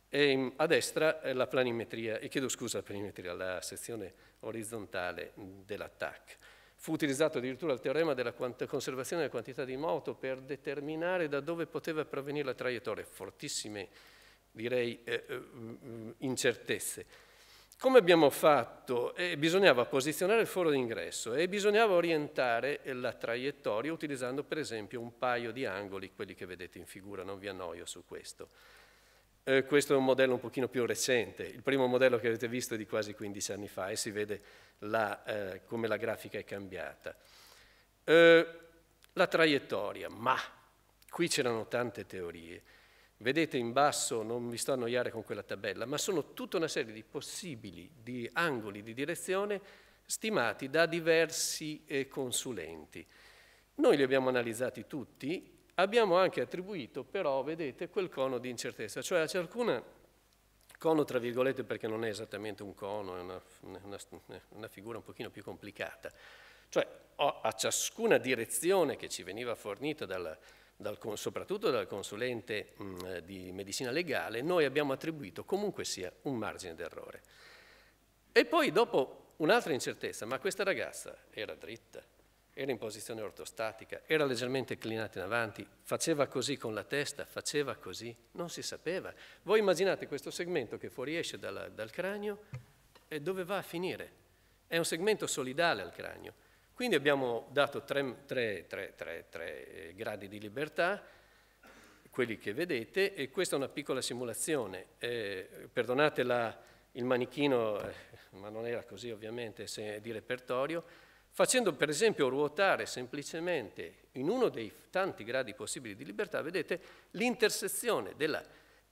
E a destra è eh, la planimetria, e chiedo scusa la planimetria, la sezione orizzontale mm, dell'attacco. Fu utilizzato addirittura il teorema della conservazione della quantità di moto per determinare da dove poteva provenire la traiettoria, fortissime direi eh, eh mm, incertezze. Come abbiamo fatto? Eh, bisognava posizionare il foro d'ingresso e bisognava orientare la traiettoria utilizzando per esempio un paio di angoli, quelli che vedete in figura, non vi annoio su questo. Eh, questo è un modello un pochino più recente, il primo modello che avete visto è di quasi 15 anni fa e si vede la, eh, come la grafica è cambiata. Eh, la traiettoria, ma qui c'erano tante teorie. Vedete in basso, non vi sto a annoiare con quella tabella, ma sono tutta una serie di possibili di angoli di direzione stimati da diversi eh, consulenti. Noi li abbiamo analizzati tutti abbiamo anche attribuito però, vedete, quel cono di incertezza, cioè a ciascuna cono tra virgolette perché non è esattamente un cono, è una, una, una figura un pochino più complicata, cioè a ciascuna direzione che ci veniva fornita dal, dal, soprattutto dal consulente mh, mm, di medicina legale, noi abbiamo attribuito comunque sia un margine d'errore. E poi dopo un'altra incertezza, ma questa ragazza era dritta, era in posizione ortostatica, era leggermente inclinata in avanti, faceva così con la testa, faceva così, non si sapeva. Voi immaginate questo segmento che fuoriesce dal, dal cranio e eh, dove va a finire? È un segmento solidale al cranio. Quindi abbiamo dato tre, tre, tre, tre eh, gradi di libertà, quelli che vedete, e questa è una piccola simulazione. Eh, perdonate la, il manichino, eh, ma non era così ovviamente, se di repertorio, facendo per esempio ruotare semplicemente in uno dei tanti gradi possibili di libertà, vedete l'intersezione della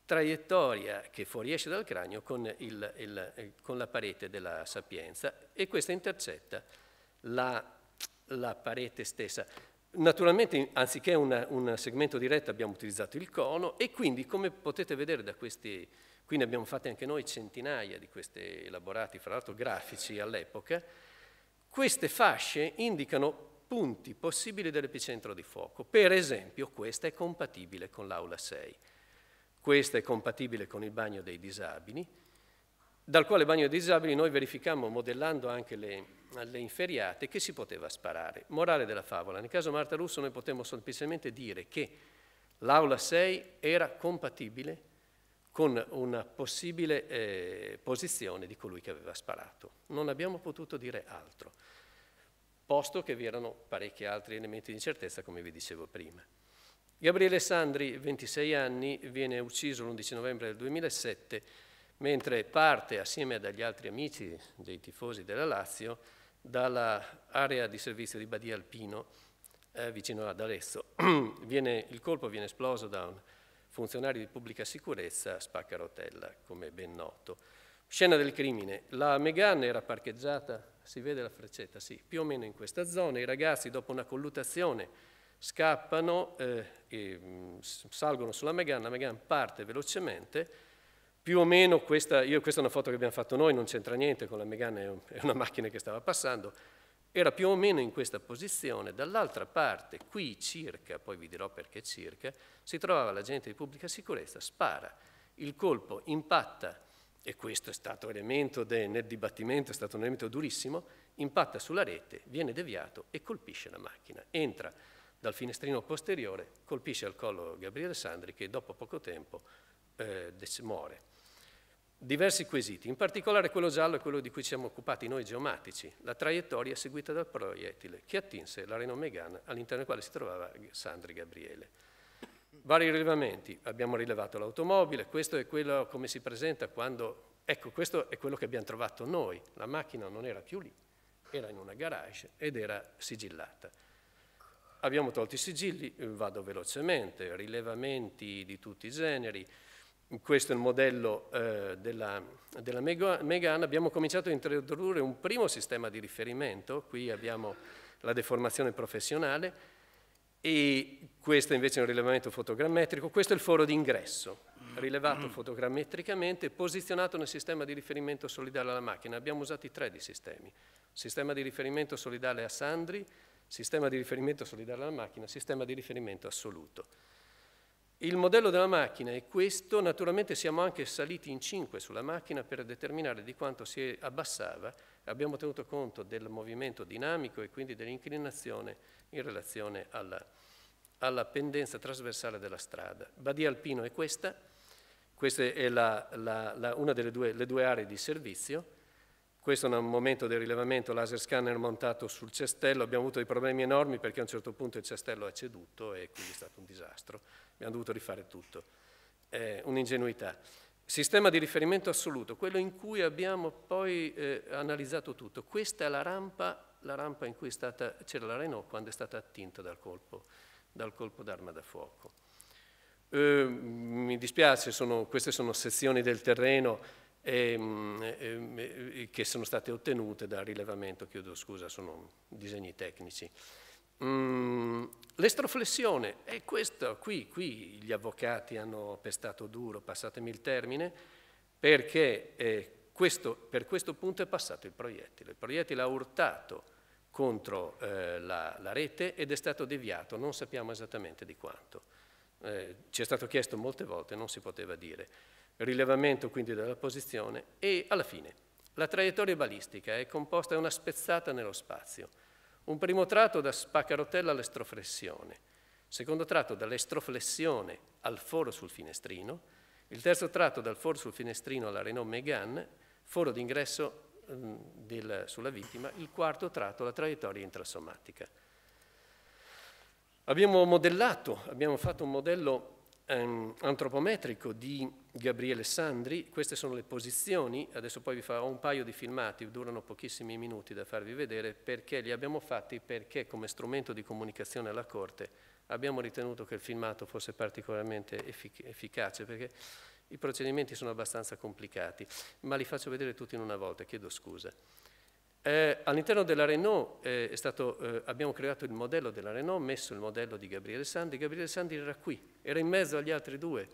traiettoria che fuoriesce dal cranio con, il, il, eh, con la parete della sapienza e questa intercetta la, la parete stessa. Naturalmente, anziché una, un segmento diretto, abbiamo utilizzato il cono e quindi, come potete vedere da questi, qui ne abbiamo fatti anche noi centinaia di questi elaborati, fra l'altro grafici all'epoca, queste fasce indicano punti possibili dell'epicentro di fuoco. Per esempio, questa è compatibile con l'aula 6, questa è compatibile con il bagno dei disabili, dal quale bagno dei disabili noi verificammo, modellando anche le, le inferiate, che si poteva sparare. Morale della favola, nel caso Marta Russo noi potremmo semplicemente dire che l'aula 6 era compatibile con una possibile eh, posizione di colui che aveva sparato. Non abbiamo potuto dire altro posto che vi erano parecchi altri elementi di incertezza, come vi dicevo prima. Gabriele Sandri, 26 anni, viene ucciso l'11 novembre del 2007, mentre parte, assieme agli altri amici dei tifosi della Lazio, dall'area di servizio di Badia Alpino, eh, vicino ad Arezzo. viene, il colpo viene esploso da un funzionario di pubblica sicurezza, spacca rotella, come ben noto. Scena del crimine. La Megane era parcheggiata si vede la freccetta, sì, più o meno in questa zona, i ragazzi dopo una colluttazione scappano, eh, mm, salgono sulla Megan, la Megan parte velocemente, più o meno questa, io, questa è una foto che abbiamo fatto noi, non c'entra niente con la Megan, è una macchina che stava passando, era più o meno in questa posizione, dall'altra parte, qui circa, poi vi dirò perché circa, si trovava l'agente di pubblica sicurezza, spara, il colpo impatta e questo è stato elemento de, nel dibattimento, è stato un elemento durissimo, impatta sulla rete, viene deviato e colpisce la macchina. Entra dal finestrino posteriore, colpisce al collo Gabriele Sandri che dopo poco tempo eh, muore. Diversi quesiti, in particolare quello giallo è quello di cui ci siamo occupati noi geomatici, la traiettoria seguita dal proiettile che attinse la Renault Megane all'interno del quale si trovava Sandri Gabriele vari rilevamenti. Abbiamo rilevato l'automobile, questo è quello come si presenta quando... Ecco, questo è quello che abbiamo trovato noi. La macchina non era più lì, era in una garage ed era sigillata. Abbiamo tolto i sigilli, vado velocemente, rilevamenti di tutti i generi, questo è il modello eh, della, della Megane, abbiamo cominciato a introdurre un primo sistema di riferimento, qui abbiamo la deformazione professionale, e questo invece è un rilevamento fotogrammetrico, questo è il foro d'ingresso, rilevato mm. fotogrammetricamente posizionato nel sistema di riferimento solidale alla macchina. Abbiamo usato i tre di sistemi, sistema di riferimento solidale a Sandri, sistema di riferimento solidale alla macchina, sistema di riferimento assoluto. Il modello della macchina è questo, naturalmente siamo anche saliti in cinque sulla macchina per determinare di quanto si abbassava abbiamo tenuto conto del movimento dinamico e quindi dell'inclinazione in relazione alla, alla pendenza trasversale della strada. Badia Alpino è questa, questa è la, la, la, una delle due, due, aree di servizio, questo è un momento del rilevamento laser scanner montato sul cestello, abbiamo avuto dei problemi enormi perché a un certo punto il cestello è ceduto e quindi è stato un disastro, abbiamo dovuto rifare tutto, è un'ingenuità. Sistema di riferimento assoluto, quello in cui abbiamo poi eh, analizzato tutto. Questa è la rampa, la rampa in cui c'era la Renault quando è stata attinta dal colpo, dal colpo d'arma da fuoco. Eh, mi dispiace, sono, queste sono sezioni del terreno ehm, ehm, che sono state ottenute dal rilevamento, chiedo scusa, sono disegni tecnici. Mm, l'estroflessione, è questo qui, qui gli avvocati hanno pestato duro, passatemi il termine, perché eh, questo, per questo punto è passato il proiettile. Il proiettile ha urtato contro eh, la, la, rete ed è stato deviato, non sappiamo esattamente di quanto. Eh, ci è stato chiesto molte volte, non si poteva dire. Rilevamento quindi della posizione e alla fine la traiettoria balistica è composta da una spezzata nello spazio. Un primo tratto da spaccarotella all'estroflessione, secondo tratto dall'estroflessione al foro sul finestrino, il terzo tratto dal foro sul finestrino alla Renault Megane, foro d'ingresso mm, del, sulla vittima, il quarto tratto la traiettoria intrasomatica. Abbiamo modellato, abbiamo fatto un modello ehm, antropometrico di Gabriele Sandri. Queste sono le posizioni, adesso poi vi farò un paio di filmati, durano pochissimi minuti da farvi vedere, perché li abbiamo fatti perché come strumento di comunicazione alla Corte abbiamo ritenuto che il filmato fosse particolarmente effic efficace, perché i procedimenti sono abbastanza complicati, ma li faccio vedere tutti in una volta, chiedo scusa. Eh, all'interno della Renault eh, stato, eh, abbiamo creato il modello della Renault, messo il modello di Gabriele Sandri, Gabriele Sandri era qui, era in mezzo agli altri due,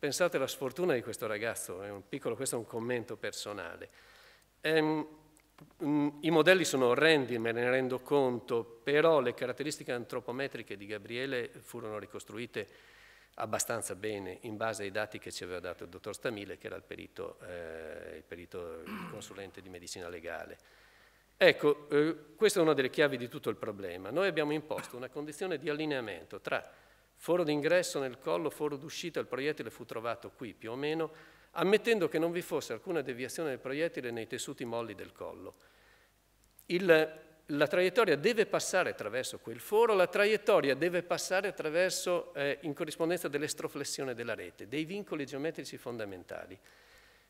Pensate alla sfortuna di questo ragazzo, è un piccolo, questo è un commento personale. Ehm, mm, I modelli sono orrendi, me ne rendo conto, però le caratteristiche antropometriche di Gabriele furono ricostruite abbastanza bene in base ai dati che ci aveva dato il dottor Stamile, che era il perito, eh, il perito consulente di medicina legale. Ecco, eh, questa è una delle chiavi di tutto il problema. Noi abbiamo imposto una condizione di allineamento tra Foro d'ingresso nel collo, foro d'uscita, il proiettile fu trovato qui più o meno, ammettendo che non vi fosse alcuna deviazione del proiettile nei tessuti molli del collo. Il, la traiettoria deve passare attraverso quel foro, la traiettoria deve passare attraverso, eh, in corrispondenza dell'estroflessione della rete, dei vincoli geometrici fondamentali.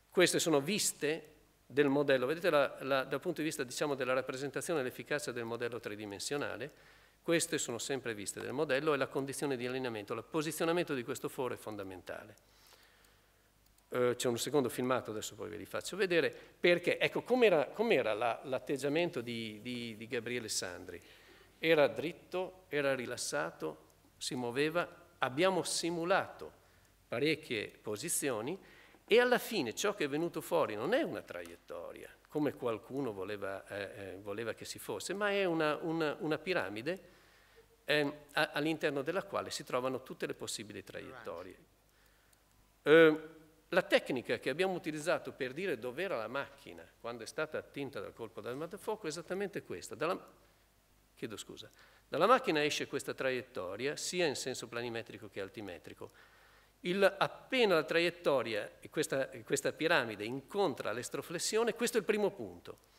Queste sono viste del modello, vedete la, la, dal punto di vista diciamo, della rappresentazione dell'efficacia del modello tridimensionale, queste sono sempre viste del modello e la condizione di allineamento, il posizionamento di questo foro è fondamentale. Eh, c'è un secondo filmato, adesso poi ve li faccio vedere, perché ecco com'era, com'era la, l'atteggiamento di, di, di Gabriele Sandri. Era dritto, era rilassato, si muoveva, abbiamo simulato parecchie posizioni e alla fine ciò che è venuto fuori non è una traiettoria, come qualcuno voleva, eh, eh voleva che si fosse, ma è una, una, una piramide eh, all'interno della quale si trovano tutte le possibili traiettorie. Eh, la tecnica che abbiamo utilizzato per dire dov'era la macchina quando è stata attinta dal colpo fuoco è esattamente questa. Dalla, chiedo scusa. Dalla macchina esce questa traiettoria sia in senso planimetrico che altimetrico il, appena la traiettoria, questa, questa piramide, incontra l'estroflessione, questo è il primo punto.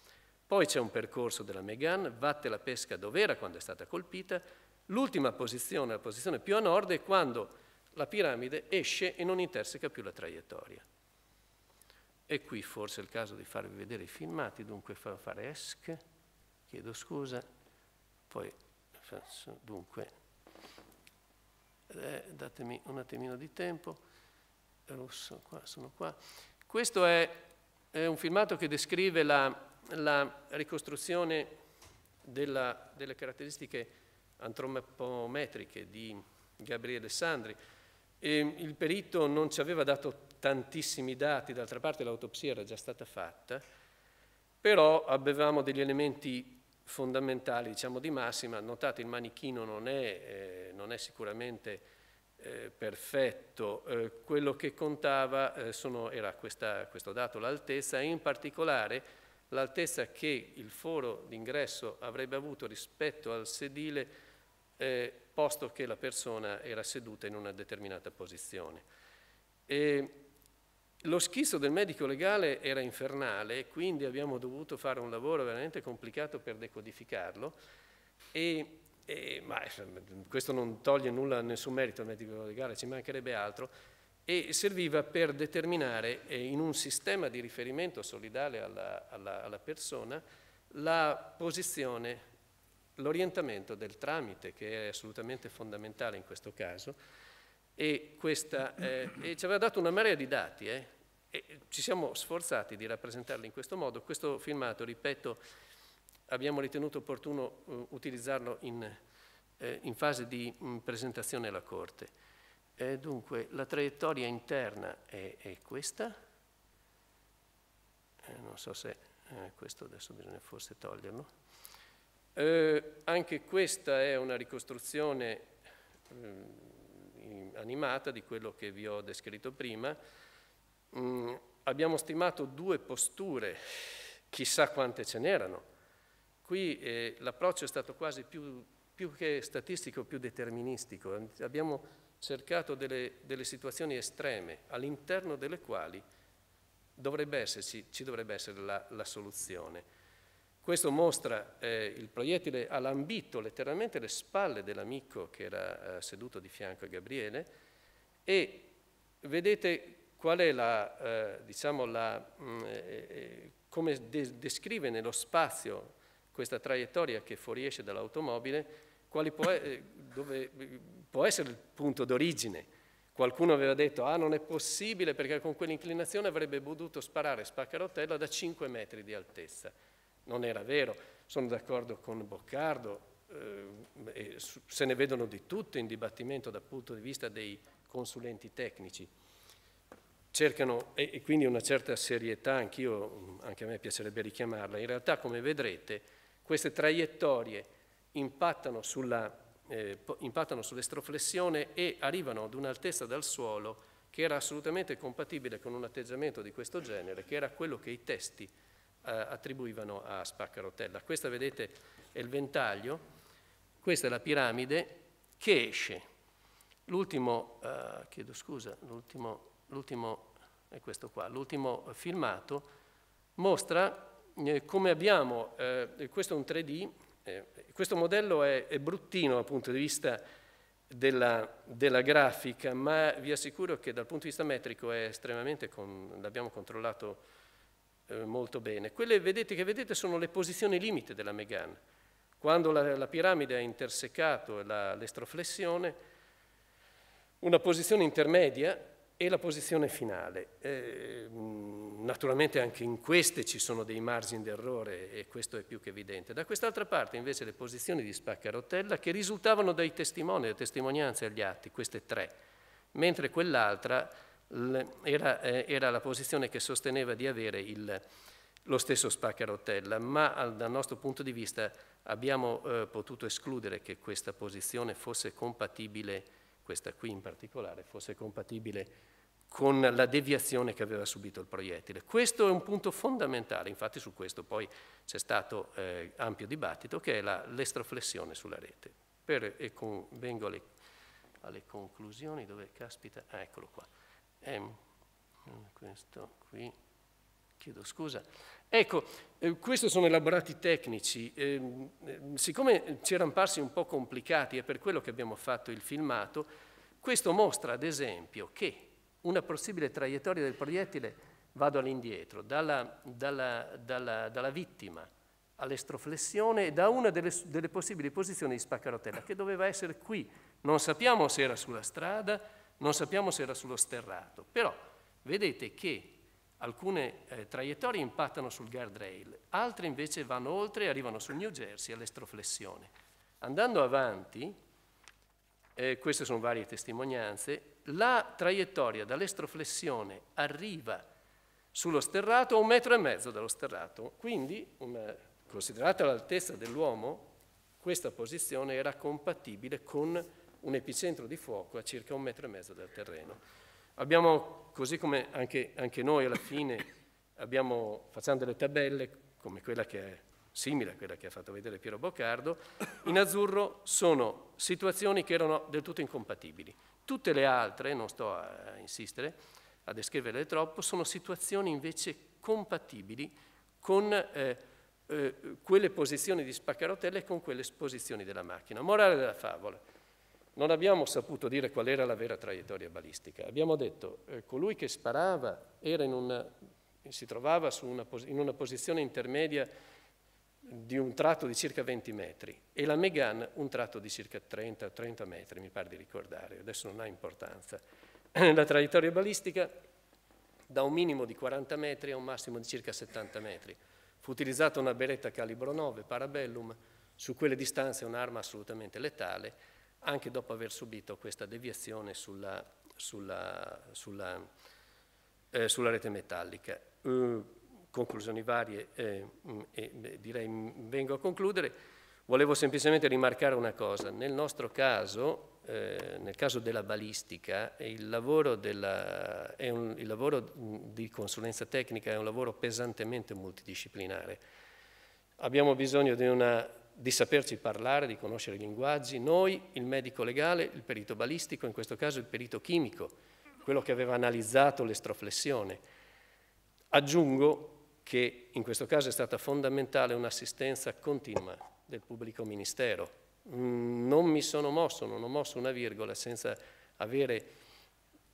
Poi c'è un percorso della Megan, batte la pesca dov'era quando è stata colpita. L'ultima posizione, la posizione più a nord, è quando la piramide esce e non interseca più la traiettoria. E qui forse è il caso di farvi vedere i filmati, dunque fa fare ESC, chiedo scusa, poi dunque eh, datemi un attimino di tempo, rosso qua, sono qua. Questo è, è un filmato che descrive la, la ricostruzione della, delle caratteristiche antropometriche di Gabriele Sandri. E il perito non ci aveva dato tantissimi dati, d'altra parte l'autopsia era già stata fatta, però avevamo degli elementi fondamentali, diciamo di massima, notate il manichino non è... Eh, non è sicuramente eh, perfetto, eh, quello che contava eh, sono, era questa, questo dato, l'altezza, e in particolare l'altezza che il foro d'ingresso avrebbe avuto rispetto al sedile eh, posto che la persona era seduta in una determinata posizione. E, lo schizzo del medico legale era infernale, quindi abbiamo dovuto fare un lavoro veramente complicato per decodificarlo e e, ma eh, questo non toglie nulla nessun merito al medico di gara, ci mancherebbe altro, e serviva per determinare eh, in un sistema di riferimento solidale alla, alla, alla persona la posizione, l'orientamento del tramite, che è assolutamente fondamentale in questo caso, e, questa, eh, e ci aveva dato una marea di dati, eh, e ci siamo sforzati di rappresentarli in questo modo. Questo filmato, ripeto, abbiamo ritenuto opportuno uh, utilizzarlo in, eh, in, fase di mh, mm, presentazione alla Corte. Eh, dunque, la traiettoria interna è, è questa. Eh, non so se eh, questo adesso bisogna forse toglierlo. Eh, anche questa è una ricostruzione mh, ehm, animata di quello che vi ho descritto prima. Mh, mm, abbiamo stimato due posture, chissà quante ce n'erano, qui eh, l'approccio è stato quasi più, più, che statistico, più deterministico. Abbiamo cercato delle, delle situazioni estreme all'interno delle quali dovrebbe esserci, ci dovrebbe essere la, la soluzione. Questo mostra eh, il proiettile ha lambito letteralmente le spalle dell'amico che era eh, seduto di fianco a Gabriele e vedete qual è la, eh, diciamo la, mh, mm, eh, eh, come de descrive nello spazio questa traiettoria che fuoriesce dall'automobile, può, eh, dove, può essere il punto d'origine. Qualcuno aveva detto, ah non è possibile perché con quell'inclinazione avrebbe potuto sparare spaccarotella da 5 metri di altezza. Non era vero, sono d'accordo con Boccardo, eh, se ne vedono di tutto in dibattimento dal punto di vista dei consulenti tecnici. Cercano, e, e quindi una certa serietà, anche a me piacerebbe richiamarla, in realtà come vedrete queste traiettorie impattano, sulla, eh, impattano sull'estroflessione e arrivano ad un'altezza dal suolo che era assolutamente compatibile con un atteggiamento di questo genere, che era quello che i testi eh, attribuivano a Spaccarotella. Questa, vedete, è il ventaglio, questa è la piramide che esce. L'ultimo, eh, chiedo scusa, l'ultimo, l'ultimo è questo qua, l'ultimo filmato mostra eh, come abbiamo, eh, questo è un 3D, eh, questo modello è, è, bruttino dal punto di vista della, della, grafica, ma vi assicuro che dal punto di vista metrico è estremamente, con, l'abbiamo controllato eh, molto bene. Quelle vedete, che vedete sono le posizioni limite della Megane. Quando la, la piramide ha intersecato l'estroflessione, una posizione intermedia e la posizione finale. Eh, naturalmente anche in queste ci sono dei margini d'errore e questo è più che evidente. Da quest'altra parte invece le posizioni di Spaccarotella che risultavano dai testimoni, dalle testimonianze agli atti, queste tre, mentre quell'altra era, eh, era, la posizione che sosteneva di avere il, lo stesso Spaccarotella, ma dal nostro punto di vista abbiamo eh, potuto escludere che questa posizione fosse compatibile, questa qui in particolare, fosse compatibile con la deviazione che aveva subito il proiettile. Questo è un punto fondamentale, infatti su questo poi c'è stato eh, ampio dibattito, che è l'estroflessione sulla rete. Per, e con, vengo alle, alle, conclusioni, dove caspita, ah, eccolo qua. Eh, questo qui, chiedo scusa. Ecco, eh, questi sono elaborati tecnici. Ehm, eh, siccome c'erano parsi un po' complicati, è per quello che abbiamo fatto il filmato, questo mostra ad esempio che una possibile traiettoria del proiettile vado all'indietro, dalla, dalla, dalla, dalla, vittima all'estroflessione e da una delle, delle possibili posizioni di spaccarotella, che doveva essere qui. Non sappiamo se era sulla strada, non sappiamo se era sullo sterrato, però vedete che alcune eh, traiettorie impattano sul guardrail, altre invece vanno oltre e arrivano sul New Jersey all'estroflessione. Andando avanti, eh, queste sono varie testimonianze, la traiettoria dall'estroflessione arriva sullo sterrato a un metro e mezzo dallo sterrato, quindi una, considerata l'altezza dell'uomo, questa posizione era compatibile con un epicentro di fuoco a circa un metro e mezzo dal terreno. Abbiamo, così come anche, anche noi alla fine, abbiamo, facciamo delle tabelle, come quella che è simile a quella che ha fatto vedere Piero Boccardo, in azzurro sono situazioni che erano del tutto incompatibili. Tutte le altre, non sto a insistere, a descriverle troppo, sono situazioni invece compatibili con eh, eh, quelle posizioni di spaccarotelle e con quelle esposizioni della macchina. Morale della favola. Non abbiamo saputo dire qual era la vera traiettoria balistica. Abbiamo detto che eh, colui che sparava in una, si trovava una, in una posizione intermedia di un tratto di circa 20 metri e la Megan un tratto di circa 30-30 metri, mi pare di ricordare, adesso non ha importanza. La traiettoria balistica da un minimo di 40 metri a un massimo di circa 70 metri. Fu utilizzata una beretta calibro 9, Parabellum, su quelle distanze un'arma assolutamente letale, anche dopo aver subito questa deviazione sulla, sulla, sulla, eh, sulla rete metallica. Uh, conclusioni varie eh, mm, e eh, direi mm, vengo a concludere, volevo semplicemente rimarcare una cosa. Nel nostro caso, eh, nel caso della balistica, il lavoro, della, un, il lavoro mm, di consulenza tecnica è un lavoro pesantemente multidisciplinare. Abbiamo bisogno di una di saperci parlare, di conoscere i linguaggi, noi, il medico legale, il perito balistico, in questo caso il perito chimico, quello che aveva analizzato l'estroflessione. Aggiungo che in questo caso è stata fondamentale un'assistenza continua del pubblico ministero. Mm, non mi sono mosso, non ho mosso una virgola senza, avere,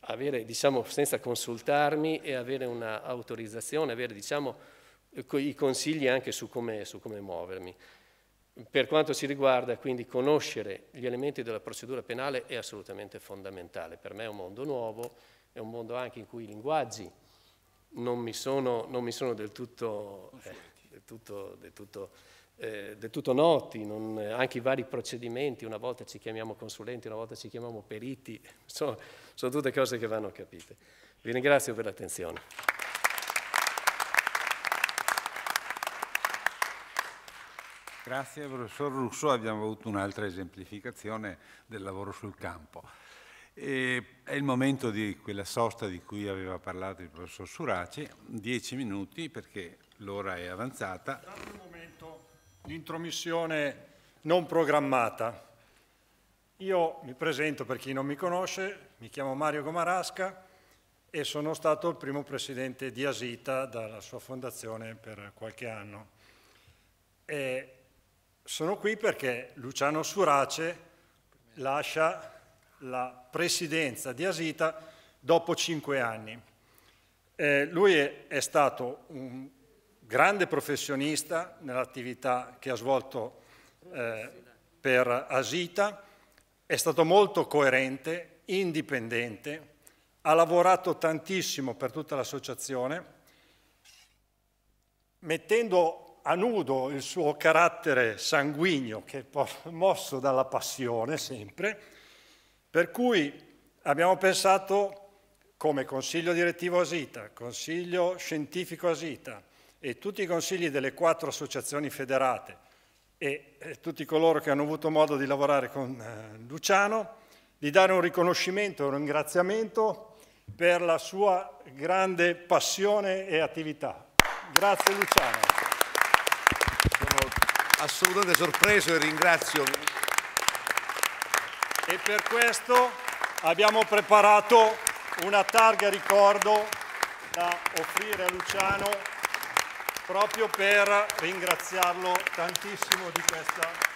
avere, diciamo, senza consultarmi e avere un'autorizzazione, avere diciamo, i consigli anche su come, su come muovermi. Per quanto ci riguarda, quindi, conoscere gli elementi della procedura penale è assolutamente fondamentale. Per me è un mondo nuovo, è un mondo anche in cui i linguaggi non mi sono, non mi sono del tutto, eh, del tutto, del tutto, eh, del tutto noti, non, anche i vari procedimenti, una volta ci chiamiamo consulenti, una volta ci chiamiamo periti, sono, sono tutte cose che vanno capite. Vi ringrazio per l'attenzione. Grazie professor Russo, abbiamo avuto un'altra esemplificazione del lavoro sul campo. E è il momento di quella sosta di cui aveva parlato il professor Surace, dieci minuti perché l'ora è avanzata. Un momento di intromissione non programmata. Io mi presento per chi non mi conosce, mi chiamo Mario Gomarasca e sono stato il primo presidente di Asita dalla sua fondazione per qualche anno. E sono qui perché Luciano Surace lascia la presidenza di Asita dopo cinque anni. Eh, lui è, è, stato un grande professionista nell'attività che ha svolto eh, per Asita, è stato molto coerente, indipendente, ha lavorato tantissimo per tutta l'associazione, mettendo a nudo il suo carattere sanguigno, che è mosso dalla passione sempre, per cui abbiamo pensato come consiglio direttivo Asita, consiglio scientifico Asita e tutti i consigli delle quattro associazioni federate e, tutti coloro che hanno avuto modo di lavorare con eh, Luciano, di dare un riconoscimento, e un ringraziamento per la sua grande passione e attività. Grazie Luciano. Sono assolutamente sorpreso e ringrazio e per questo abbiamo preparato una targa ricordo da offrire a Luciano proprio per ringraziarlo tantissimo di questa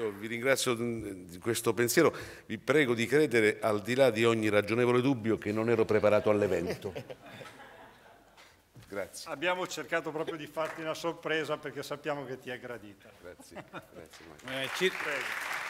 Io vi ringrazio mm, di questo pensiero, vi prego di credere al di là di ogni ragionevole dubbio che non ero preparato all'evento. Grazie. Abbiamo cercato proprio di farti una sorpresa perché sappiamo che ti è gradita. Grazie. Grazie